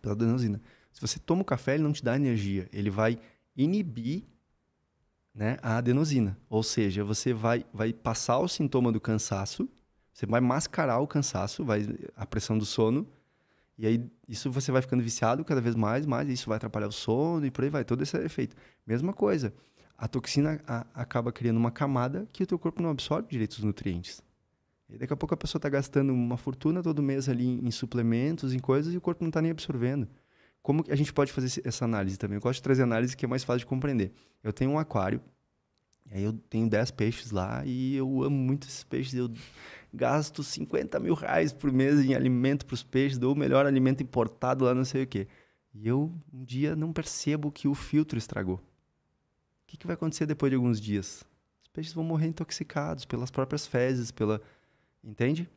Pela adenosina. Se você toma o café, ele não te dá energia. Ele vai inibir né, a adenosina. Ou seja, você vai, vai passar o sintoma do cansaço, você vai mascarar o cansaço, vai a pressão do sono, e aí, isso você vai ficando viciado cada vez mais, mais, e isso vai atrapalhar o sono e por aí vai, todo esse efeito. Mesma coisa, a toxina a, acaba criando uma camada que o teu corpo não absorve direito os nutrientes. E daqui a pouco a pessoa está gastando uma fortuna todo mês ali em, em suplementos, em coisas, e o corpo não está nem absorvendo. Como a gente pode fazer essa análise também? Eu gosto de trazer análise que é mais fácil de compreender. Eu tenho um aquário, e aí eu tenho 10 peixes lá, e eu amo muito esses peixes, eu gasto 50 mil reais por mês em alimento para os peixes, dou o melhor alimento importado lá, não sei o quê. E eu um dia não percebo que o filtro estragou. O que, que vai acontecer depois de alguns dias? Os peixes vão morrer intoxicados pelas próprias fezes, pela. Entende?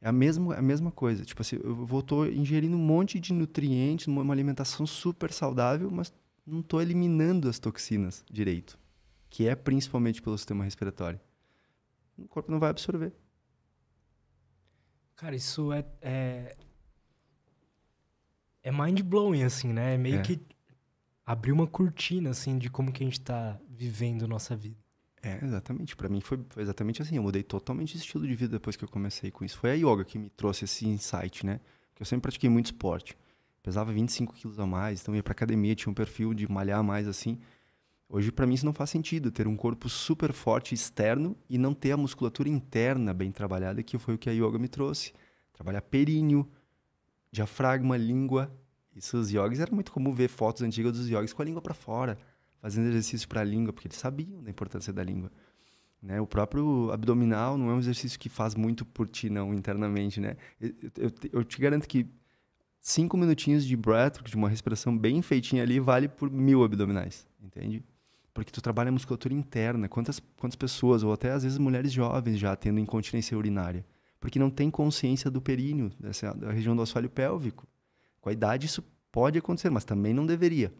É a mesma, é a mesma coisa. Tipo assim, eu vou ingerindo um monte de nutrientes, uma alimentação super saudável, mas não estou eliminando as toxinas direito, que é principalmente pelo sistema respiratório. O corpo não vai absorver. Cara, isso é. É, é mind-blowing, assim, né? É meio é. que abrir uma cortina, assim, de como que a gente tá vivendo nossa vida. É, exatamente. Para mim foi, foi, exatamente assim. Eu mudei totalmente o estilo de vida depois que eu comecei com isso. Foi a yoga que me trouxe esse insight, né? Porque eu sempre pratiquei muito esporte. Pesava 25 quilos a mais, então ia pra academia, tinha um perfil de malhar mais, assim. Hoje, para mim, isso não faz sentido, ter um corpo super forte externo e não ter a musculatura interna bem trabalhada, que foi o que a yoga me trouxe. Trabalhar períneo, diafragma, língua. Isso os yogis, era muito comum ver fotos antigas dos yogis com a língua para fora, fazendo exercício para a língua, porque eles sabiam da importância da língua. Né? O próprio abdominal não é um exercício que faz muito por ti, não, internamente, né? Eu, eu, eu te garanto que cinco minutinhos de breath, de uma respiração bem feitinha ali, vale por mil abdominais, entende? porque tu trabalha a musculatura interna. Quantas, quantas pessoas, ou até às vezes mulheres jovens já tendo incontinência urinária, porque não tem consciência do períneo, dessa, da região do assoalho pélvico. Com a idade isso pode acontecer, mas também não deveria.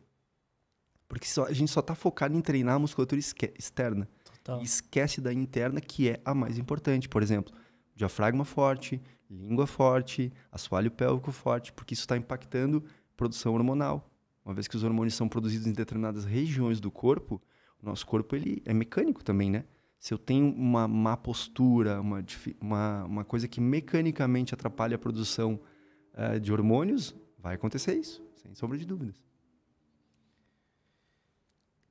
Porque só, a gente só está focado em treinar a musculatura externa. Total. E esquece da interna, que é a mais importante. Por exemplo, diafragma forte, língua forte, assoalho pélvico forte, porque isso está impactando produção hormonal, uma vez que os hormônios são produzidos em determinadas regiões do corpo, o nosso corpo ele é mecânico também, né? Se eu tenho uma má postura, uma, uma, uma coisa que mecanicamente atrapalha a produção uh, de hormônios, vai acontecer isso, sem sombra de dúvidas.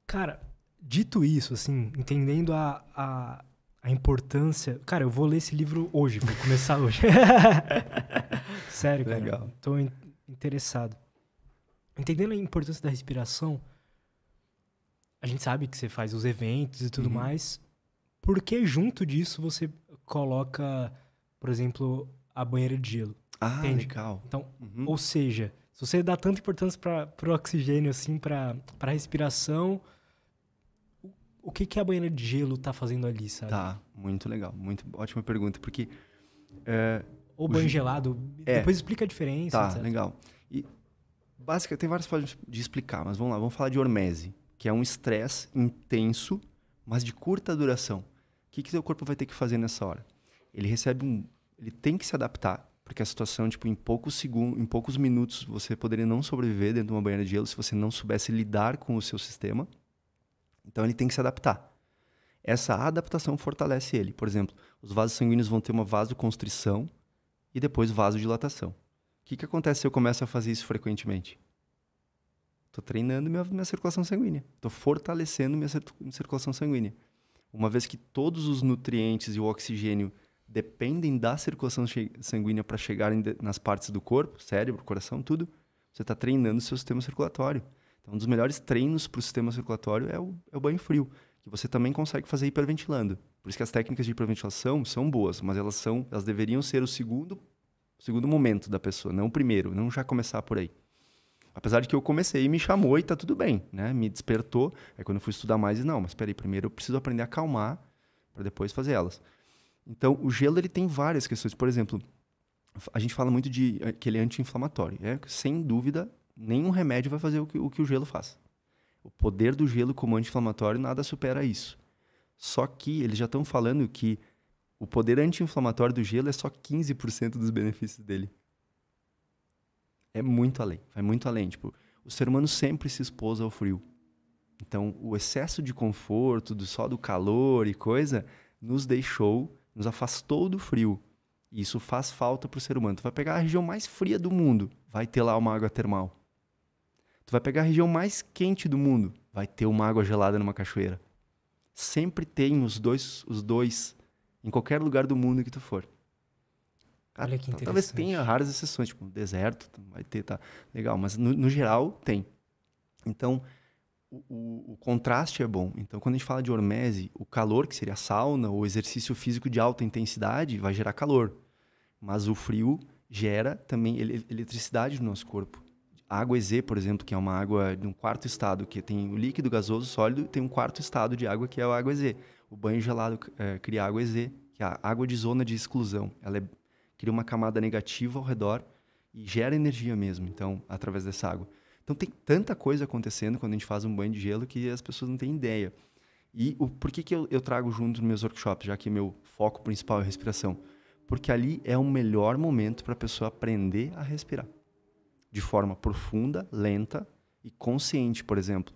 Cara, dito isso, assim, entendendo a, a, a, importância. Cara, eu vou ler esse livro hoje, vou começar hoje. Sério, cara. Legal. Tô in interessado entendendo a importância da respiração, a gente sabe que você faz os eventos e tudo uhum. mais. Por que junto disso você coloca, por exemplo, a banheira de gelo? Ah, entende? legal. Então, uhum. ou seja, se você dá tanta importância para o oxigênio, assim, para a respiração, o, o que, que a banheira de gelo está fazendo ali, sabe? Tá, muito legal. muito Ótima pergunta, porque... É, Ou banho gelado. É, depois explica a diferença. Tá, etc. legal. E basicamente tem várias formas de explicar, mas vamos lá, vamos falar de hormese, que é um estresse intenso, mas de curta duração. O que que seu corpo vai ter que fazer nessa hora? Ele recebe um, ele tem que se adaptar, porque a situação tipo em poucos segundos, em poucos minutos você poderia não sobreviver dentro de uma banheira de gelo se você não soubesse lidar com o seu sistema. Então ele tem que se adaptar. Essa adaptação fortalece ele. Por exemplo, os vasos sanguíneos vão ter uma vasoconstrição e depois vasodilatação que, que acontece se eu começo a fazer isso frequentemente? Estou treinando minha, minha circulação sanguínea. Estou fortalecendo minha circulação sanguínea. Uma vez que todos os nutrientes e o oxigênio dependem da circulação sanguínea para chegarem nas partes do corpo, cérebro, coração, tudo, você está treinando o seu sistema circulatório. Então, um dos melhores treinos para o sistema circulatório é o, é o banho frio, que você também consegue fazer hiperventilando. Por isso que as técnicas de hiperventilação são boas, mas elas são, elas deveriam ser o segundo o segundo momento da pessoa, não o primeiro, não já começar por aí. Apesar de que eu comecei e me chamou e tá tudo bem, né? Me despertou. Aí é quando eu fui estudar mais, e não, mas peraí, primeiro eu preciso aprender a acalmar para depois fazer elas. Então, o gelo ele tem várias questões. Por exemplo, a gente fala muito de eh, que ele é anti-inflamatório. É, sem dúvida, nenhum remédio vai fazer o que o, que o gelo faz. O poder do gelo como anti-inflamatório nada supera isso. Só que eles já estão falando que o poder anti-inflamatório do gelo é só 15% dos benefícios dele. É muito além, vai muito além. Tipo, o ser humano sempre se expôs ao frio. Então, o excesso de conforto, do só do calor e coisa, nos deixou, nos afastou do frio. E isso faz falta para o ser humano. Tu vai pegar a região mais fria do mundo, vai ter lá uma água termal. Tu vai pegar a região mais quente do mundo, vai ter uma água gelada numa cachoeira. Sempre tem os dois, os dois em qualquer lugar do mundo que tu for. Olha que então, interessante. Talvez tenha raras exceções, tipo, deserto, vai ter, tá legal. Mas no, no geral, tem. Então, o, o, o, contraste é bom. Então, quando a gente fala de hormese, o calor, que seria a sauna, ou exercício físico de alta intensidade, vai gerar calor. Mas o frio gera também eletricidade no nosso corpo. Água EZ, por exemplo, que é uma água de um quarto estado, que tem o líquido gasoso sólido, tem um quarto estado de água que é a água EZ. O banho gelado é, cria água EZ, que é a água de zona de exclusão. Ela é, cria uma camada negativa ao redor e gera energia mesmo, então, através dessa água. Então tem tanta coisa acontecendo quando a gente faz um banho de gelo que as pessoas não têm ideia. E o, por que, que eu, eu trago junto nos meus workshops, já que meu foco principal é a respiração? Porque ali é o melhor momento para a pessoa aprender a respirar de forma profunda, lenta e consciente, por exemplo.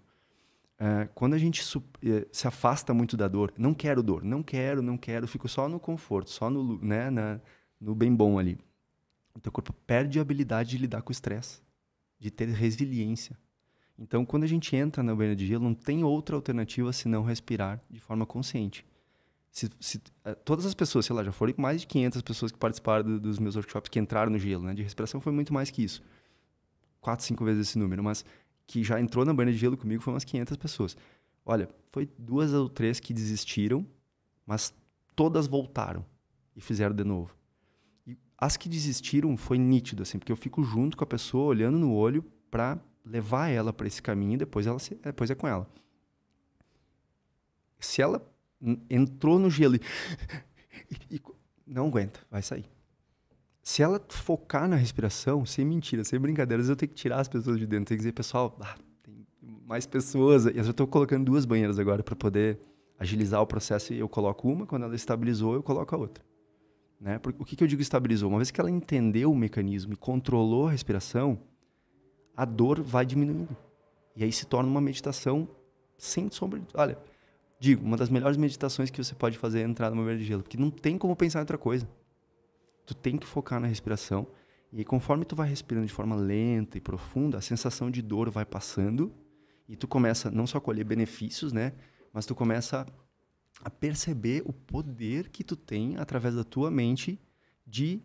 Ah, quando a gente eh, se afasta muito da dor, não quero dor, não quero, não quero, fico só no conforto, só no, né, na, no bem bom ali. O teu corpo perde a habilidade de lidar com o estresse, de ter resiliência. Então, quando a gente entra na banheira de gelo, não tem outra alternativa senão respirar de forma consciente. Se, se eh, todas as pessoas, sei lá, já foram mais de 500 pessoas que participaram do, dos meus workshops que entraram no gelo, né? De respiração foi muito mais que isso. Quatro, cinco vezes esse número, mas que já entrou na banheira de gelo comigo foi umas 500 pessoas. Olha, foi duas ou três que desistiram, mas todas voltaram e fizeram de novo. E as que desistiram foi nítido, assim, porque eu fico junto com a pessoa, olhando no olho para levar ela para esse caminho e depois, ela se, depois é com ela. Se ela entrou no gelo e, e, e não aguenta, vai sair. Se ela focar na respiração, sem mentira, sem brincadeiras, eu tenho que tirar as pessoas de dentro, tenho que dizer, pessoal, ah, tem mais pessoas. E eu estou colocando duas banheiras agora para poder agilizar o processo e eu coloco uma, quando ela estabilizou, eu coloco a outra. Né? Porque, o que, que eu digo estabilizou? Uma vez que ela entendeu o mecanismo e controlou a respiração, a dor vai diminuindo. E aí se torna uma meditação sem sombra de... Olha, digo, uma das melhores meditações que você pode fazer é entrar numa banheira de gelo, porque não tem como pensar em outra coisa tu tem que focar na respiração. E conforme tu vai respirando de forma lenta e profunda, a sensação de dor vai passando e tu começa não só a colher benefícios, né? Mas tu começa a perceber o poder que tu tem através da tua mente de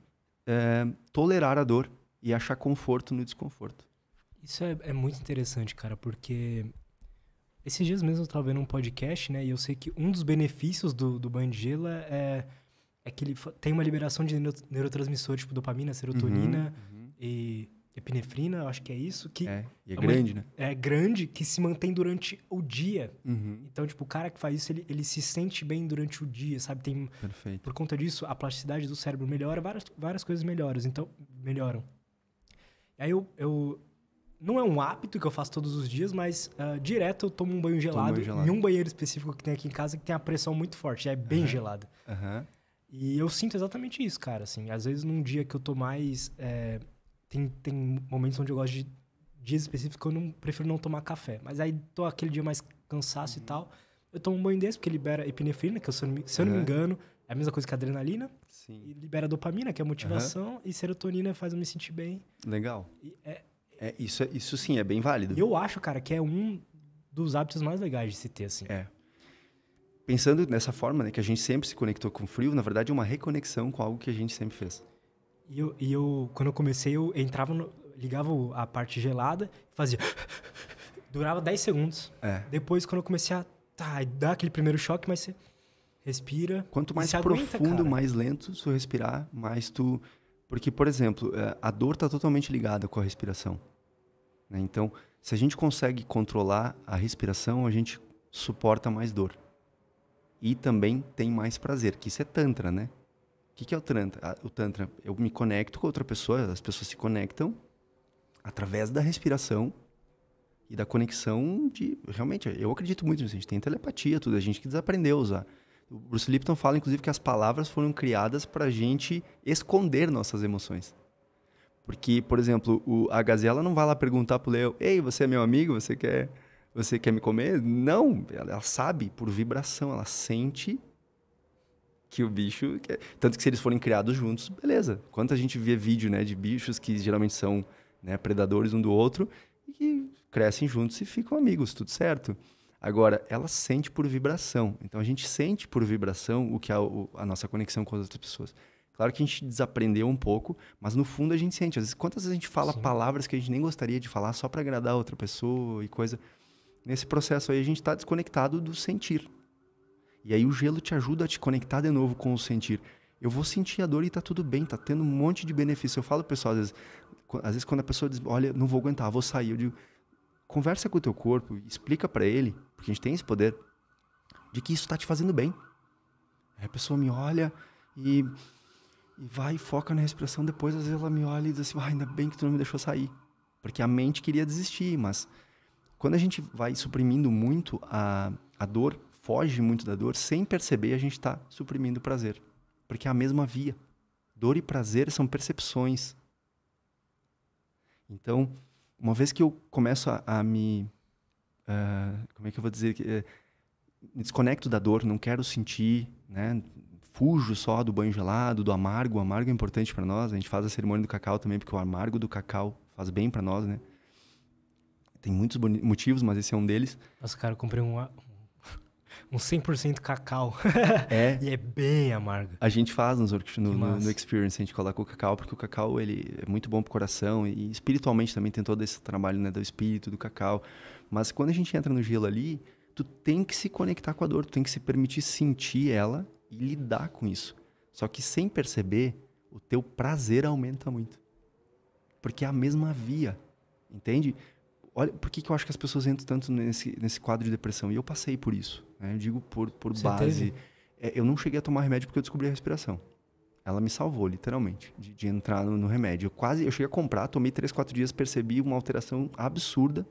é, tolerar a dor e achar conforto no desconforto. Isso é, é, muito interessante, cara, porque esses dias mesmo eu estava vendo um podcast, né? E eu sei que um dos benefícios do, do banho de gelo é é que ele tem uma liberação de neurotransmissores, tipo dopamina, serotonina uhum, uhum. e epinefrina, acho que é isso. Que é, e é, é grande, uma, né? É grande, que se mantém durante o dia. Uhum. Então, tipo, o cara que faz isso, ele, ele se sente bem durante o dia, sabe? Tem, Perfeito. Por conta disso, a plasticidade do cérebro melhora, várias, várias coisas melhoram. Então, melhoram. Aí eu, eu... Não é um hábito que eu faço todos os dias, mas uh, direto eu tomo um banho gelado, banho gelado. em um banheiro específico que tem aqui em casa que tem a pressão muito forte, é bem uhum. gelada. Aham. Uhum. E eu sinto exatamente isso, cara. Assim, às vezes num dia que eu tô mais. É, tem, tem momentos onde eu gosto de dias específicos que eu não prefiro não tomar café. Mas aí tô aquele dia mais cansaço uhum. e tal. Eu tomo um banho desse porque libera epinefrina, que se eu não, se uhum. eu não me engano, é a mesma coisa que a adrenalina. Sim. E libera dopamina, que é a motivação, uhum. e serotonina faz eu me sentir bem. Legal. É, é, isso, é, isso sim, é bem válido. Eu acho, cara, que é um dos hábitos mais legais de se ter, assim. É pensando nessa forma, né, que a gente sempre se conectou com o frio, na verdade é uma reconexão com algo que a gente sempre fez. E eu, e eu quando eu comecei, eu entrava, no, ligava a parte gelada fazia. Durava 10 segundos. É. Depois, quando eu comecei a. Tá, dá aquele primeiro choque, mas você respira. Quanto mais profundo, mais lento tu respirar, mais tu. Porque, por exemplo, é, a dor está totalmente ligada com a respiração. Né? Então, se a gente consegue controlar a respiração, a gente suporta mais dor e também tem mais prazer, que isso é tantra, né? O que, que é o tantra? Ah, o tantra, eu me conecto com outra pessoa, as pessoas se conectam através da respiração e da conexão de realmente eu acredito muito nisso a gente tem telepatia tudo a gente que desaprendeu a usar o Bruce Lipton fala inclusive que as palavras foram criadas para a gente esconder nossas emoções porque por exemplo o, a gazela não vai lá perguntar pro leão ei você é meu amigo você quer você quer me comer? Não, ela, sabe por vibração, ela sente que o bicho. Quer. É. Tanto que se eles forem criados juntos, beleza. Quanto a gente vê vídeo né, de bichos que geralmente são né, predadores um do outro e que crescem juntos e ficam amigos, tudo certo. Agora, ela sente por vibração. Então a gente sente por vibração o que a, a nossa conexão com as outras pessoas. Claro que a gente desaprendeu um pouco, mas no fundo a gente sente. Às vezes, quantas vezes a gente fala Sim. palavras que a gente nem gostaria de falar só para agradar outra pessoa e coisa. Nesse processo aí, a gente está desconectado do sentir. E aí o gelo te ajuda a te conectar de novo com o sentir. Eu vou sentir a dor e tá tudo bem, tá tendo um monte de benefício. Eu falo, pessoal, às vezes, às vezes quando a pessoa diz, olha, não vou aguentar, vou sair, eu digo, conversa com o teu corpo, explica para ele, porque a gente tem esse poder, de que isso tá te fazendo bem. Aí a pessoa me olha e, e vai e foca na respiração, depois às vezes ela me olha e diz assim, ah, ainda bem que tu não me deixou sair. Porque a mente queria desistir, mas quando a gente vai suprimindo muito a, a dor, foge muito da dor, sem perceber, a gente está suprimindo o prazer. Porque é a mesma via. Dor e prazer são percepções. Então, uma vez que eu começo a, a me. Uh, como é que eu vou dizer? Uh, me desconecto da dor, não quero sentir, né? fujo só do banho gelado, do amargo. O amargo é importante para nós. A gente faz a cerimônia do cacau também, porque o amargo do cacau faz bem para nós, né? Tem muitos motivos, mas esse é um deles. Nossa, cara, eu comprei um, um 100% cacau. É. e é bem amargo. A gente faz nos workshops, no, no, no, Experience, a gente coloca o cacau, porque o cacau ele é muito bom pro coração e, e espiritualmente também tem todo esse trabalho né, do espírito, do cacau. Mas quando a gente entra no gelo ali, tu tem que se conectar com a dor, tu tem que se permitir sentir ela e lidar com isso. Só que sem perceber, o teu prazer aumenta muito. Porque é a mesma via, entende? olha, por que, que eu acho que as pessoas entram tanto nesse, nesse quadro de depressão? E eu passei por isso. Né? Eu digo por, por base. É, eu não cheguei a tomar remédio porque eu descobri a respiração. Ela me salvou, literalmente, de, de entrar no, no, remédio. Eu quase, eu cheguei a comprar, tomei três, quatro dias, percebi uma alteração absurda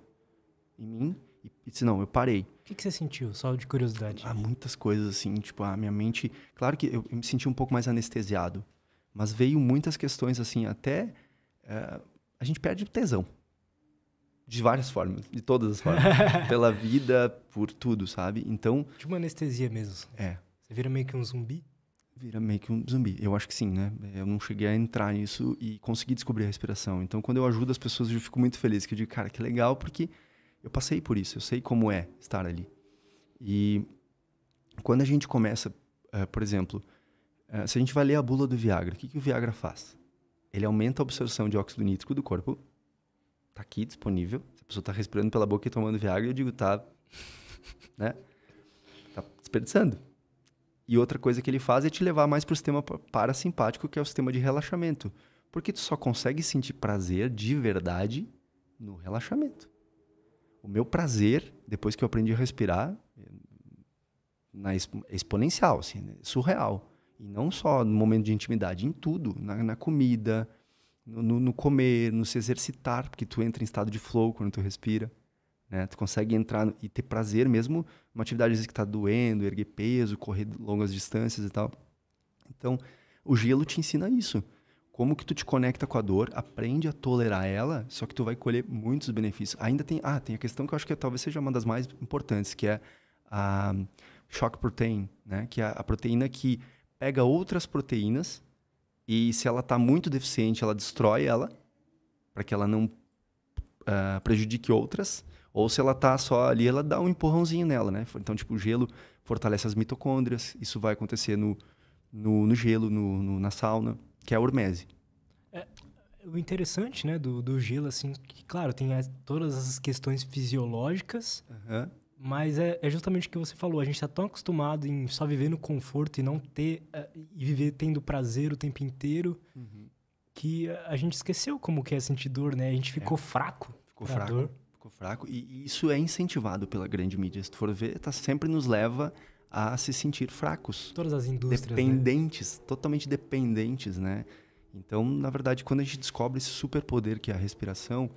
em mim. E, disse, não, eu parei. O que, que, você sentiu, só de curiosidade? Há ah, muitas coisas, assim, tipo, a minha mente... Claro que eu, eu me senti um pouco mais anestesiado, mas veio muitas questões, assim, até... Uh, a gente perde tesão de várias formas, de todas as formas. Pela vida, por tudo, sabe? Então. De uma anestesia mesmo. É. Você vira meio que um zumbi? Vira meio que um zumbi. Eu acho que sim, né? Eu não cheguei a entrar nisso e consegui descobrir a respiração. Então, quando eu ajudo as pessoas, eu fico muito feliz. Que eu digo, cara, que legal, porque eu passei por isso. Eu sei como é estar ali. E quando a gente começa, uh, por exemplo, uh, se a gente vai ler a bula do Viagra, o que, que o Viagra faz? Ele aumenta a absorção de óxido nítrico do corpo tá aqui disponível. Se a pessoa tá respirando pela boca e tomando Viagra, eu digo, tá. né? Tá desperdiçando. E outra coisa que ele faz é te levar mais pro sistema parasimpático, que é o sistema de relaxamento. Porque tu só consegue sentir prazer de verdade no relaxamento. O meu prazer, depois que eu aprendi a respirar, na exp exponencial, assim, né? surreal. E não só no momento de intimidade, em tudo, na, na comida, no, no, comer, no se exercitar, porque tu entra em estado de flow quando tu respira. Né? Tu consegue entrar e ter prazer mesmo, uma atividade às vezes que tá doendo, erguer peso, correr longas distâncias e tal. Então, o gelo te ensina isso. Como que tu te conecta com a dor, aprende a tolerar ela, só que tu vai colher muitos benefícios. Ainda tem, ah, tem a questão que eu acho que talvez seja uma das mais importantes, que é a shock protein, né? Que é a proteína que pega outras proteínas e se ela está muito deficiente, ela destrói ela, para que ela não uh, prejudique outras. Ou se ela está só ali, ela dá um empurrãozinho nela, né? Então, tipo, o gelo fortalece as mitocôndrias. Isso vai acontecer no, no, no gelo, no, no, na sauna, que é a hormese. É, o interessante, né, do, do gelo, assim, que, claro, tem as, todas as questões fisiológicas, uhum. Mas é, é, justamente o que você falou. A gente está tão acostumado em só viver no conforto e não ter eh, e viver tendo prazer o tempo inteiro uhum. que a gente esqueceu como que é sentir dor, né? A gente é. ficou é. fraco. Ficou fraco. Dor. Ficou fraco. E isso é incentivado pela grande mídia. Se tu for ver, tá sempre nos leva a se sentir fracos. Todas as indústrias. Né? Dependentes, né? totalmente dependentes, né? Então, na verdade, quando a gente descobre esse superpoder que é a respiração,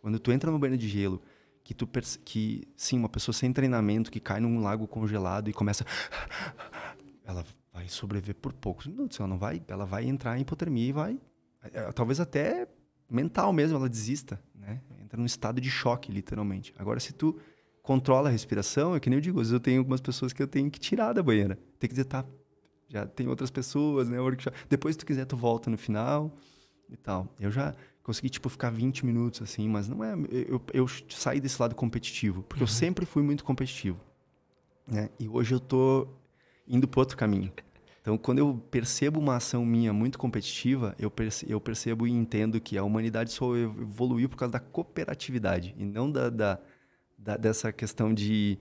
quando tu entra no banho de gelo que tu que sim, uma pessoa sem treinamento que cai num lago congelado e começa ela vai sobreviver por poucos assim, minutos, ela não vai, ela vai entrar em hipotermia e vai é, é, talvez até mental mesmo ela desista, né? Entra num estado de choque literalmente. Agora se tu controla a respiração, é que nem eu digo, às vezes eu tenho algumas pessoas que eu tenho que tirar da banheira. Tem que dizer, tá, já tem outras pessoas, né, Depois se tu quiser tu volta no final e tal. Eu já Consegui, tipo, ficar 20 minutos, assim, mas não é. Eu, eu saí desse lado competitivo, porque uhum. eu sempre fui muito competitivo. Né? E hoje eu tô indo para outro caminho. Então, quando eu percebo uma ação minha muito competitiva, eu, perce eu percebo e entendo que a humanidade só evoluiu por causa da cooperatividade e não da, da, da dessa questão de,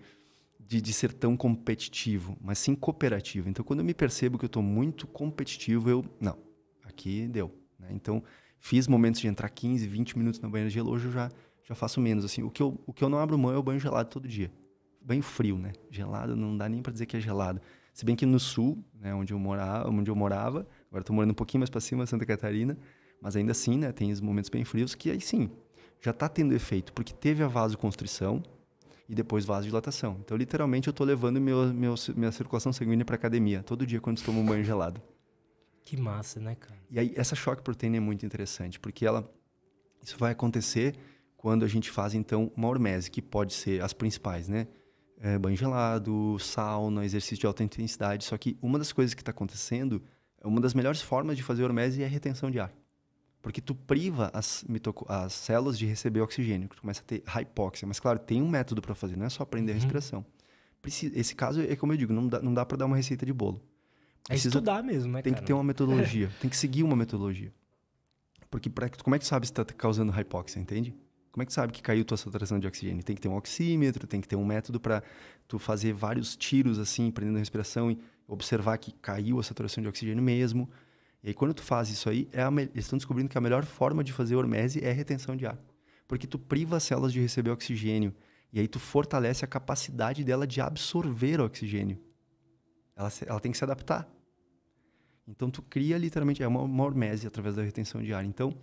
de, de, ser tão competitivo, mas sim cooperativo. Então, quando eu me percebo que eu estou muito competitivo, eu. Não, aqui deu. Né? Então, fiz momentos de entrar 15, 20 minutos na banheira de gelo, hoje eu já, já faço menos. Assim, o que, eu, o que eu não abro mão é o banho gelado todo dia. Banho frio, né? Gelado não dá nem para dizer que é gelado. Se bem que no sul, né, onde eu morava, onde eu morava agora estou morando um pouquinho mais para cima, Santa Catarina, mas ainda assim, né, tem os momentos bem frios que aí sim, já está tendo efeito, porque teve a vasoconstrição e depois vasodilatação. Então, literalmente, eu estou levando meu, meu, minha circulação sanguínea para academia todo dia quando tomo um banho gelado. Que massa, né, cara? E aí, essa choque proteína é muito interessante, porque ela. Isso vai acontecer quando a gente faz, então, uma hormese, que pode ser as principais, né? É, banho gelado, sauna, exercício de alta intensidade. Só que uma das coisas que está acontecendo, uma das melhores formas de fazer hormese é a retenção de ar. Porque tu priva as, as células de receber oxigênio, tu começa a ter hipóxia. Mas, claro, tem um método para fazer, não é só aprender uhum. a respiração. Esse caso é como eu digo, não dá, não dá para dar uma receita de bolo. É Precisa, estudar mesmo, né, Tem cara? que ter uma metodologia, tem que seguir uma metodologia. Porque pra, como é que tu sabe se tá causando hipóxia, entende? Como é que tu sabe que caiu tua saturação de oxigênio? Tem que ter um oxímetro, tem que ter um método para tu fazer vários tiros assim, prendendo a respiração e observar que caiu a saturação de oxigênio mesmo. E aí, quando tu faz isso aí, é me... eles estão descobrindo que a melhor forma de fazer hormese é retenção de ar. Porque tu priva as células de receber oxigênio. E aí tu fortalece a capacidade dela de absorver oxigênio. Ela, ela tem que se adaptar. Então, tu cria literalmente, é uma, uma hormese através da retenção de ar. Então,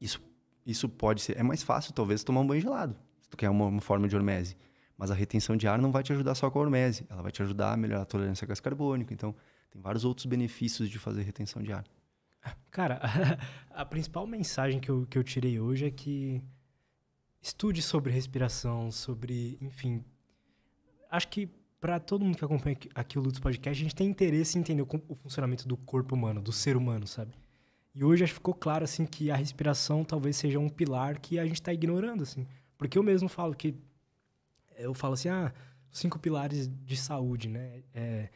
isso, isso pode ser, é mais fácil talvez tomar um banho gelado, se tu quer uma, uma forma de hormese. Mas a retenção de ar não vai te ajudar só com a hormese, ela vai te ajudar a melhorar a tolerância a gás carbônico. Então, tem vários outros benefícios de fazer retenção de ar. Cara, a, a principal mensagem que eu, que eu tirei hoje é que estude sobre respiração, sobre, enfim. Acho que para todo mundo que acompanha aqui o Lutz Podcast, a gente tem interesse em entender o funcionamento do corpo humano, do ser humano, sabe? E hoje acho que ficou claro, assim, que a respiração talvez seja um pilar que a gente está ignorando, assim. Porque eu mesmo falo que... Eu falo assim, ah, cinco pilares de saúde, né? É,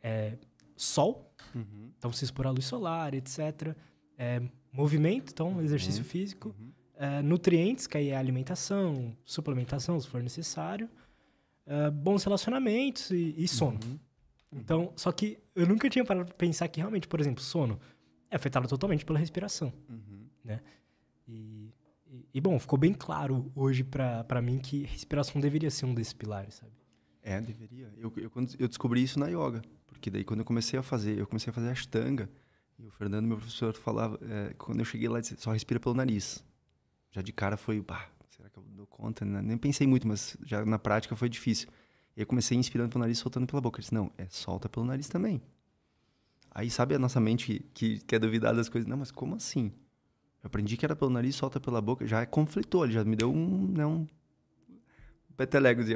é sol, uhum. então se expor à luz solar, etc. É, movimento, então uhum. exercício físico. Uhum. É nutrientes, que aí é alimentação, suplementação, se for necessário ah, bons relacionamentos e, e sono. Uhum. Então, só que eu nunca tinha parado pra pensar que realmente, por exemplo, sono é afetado totalmente pela respiração, uhum. né? E, e, e, bom, ficou bem claro hoje para mim que respiração deveria ser um desses pilares, sabe? É, deveria. Eu, eu, eu descobri isso na yoga, porque daí quando eu comecei a fazer, eu comecei a fazer ashtanga, e o Fernando, meu professor, falava, é, quando eu cheguei lá, disse, só respira pelo nariz. Já de cara foi, bah, que eu dou conta? Né? Nem pensei muito, mas já na prática foi difícil. E eu comecei inspirando pelo nariz, soltando pela boca. Eu disse, não, é solta pelo nariz também. Aí sabe a nossa mente que, que quer duvidar das coisas. Não, mas como assim? Eu aprendi que era pelo nariz, solta pela boca. Já conflitou, ele já me deu um, né, um petelegos e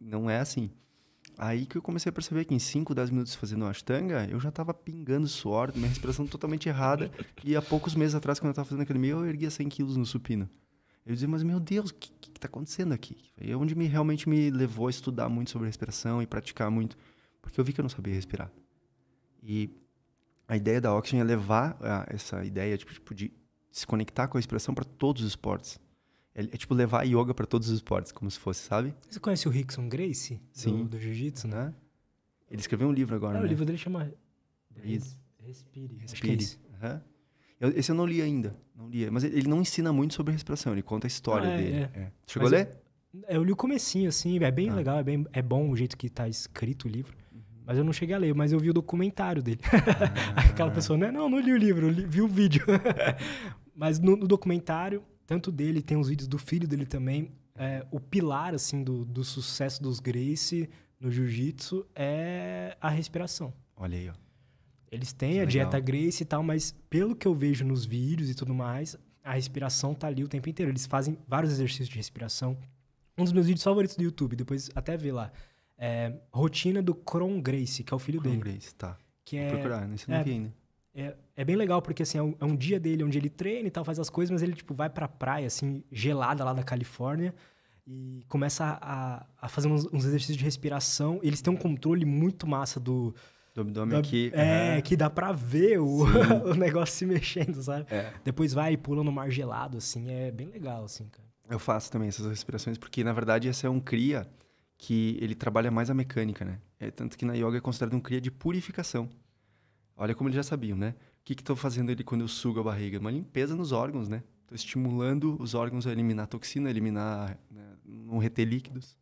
Não é assim. Aí que eu comecei a perceber que em 5, 10 minutos fazendo uma ashtanga, eu já estava pingando suor, minha respiração totalmente errada. E há poucos meses atrás, quando eu estava fazendo meio, eu erguia 100 quilos no supino. Eu dizia, mas meu Deus, o que, está acontecendo aqui? é onde me, realmente me levou a estudar muito sobre respiração e praticar muito, porque eu vi que eu não sabia respirar. E a ideia da Oxygen é levar a, ah, essa ideia tipo, tipo, de se conectar com a respiração para todos os esportes. É, é, tipo levar a yoga para todos os esportes, como se fosse, sabe? Você conhece o Rickson Gracie? Sim. Do, do jiu-jitsu, né? Ele escreveu um livro agora, é, né? O livro dele chama Respire. Respire. Respire. Acho que é eu, esse eu não li ainda. Não li. Mas ele não ensina muito sobre respiração, ele conta a história ah, é, dele. É. É. Chegou mas a ler? Eu, eu, li o comecinho, assim, é bem ah. legal, é, bem, é bom o jeito que está escrito o livro. Uhum. Mas eu não cheguei a ler, mas eu vi o documentário dele. Ah. Aquela pessoa, né? Não, não li o livro, li, vi o vídeo. mas no, no, documentário, tanto dele, tem os vídeos do filho dele também. É, o pilar, assim, do, do sucesso dos Grace no jiu-jitsu é a respiração. Olha aí, ó. Eles têm a dieta Grace e tal, mas pelo que eu vejo nos vídeos e tudo mais, a respiração tá ali o tempo inteiro. Eles fazem vários exercícios de respiração. Um dos meus vídeos favoritos do YouTube, depois até vê lá. É, rotina do Cron Grace, que é o filho Cron dele. Cron Grace, tá. Que Vou é, procurar, né? é, É, é, bem legal, porque assim, é um, é um, dia dele onde ele treina e tal, faz as coisas, mas ele tipo, vai pra praia, assim, gelada lá da Califórnia e começa a, a fazer uns, uns, exercícios de respiração. Eles têm um controle muito massa do, do abdômen aqui. É, uhum. que dá pra ver o, o negócio se mexendo, sabe? É. Depois vai e pula no mar gelado, assim, é bem legal, assim, cara. Eu faço também essas respirações, porque na verdade esse é um cria que ele trabalha mais a mecânica, né? É, tanto que na yoga é considerado um cria de purificação. Olha como eles já sabiam, né? O que que estou fazendo ali quando eu sugo a barriga? Uma limpeza nos órgãos, né? Estou estimulando os órgãos a eliminar toxina, eliminar, né? não reter líquidos.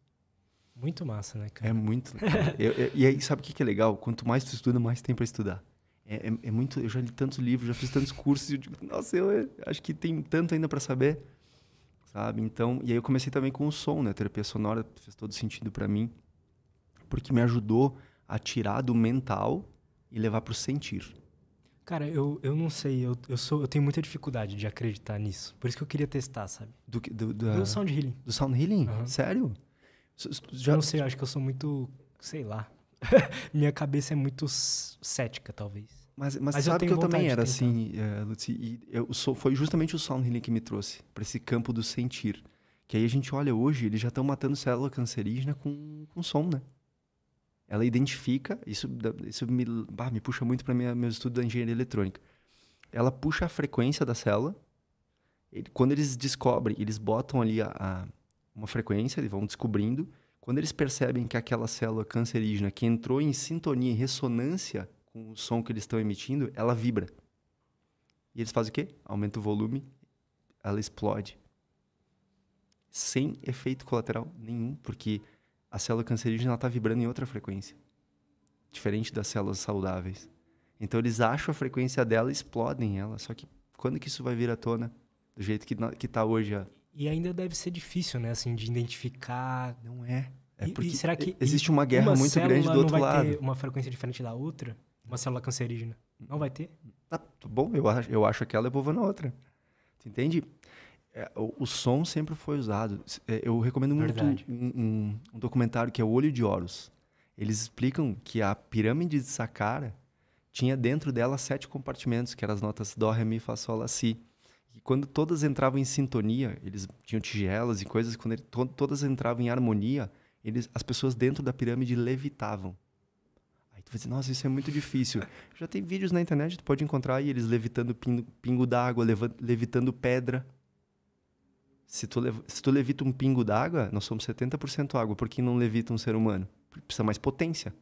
Muito massa, né, cara? É muito eu, eu, e aí, sabe o que, que é legal? Quanto mais tu estuda, mais tem para estudar. É, é, é, muito. Eu já li tantos livros, já fiz tantos cursos, e eu digo, nossa, eu acho que tem tanto ainda para saber, sabe? Então, e aí eu comecei também com o som, né? A terapia sonora fez todo sentido para mim, porque me ajudou a tirar do mental e levar para o sentir. Cara, eu, eu não sei, eu, eu, sou, eu tenho muita dificuldade de acreditar nisso. Por isso que eu queria testar, sabe? Do, do, do, do sound healing. Do sound healing? Uhum. Sério? Já... Não sei, acho que eu sou muito. Sei lá. Minha cabeça é muito cética, talvez. Mas, mas, mas sabe eu que eu também era assim, eh, Lutz, e eu sou, foi justamente o sound healing que me trouxe para esse campo do sentir. Que aí a gente olha hoje, eles já estão matando célula cancerígena com, com som, né? Ela identifica, isso, isso me, bah, me puxa muito para meu estudo da engenharia eletrônica. Ela puxa a frequência da célula, ele, quando eles descobrem, eles botam ali a, a uma frequência, eles vão descobrindo. Quando eles percebem que aquela célula cancerígena que entrou em sintonia, em ressonância com o som que eles estão emitindo, ela vibra. E eles fazem o quê? Aumenta o volume, ela explode. Sem efeito colateral nenhum, porque a célula cancerígena está vibrando em outra frequência. Diferente das células saudáveis. Então eles acham a frequência dela e explodem ela. Só que quando que isso vai vir à tona? Do jeito que está hoje a e ainda deve ser difícil, né? Assim, de identificar. Não é. É porque e, será que existe uma guerra uma muito grande do outro lado. Ter uma frequência diferente da outra? Uma célula cancerígena. Não vai ter? Tá bom, eu acho, eu acho que ela evolui é na outra. Você entende? É, o, o, som sempre foi usado. É, eu recomendo muito um, um, um, documentário que é O Olho de Horus. Eles explicam que a pirâmide de Saqqara tinha dentro dela sete compartimentos, que eram as notas Dó, Ré, Mi, Fá, Sol, la, Si. E quando todas entravam em sintonia, eles tinham tigelas e coisas, quando ele, to, todas entravam em harmonia, eles, as pessoas dentro da pirâmide levitavam. Aí tu vai assim, dizer, nossa, isso é muito difícil. Já tem vídeos na internet, tu pode encontrar aí eles levitando pingo, pingo d'água, levitando pedra. Se tu, lev, se tu levita um pingo d'água, nós somos 70% água. Por que não levita um ser humano? Precisa mais potência.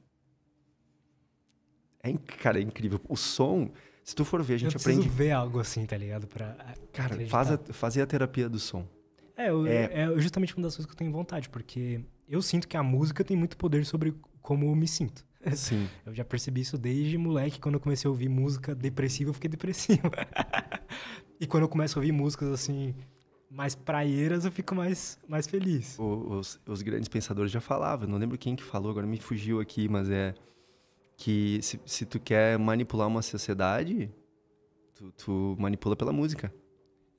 É, cara, é incrível. O som se tu for ver, a gente eu aprende. ver algo assim, tá ligado? Pra, cara, acreditar. faz a, fazer a terapia do som. É, eu, é, é justamente uma das coisas que eu tenho vontade, porque eu sinto que a música tem muito poder sobre como eu me sinto. Sim. Eu já percebi isso desde moleque, quando eu comecei a ouvir música depressiva, eu fiquei depressivo. e quando eu começo a ouvir músicas assim, mais praieiras, eu fico mais, mais feliz. os, os grandes pensadores já falavam, não lembro quem que falou, agora me fugiu aqui, mas é que se, se tu quer manipular uma sociedade, tu, tu, manipula pela música.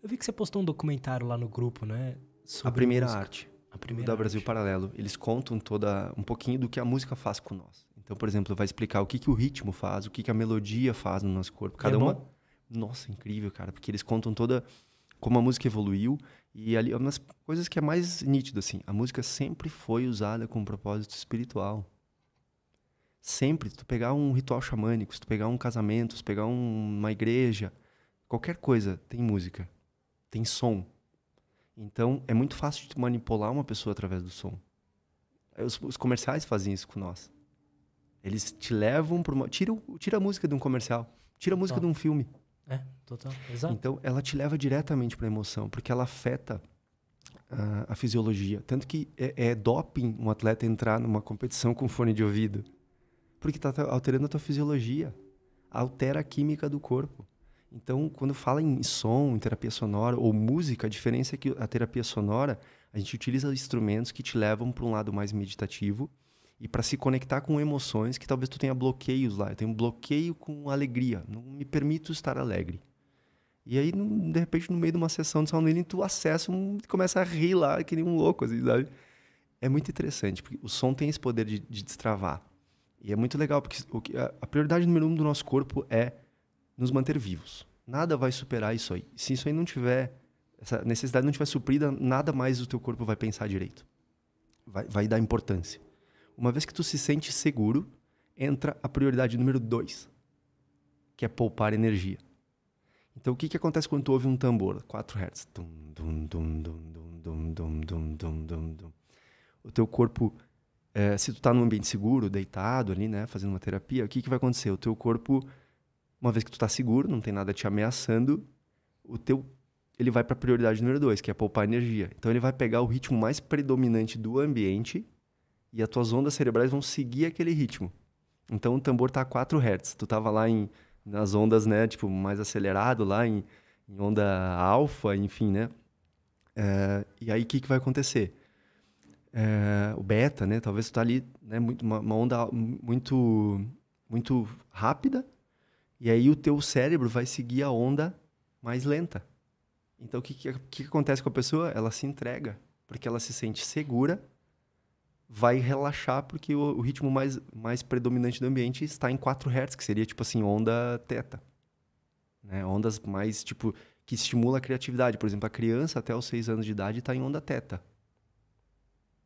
Eu vi que você postou um documentário lá no grupo, né? Sobre a primeira arte. A primeira da Brasil arte. Paralelo. Eles contam toda um pouquinho do que a música faz com nós. Então, por exemplo, vai explicar o que, que o ritmo faz, o que, que a melodia faz no nosso corpo. É Cada é uma. Nossa, incrível, cara, porque eles contam toda como a música evoluiu e ali é uma das coisas que é mais nítido assim, a música sempre foi usada com um propósito espiritual. Sempre, se tu pegar um ritual xamânico, se tu pegar um casamento, se tu pegar um, uma igreja, qualquer coisa, tem música, tem som. Então, é muito fácil de tu manipular uma pessoa através do som. Os, os comerciais fazem isso com nós. Eles te levam para uma. Tira, tira a música de um comercial, tira a música Total. de um filme. É, total. Exato. Então, ela te leva diretamente para a emoção, porque ela afeta a, a fisiologia. Tanto que é, é doping um atleta entrar numa competição com fone de ouvido. Porque está alterando a tua fisiologia, altera a química do corpo. Então, quando fala em som, em terapia sonora ou música, a diferença é que a terapia sonora, a gente utiliza instrumentos que te levam para um lado mais meditativo e para se conectar com emoções que talvez tu tenha bloqueios lá. Eu tenho um bloqueio com alegria, não me permito estar alegre. E aí, de repente, no meio de uma sessão de sound healing, tu acessa um, começa a rir lá, que nem um louco, assim, sabe? É muito interessante, porque o som tem esse poder de, de destravar. E é muito legal, porque o que, a prioridade número um do nosso corpo é nos manter vivos. Nada vai superar isso aí. Se isso aí não tiver, essa necessidade não tiver suprida, nada mais o teu corpo vai pensar direito. Vai, vai dar importância. Uma vez que tu se sente seguro, entra a prioridade número dois, que é poupar energia. Então, o que, que acontece quando tu ouve um tambor? 4 Hz. dum, dum, dum, dum, dum, dum, dum, dum, dum. O teu corpo é, se tu tá num ambiente seguro, deitado ali, né, fazendo uma terapia, o que, que vai acontecer? O teu corpo, uma vez que tu tá seguro, não tem nada te ameaçando, o teu ele vai para prioridade número dois, que é poupar energia. Então ele vai pegar o ritmo mais predominante do ambiente e as tuas ondas cerebrais vão seguir aquele ritmo. Então o tambor tá a 4 Hz. Tu tava lá em nas ondas, né, tipo mais acelerado lá em, em onda alfa, enfim, né? É, e aí o que que vai acontecer? é, o beta, né? Talvez está ali, né? Muito, uma, uma, onda muito, muito rápida. E aí o teu cérebro vai seguir a onda mais lenta. Então o que, que, que acontece com a pessoa? Ela se entrega, porque ela se sente segura, vai relaxar porque o, o ritmo mais, mais predominante do ambiente está em 4 Hz, que seria tipo assim onda teta, né? Ondas mais tipo que estimula a criatividade. Por exemplo, a criança até os 6 anos de idade está em onda teta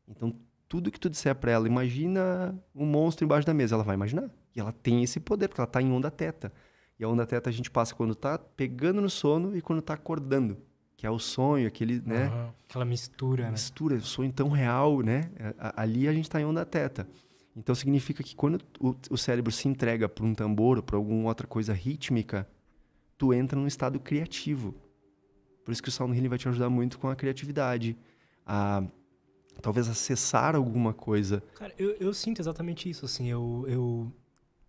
então, tudo que tu disser para ela, imagina um monstro embaixo da mesa, ela vai imaginar. E ela tem esse poder, porque ela tá em onda teta. E a onda teta a gente passa quando tá pegando no sono e quando tá acordando, que é o sonho, aquele, né? aquela mistura, né? Mistura, o sonho tão real, né? É, ali a gente tá em onda teta. Então significa que quando o, o cérebro se entrega para um tambor ou para alguma outra coisa rítmica, tu entra num estado criativo. Por isso que o Sound Healing vai te ajudar muito com a criatividade, a talvez acessar alguma coisa. Cara, eu, eu sinto exatamente isso, assim. Eu, eu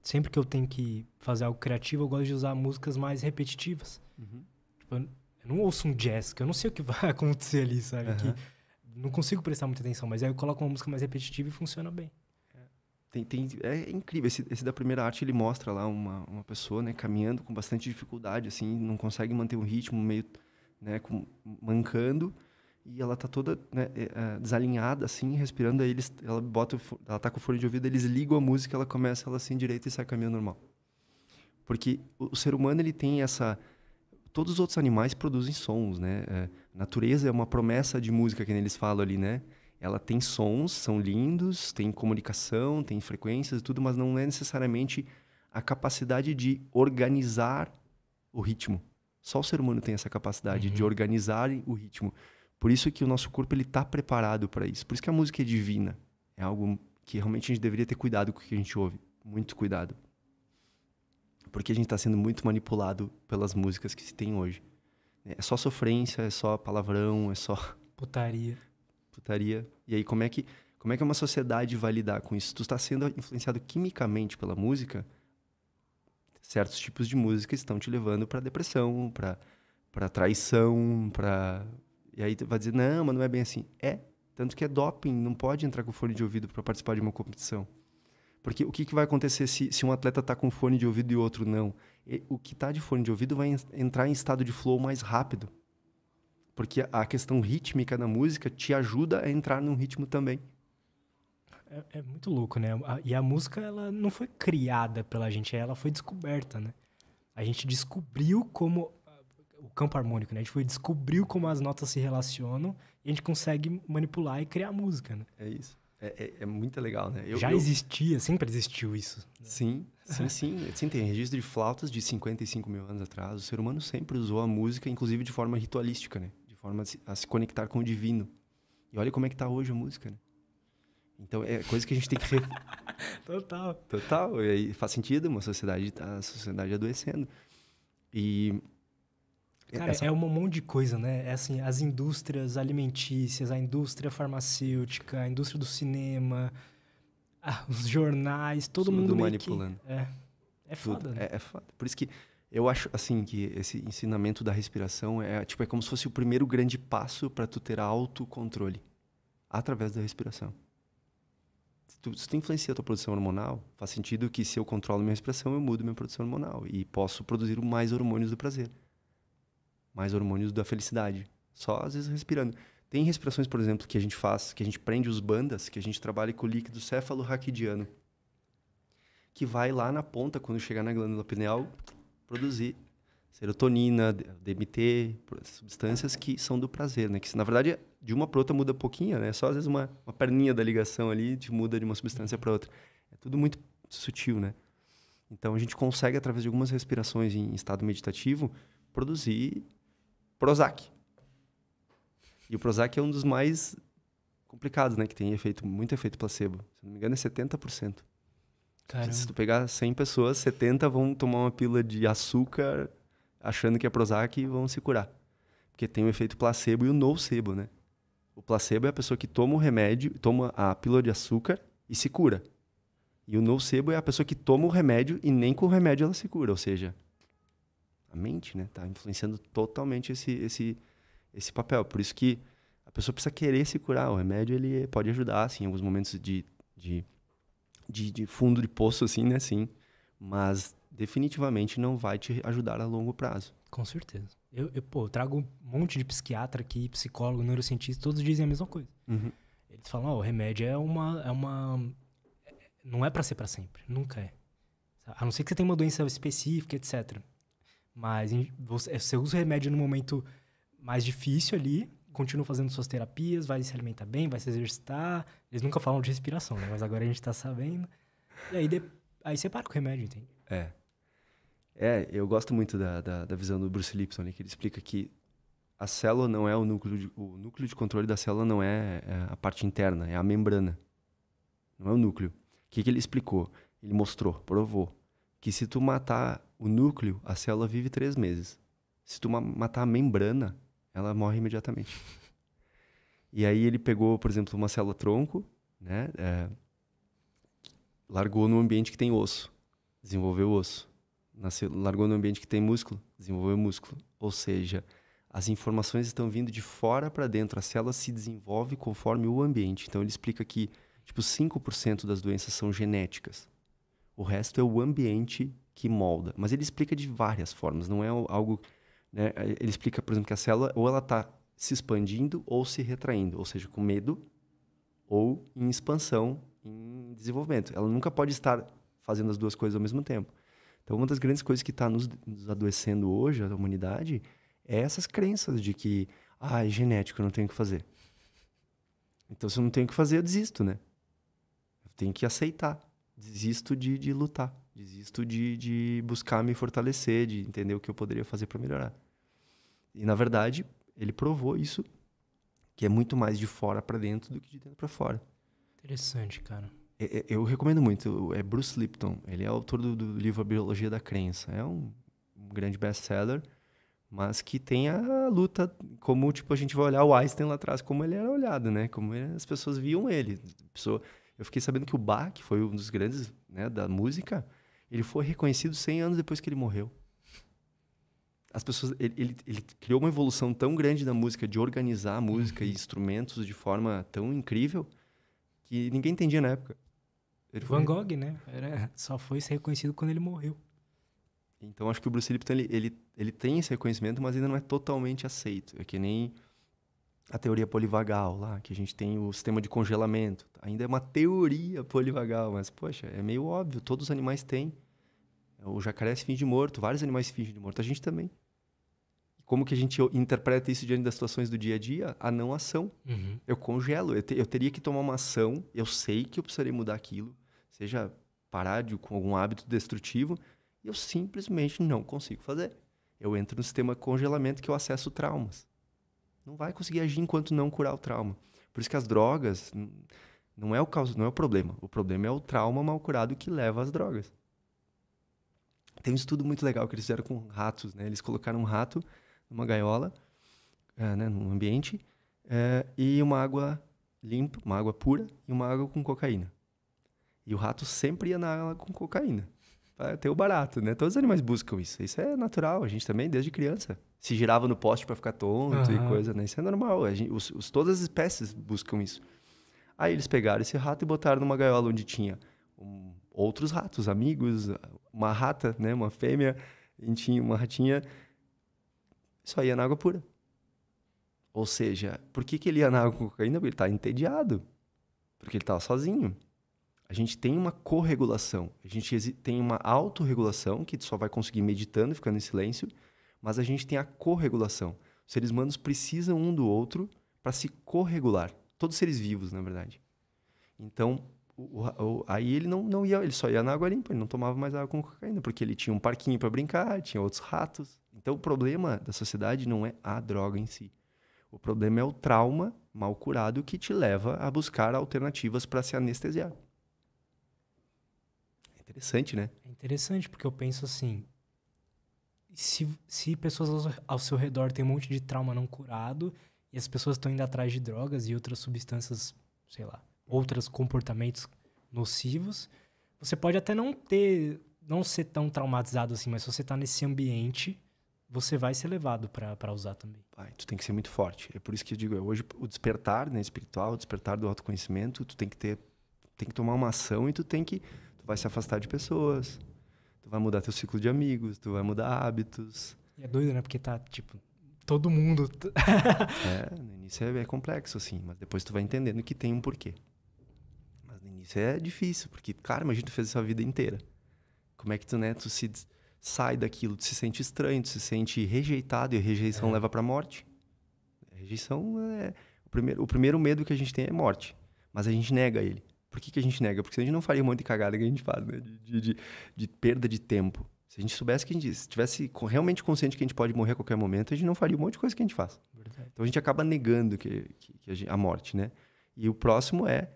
sempre que eu tenho que fazer algo criativo, eu gosto de usar músicas mais repetitivas. Uhum. Tipo, eu não ouço um jazz, que eu não sei o que vai acontecer ali, sabe? Uhum. Que não consigo prestar muita atenção, mas aí eu coloco uma música mais repetitiva e funciona bem. É. Tem, tem, é incrível. Esse, esse, da primeira arte, ele mostra lá uma, uma pessoa, né, caminhando com bastante dificuldade, assim, não consegue manter um ritmo meio, né, com, mancando e ela tá toda né, eh, ah, desalinhada, assim, respirando. Aí eles, ela bota, ela tá com o fone de ouvido, eles ligam a música, ela começa ela assim direita e sai caminho normal. Porque o, ser humano ele tem essa, todos os outros animais produzem sons, né? É, natureza é uma promessa de música que eles falam ali, né? Ela tem sons, são lindos, tem comunicação, tem frequências e tudo, mas não é necessariamente a capacidade de organizar o ritmo. Só o ser humano tem essa capacidade uhum. de organizar o ritmo. Por isso que o nosso corpo ele está preparado para isso. Por isso que a música é divina. É algo que realmente a gente deveria ter cuidado com o que a gente ouve. Muito cuidado. Porque a gente está sendo muito manipulado pelas músicas que se tem hoje. É só sofrência, é só palavrão, é só. Putaria. Putaria. E aí, como é que, como é que uma sociedade vai lidar com isso? Tu está sendo influenciado quimicamente pela música, certos tipos de música estão te levando para depressão, para traição, para e aí vai dizer, não, mas não é bem assim. É, tanto que é doping, não pode entrar com fone de ouvido para participar de uma competição. Porque o que, que vai acontecer se, se um atleta está com fone de ouvido e outro não? E, o que está de fone de ouvido vai en entrar em estado de flow mais rápido. Porque a, a questão rítmica da música te ajuda a entrar num ritmo também. É, é muito louco, né? A, e a música, ela não foi criada pela gente, ela foi descoberta, né? A gente descobriu como campo harmônico, né? A gente foi descobriu como as notas se relacionam e a gente consegue manipular e criar música, né? É isso. É, é, é muito legal, né? Eu, Já eu... existia, sempre existiu isso. Né? Sim, sim, sim. sim. Tem registro de flautas de 55 mil anos atrás. O ser humano sempre usou a música, inclusive de forma ritualística, né? De forma a se, a se conectar com o divino. E olha como é que está hoje a música, né? Então, é coisa que a gente tem que... Total. Total. E aí faz sentido uma sociedade, tá, a sociedade adoecendo. E Cara, essa... é um monte de coisa, né? É assim, as indústrias alimentícias, a indústria farmacêutica, a indústria do cinema, os jornais, todo Tudo mundo manipulando. Que... É, é foda, Tudo. né? É, é foda. Por isso que eu acho assim que esse ensinamento da respiração é tipo é como se fosse o primeiro grande passo para tu ter autocontrole através da respiração. Se tu, se tu influencia a tua produção hormonal, faz sentido que se eu controlo minha respiração, eu mudo minha produção hormonal e posso produzir mais hormônios do prazer mais hormônios da felicidade. Só às vezes respirando. Tem respirações, por exemplo, que a gente faz, que a gente prende os bandas, que a gente trabalha com o líquido céfalo-raquidiano, que vai lá na ponta, quando chegar na glândula pineal, produzir serotonina, DMT, substâncias que são do prazer, né? Que na verdade de uma para outra muda pouquinho, né? Só às vezes uma, uma perninha da ligação ali te muda de uma substância para outra. É tudo muito sutil, né? Então a gente consegue através de algumas respirações em estado meditativo produzir Prozac. E o Prozac é um dos mais complicados, né? Que tem efeito, muito efeito placebo. Se não me engano, é 70%. Caramba. Se tu pegar 100 pessoas, 70 vão tomar uma pílula de açúcar achando que é Prozac e vão se curar. Porque tem o efeito placebo e o nocebo, né? O placebo é a pessoa que toma o remédio, toma a pílula de açúcar e se cura. E o nocebo é a pessoa que toma o remédio e nem com o remédio ela se cura. Ou seja, a mente, né? Tá influenciando totalmente esse, esse, esse papel. Por isso que a pessoa precisa querer se curar. O remédio, ele pode ajudar, assim, em alguns momentos de, de, de, de fundo de poço, assim, né? Sim. Mas definitivamente não vai te ajudar a longo prazo. Com certeza. Eu, eu, pô, eu trago um monte de psiquiatra aqui, psicólogo, neurocientista, todos dizem a mesma coisa. Uhum. Eles falam, ó, oh, o remédio é uma, é uma... É, não é para ser para sempre, nunca é. A não ser que você tenha uma doença específica, etc. Mas você, é, você usa o remédio no momento mais difícil ali, continua fazendo suas terapias, vai se alimentar bem, vai se exercitar. Eles nunca falam de respiração, né? Mas agora a gente tá sabendo. E aí, de, aí você para com o remédio, entende? É. É, eu gosto muito da, da, da visão do Bruce Lipson, né? que ele explica que a célula não é o núcleo de, o núcleo de controle da célula não é, é, a parte interna, é a membrana. Não é o núcleo. O que, que ele explicou? Ele mostrou, provou que se tu matar o núcleo, a célula vive três meses. Se tu matar a membrana, ela morre imediatamente. E aí ele pegou, por exemplo, uma célula tronco, né? É, largou no ambiente que tem osso, desenvolveu osso. Nasceu, largou no ambiente que tem músculo, desenvolveu músculo. Ou seja, as informações estão vindo de fora para dentro. A célula se desenvolve conforme o ambiente. Então ele explica que tipo 5% das doenças são genéticas. O resto é o ambiente que molda. Mas ele explica de várias formas, não é algo. Né? Ele explica, por exemplo, que a célula ou ela está se expandindo ou se retraindo, ou seja, com medo ou em expansão, em desenvolvimento. Ela nunca pode estar fazendo as duas coisas ao mesmo tempo. Então, uma das grandes coisas que está nos, nos, adoecendo hoje, a humanidade, é essas crenças de que, ah, é genético, eu não tenho o que fazer. Então, se eu não tenho o que fazer, eu desisto, né? Eu tenho que aceitar. Desisto de, de lutar. Desisto de, de buscar me fortalecer, de entender o que eu poderia fazer para melhorar. E na verdade, ele provou isso, que é muito mais de fora para dentro do que de dentro para fora. Interessante, cara. Eu, recomendo muito. É Bruce Lipton. Ele é autor do, do livro A Biologia da Crença. É um, um grande best-seller mas que tem a luta, como tipo a gente vai olhar o Einstein lá atrás, como ele era olhado, né? Como ele, as pessoas viam ele. Pessoa, eu fiquei sabendo que o Bach foi um dos grandes né, da música. Ele foi reconhecido 100 anos depois que ele morreu. As pessoas, ele, ele, ele criou uma evolução tão grande da música, de organizar a música e uhum. instrumentos de forma tão incrível, que ninguém entendia na época. Ele Van foi... Gogh, né? Era, só foi ser reconhecido quando ele morreu. Então acho que o Bruce Lipton ele, ele, ele tem esse reconhecimento, mas ainda não é totalmente aceito. É que nem a teoria polivagal lá, que a gente tem o sistema de congelamento. Ainda é uma teoria polivagal, mas, poxa, é meio óbvio, todos os animais têm. O jacaré se finge morto, vários animais fingem de morto, a gente também. Como que a gente interpreta isso diante das situações do dia a dia? A não ação. Uhum. Eu congelo, eu, te, eu teria que tomar uma ação, eu sei que eu precisaria mudar aquilo, seja parar de, com algum hábito destrutivo, e eu simplesmente não consigo fazer. Eu entro no sistema de congelamento que eu acesso traumas não vai conseguir agir enquanto não curar o trauma. Por isso que as drogas não é o causa, não é o problema. O problema é o trauma mal curado que leva às drogas. Tem um estudo muito legal que eles fizeram com ratos, né? Eles colocaram um rato numa gaiola, é, né, num ambiente, é, e uma água limpa, uma água pura e uma água com cocaína. E o rato sempre ia na água com cocaína. até ter o barato, né? Todos os animais buscam isso. Isso é natural, a gente também, desde criança se girava no poste para ficar tonto uhum. e coisa, né? Isso é normal. Gente, os, os, todas as espécies buscam isso. Aí eles pegaram esse rato e botaram numa gaiola onde tinha um, outros ratos, amigos, uma rata, né? Uma fêmea, e tinha uma ratinha. Só ia na água pura. Ou seja, por que, que ele ia na água com cocaína? Porque ele tá entediado. Porque ele estava tá sozinho. A gente tem uma corregulação. A gente tem uma autorregulação que só vai conseguir meditando, ficando em silêncio mas a gente tem a corregulação. Os seres humanos precisam um do outro para se corregular. Todos seres vivos, na verdade. Então, o, o, aí ele não, não ia, ele só ia na água limpa, ele não tomava mais água com cocaína, porque ele tinha um parquinho para brincar, tinha outros ratos. Então, o problema da sociedade não é a droga em si. O problema é o trauma mal curado que te leva a buscar alternativas para se anestesiar. É interessante, né? É interessante, porque eu penso assim, se, se pessoas ao seu redor têm um monte de trauma não curado e as pessoas estão indo atrás de drogas e outras substâncias, sei lá, outros comportamentos nocivos, você pode até não ter, não ser tão traumatizado assim, mas se você está nesse ambiente, você vai ser levado para usar também. Pai, tu tem que ser muito forte. É por isso que eu digo, é hoje o despertar né, espiritual, o despertar do autoconhecimento, tu tem que ter, tem que tomar uma ação e tu tem que, tu vai se afastar de pessoas, vai mudar teu ciclo de amigos, tu vai mudar hábitos. E é doido, né? Porque tá, tipo, todo mundo. é, no início é, é, complexo, assim, mas depois tu vai entendendo que tem um porquê. Mas no início é difícil, porque, cara, imagina tu fez essa vida inteira. Como é que tu, né, tu se sai daquilo, tu se sente estranho, tu se sente rejeitado e a rejeição é. leva pra morte. A rejeição é. O primeiro, o primeiro medo que a gente tem é morte, mas a gente nega ele. Por que, que a gente nega? Porque a gente não faria um monte de cagada que a gente faz, né? De, de, de perda de tempo. Se a gente soubesse que a gente tivesse realmente consciente que a gente pode morrer a qualquer momento, a gente não faria um monte de coisa que a gente faz. Verdade. Então a gente acaba negando que, que, que a, gente, a morte, né? E o próximo é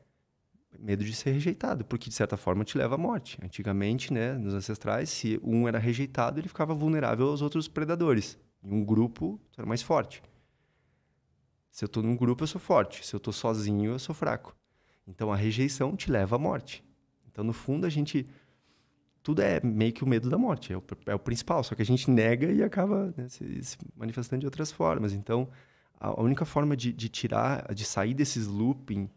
medo de ser rejeitado, porque de certa forma te leva à morte. Antigamente, né, nos ancestrais, se um era rejeitado, ele ficava vulnerável aos outros predadores. Em um grupo, era mais forte. Se eu estou num grupo, eu sou forte. Se eu estou sozinho, eu sou fraco. Então a rejeição te leva à morte. Então no fundo a gente tudo é meio que o medo da morte, é o, é o principal, só que a gente nega e acaba né, se, se, manifestando de outras formas. Então, a, a única forma de, de, tirar, de sair desses looping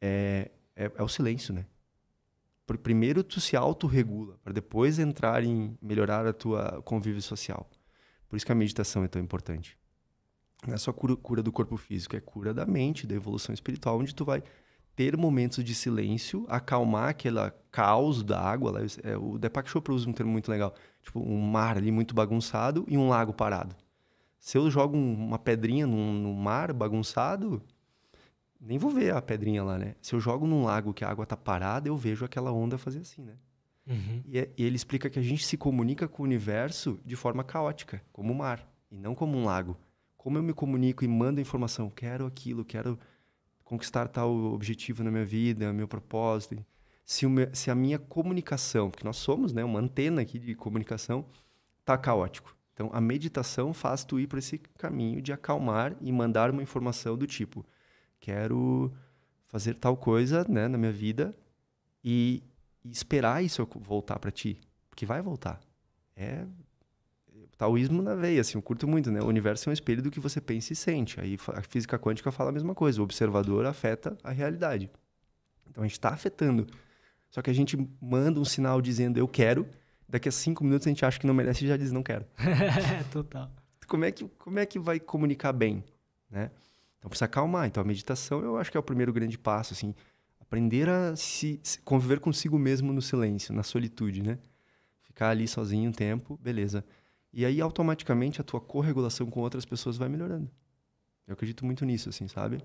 é, é, é o silêncio, né? Primeiro tu se autorregula, para depois entrar em melhorar a tua convívio social. Por isso que a meditação é tão importante. Não é só cura, cura do corpo físico, é cura da mente, da evolução espiritual, onde tu vai ter momentos de silêncio, acalmar aquele caos da água. Lá, é, o Deepak Chopra usa um termo muito legal. Tipo, um mar ali muito bagunçado e um lago parado. Se eu jogo uma pedrinha num, num mar bagunçado, nem vou ver a pedrinha lá, né? Se eu jogo num lago que a água tá parada, eu vejo aquela onda fazer assim, né? Uhum. E, é, e ele explica que a gente se comunica com o universo de forma caótica, como o mar, e não como um lago. Como eu me comunico e mando informação, quero aquilo, quero conquistar tal objetivo na minha vida, meu propósito. Se, meu, se a minha comunicação, porque nós somos né, uma antena aqui de comunicação, está caótico. Então, a meditação faz tu ir para esse caminho de acalmar e mandar uma informação do tipo: quero fazer tal coisa né, na minha vida e, e esperar isso voltar para ti, porque vai voltar. É, taoísmo na veia, assim, eu curto muito, né? O universo é um espelho do que você pensa e sente. Aí a física quântica fala a mesma coisa, o observador afeta a realidade. Então a gente está afetando. Só que a gente manda um sinal dizendo eu quero, daqui a cinco minutos a gente acha que não merece e já diz não quero. Total. Como é que, como é que vai comunicar bem, né? Então precisa acalmar. Então a meditação eu acho que é o primeiro grande passo, assim, aprender a se conviver consigo mesmo no silêncio, na solitude, né? Ficar ali sozinho um tempo, beleza. E aí, automaticamente, a tua corregulação com outras pessoas vai melhorando. Eu acredito muito nisso, assim, sabe?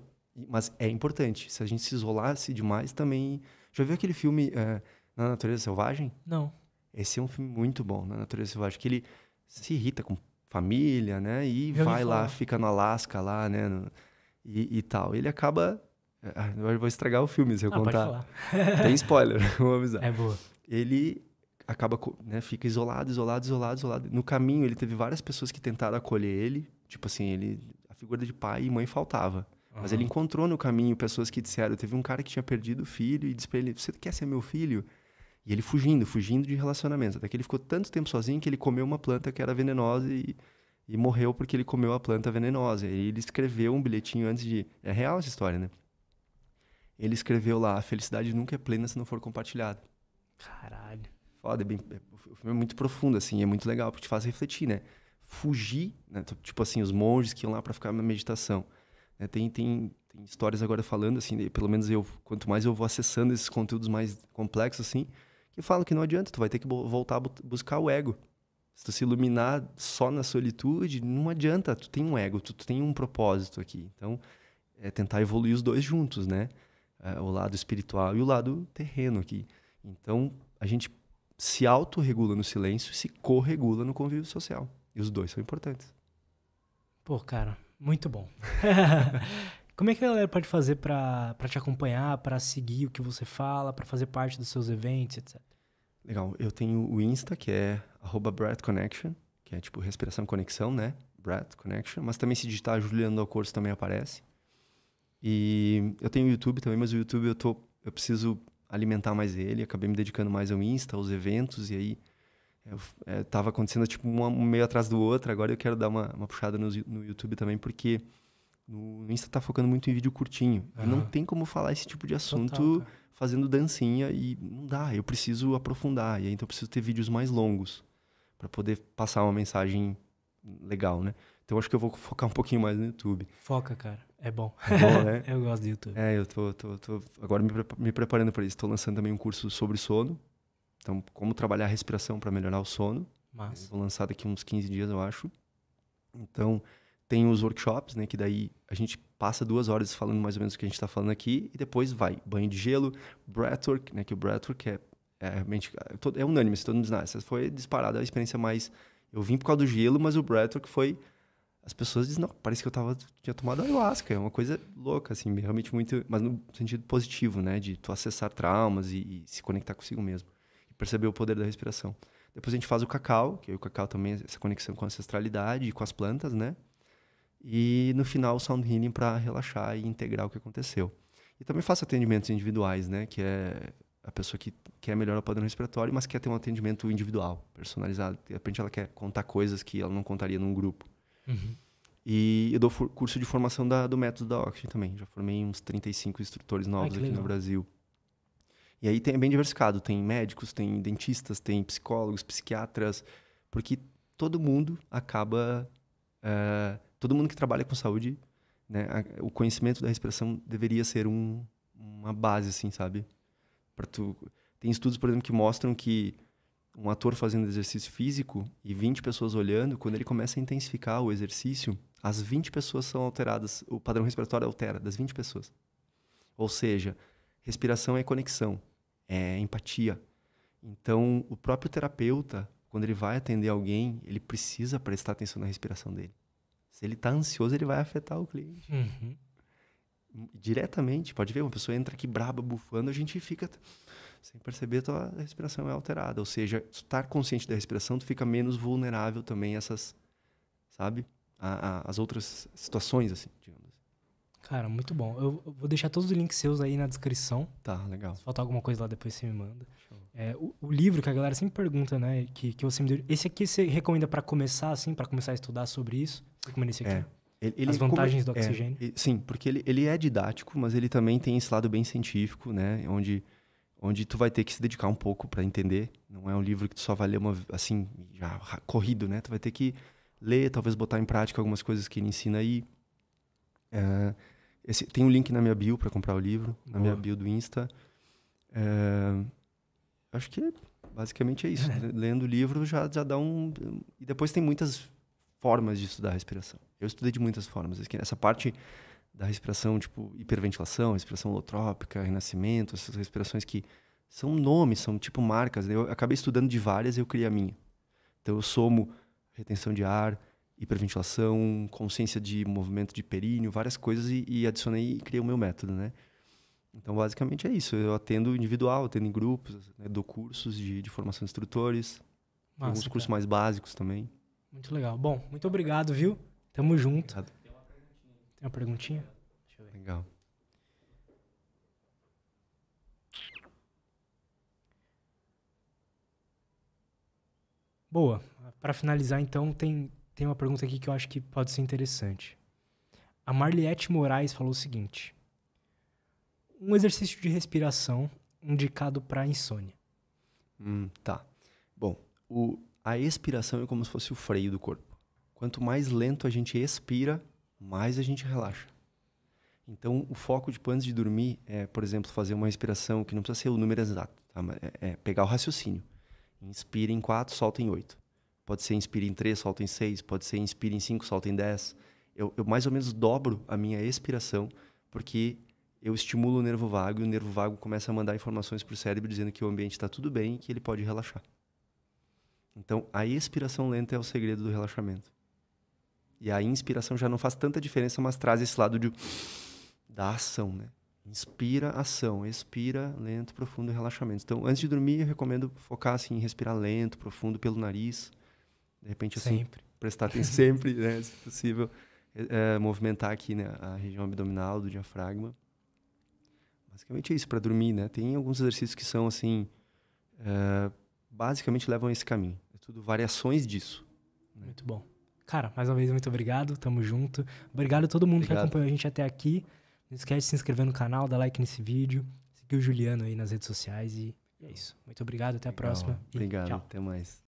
Mas é importante. Se a gente se isolasse demais, também... Já viu aquele filme é, Na Natureza Selvagem? Não. Esse é um filme muito bom, Na Natureza Selvagem, que ele se irrita com família, né? E eu vai lá, fica no Alasca lá, né? No, e, e, tal. Ele acaba... Eh, ah, eu vou estragar o filme se eu Não, ah, contar. Tem spoiler, vou avisar. É boa. Ele acaba, né, fica isolado, isolado, isolado, isolado. No caminho, ele teve várias pessoas que tentaram acolher ele, tipo assim, ele a figura de pai e mãe faltava. Uhum. Mas ele encontrou no caminho pessoas que disseram, teve um cara que tinha perdido o filho e disse para ele: "Você quer ser meu filho?" E ele fugindo, fugindo de relacionamentos, até que ele ficou tanto tempo sozinho que ele comeu uma planta que era venenosa e e morreu porque ele comeu a planta venenosa. E ele escreveu um bilhetinho antes de. É real essa história, né? Ele escreveu lá: a felicidade nunca é plena se não for compartilhada. Caralho foda, é bem, é, o filme é muito profundo, assim, é muito legal, porque te faz refletir, né? Fugir, né? tipo assim, os monges que iam lá para ficar na meditação. Né? Tem, tem, tem histórias agora falando, assim, de, pelo menos eu, quanto mais eu vou acessando esses conteúdos mais complexos, assim, que falam que não adianta, tu vai ter que voltar a buscar o ego. Se tu se iluminar só na solitude, não adianta, tu tem um ego, tu, tu tem um propósito aqui. Então, é tentar evoluir os dois juntos, né? É, o lado espiritual e o lado terreno aqui. Então, a gente se autorregula no silêncio e se corregula no convívio social. E os dois são importantes. Pô, cara, muito bom. Como é que a galera pode fazer para te acompanhar, para seguir o que você fala, para fazer parte dos seus eventos, etc? Legal. Eu tenho o Insta, que é @breathconnection que é tipo respiração conexão, né? Breath Connection. Mas também se digitar Juliano Dalcorso também aparece. E eu tenho o YouTube também, mas o YouTube eu tô eu preciso alimentar mais ele, acabei me dedicando mais ao Insta, aos eventos, e aí estava é, é, tava acontecendo tipo um meio atrás do outro. Agora eu quero dar uma, uma puxada no, no, YouTube também, porque no, Insta tá focando muito em vídeo curtinho. Uhum. não tem como falar esse tipo de assunto Total, fazendo dancinha e não dá. Eu preciso aprofundar, e aí, então eu preciso ter vídeos mais longos para poder passar uma mensagem legal, né? Então acho que eu vou focar um pouquinho mais no YouTube. Foca, cara. É bom. É bom né? eu gosto do YouTube. É, eu tô, tô, tô agora me, me preparando para isso. Estou lançando também um curso sobre sono. Então, como trabalhar a respiração para melhorar o sono. Mas... Vou lançar daqui uns 15 dias, eu acho. Então, tem os workshops, né? Que daí a gente passa duas horas falando mais ou menos o que a gente está falando aqui. E depois vai banho de gelo, breathwork, né? Que o breathwork é, é realmente... É, é unânime, se assim, todo mundo diz, ah, essa foi disparada a experiência mais... Eu vim por causa do gelo, mas o breathwork foi as pessoas dizem, não, parece que eu tava, tinha tomado ayahuasca. É uma coisa louca, assim, realmente muito. Mas no sentido positivo, né? De tu acessar traumas e, e se conectar consigo mesmo. E perceber o poder da respiração. Depois a gente faz o cacau, que o cacau também essa conexão com a ancestralidade e com as plantas, né? E no final o sound healing para relaxar e integrar o que aconteceu. E também faço atendimentos individuais, né? Que é a pessoa que quer é melhorar o padrão respiratório, mas quer ter um atendimento individual, personalizado. De repente ela quer contar coisas que ela não contaria num grupo. Uhum. E eu dou curso de formação da, do método da Oxygen também. Já formei uns 35 instrutores novos Ai, aqui legal. no Brasil. E aí tem, é bem diversificado. Tem médicos, tem dentistas, tem psicólogos, psiquiatras. Porque todo mundo acaba... Uh, todo mundo que trabalha com saúde, né, a, o conhecimento da respiração deveria ser um, uma base, assim, sabe? tu... Tem estudos, por exemplo, que mostram que um ator fazendo exercício físico e 20 pessoas olhando, quando ele começa a intensificar o exercício, as 20 pessoas são alteradas, o padrão respiratório altera das 20 pessoas. Ou seja, respiração é conexão, é empatia. Então, o próprio terapeuta, quando ele vai atender alguém, ele precisa prestar atenção na respiração dele. Se ele está ansioso, ele vai afetar o cliente. Uhum. Diretamente, pode ver, uma pessoa entra aqui braba, bufando, a gente fica sem perceber, tua respiração é alterada. Ou seja, estar tá consciente da respiração, tu fica menos vulnerável também a essas, sabe? A, a, as outras situações, assim, digamos. Assim. Cara, muito bom. Eu, eu vou deixar todos os links seus aí na descrição. Tá, legal. Se faltar alguma coisa lá, depois você me manda. É, o, o, livro que a galera sempre pergunta, né? Que, que você me deu. Esse aqui você recomenda para começar, assim, para começar a estudar sobre isso? Você recomenda esse aqui? É. Ele, ele As vantagens como, do é, oxigênio. É, sim, porque ele, ele é didático, mas ele também tem esse lado bem científico, né? Onde onde tu vai ter que se dedicar um pouco para entender. Não é um livro que tu só vai ler uma assim, já corrido, né? Tu vai ter que ler, talvez botar em prática algumas coisas que ele ensina aí. É, esse, tem um link na minha bio para comprar o livro, na minha bio do Insta. É, acho que basicamente é isso. Lendo o livro já, já dá um. E depois tem muitas formas de estudar a respiração. Eu estudei de muitas formas. Assim, essa parte da respiração tipo hiperventilação, respiração holotrópica, renascimento, essas respirações que são nomes, são tipo marcas. Né? Eu acabei estudando de várias e eu criei a minha. Então eu somo retenção de ar, hiperventilação, consciência de movimento de períneo, várias coisas e, e adicionei e criei o meu método, né? Então, basicamente é isso. Eu atendo individual, atendo em grupos, né? dou cursos de, de formação de instrutores, Massa, alguns cara. cursos mais básicos também. Muito legal. Bom, muito obrigado, viu? Tamo junto. Obrigado. Tem uma perguntinha? Deixa eu ver. Legal. Boa. Para finalizar, então, tem, tem uma pergunta aqui que eu acho que pode ser interessante. A Marliette Moraes falou o seguinte: um exercício de respiração indicado para insônia. Hum, tá. Bom, o, a expiração é como se fosse o freio do corpo. Quanto mais lento a gente expira, mais a gente relaxa. Então, o foco tipo, antes de dormir é, por exemplo, fazer uma respiração que não precisa ser o número exato, tá? é, é pegar o raciocínio. Inspira em 4, solta em 8. Pode ser inspira em 3, solta em 6. Pode ser inspira em 5, solta em 10. Eu, eu mais ou menos dobro a minha expiração, porque eu estimulo o nervo vago e o nervo vago começa a mandar informações para o cérebro dizendo que o ambiente está tudo bem e que ele pode relaxar. Então, a expiração lenta é o segredo do relaxamento. E a inspiração já não faz tanta diferença, mas traz esse lado de, da ação, né? Inspira, ação. Expira, lento, profundo, relaxamento. Então, antes de dormir, eu recomendo focar assim, em respirar lento, profundo, pelo nariz. De repente, assim, sempre. prestar atenção sempre, né? Se possível, é, movimentar aqui né, a região abdominal, do diafragma. Basicamente é isso, para dormir, né? Tem alguns exercícios que são, assim, é, basicamente levam a esse caminho. É tudo variações disso. Né? Muito bom. Cara, mais uma vez, muito obrigado. Tamo junto. Obrigado a todo mundo obrigado. que acompanhou a gente até aqui. Não esquece de se inscrever no canal, dar like nesse vídeo, seguir o Juliano aí nas redes sociais. E é isso. Muito obrigado. Até a Legal. próxima. obrigado. Tchau. Até mais.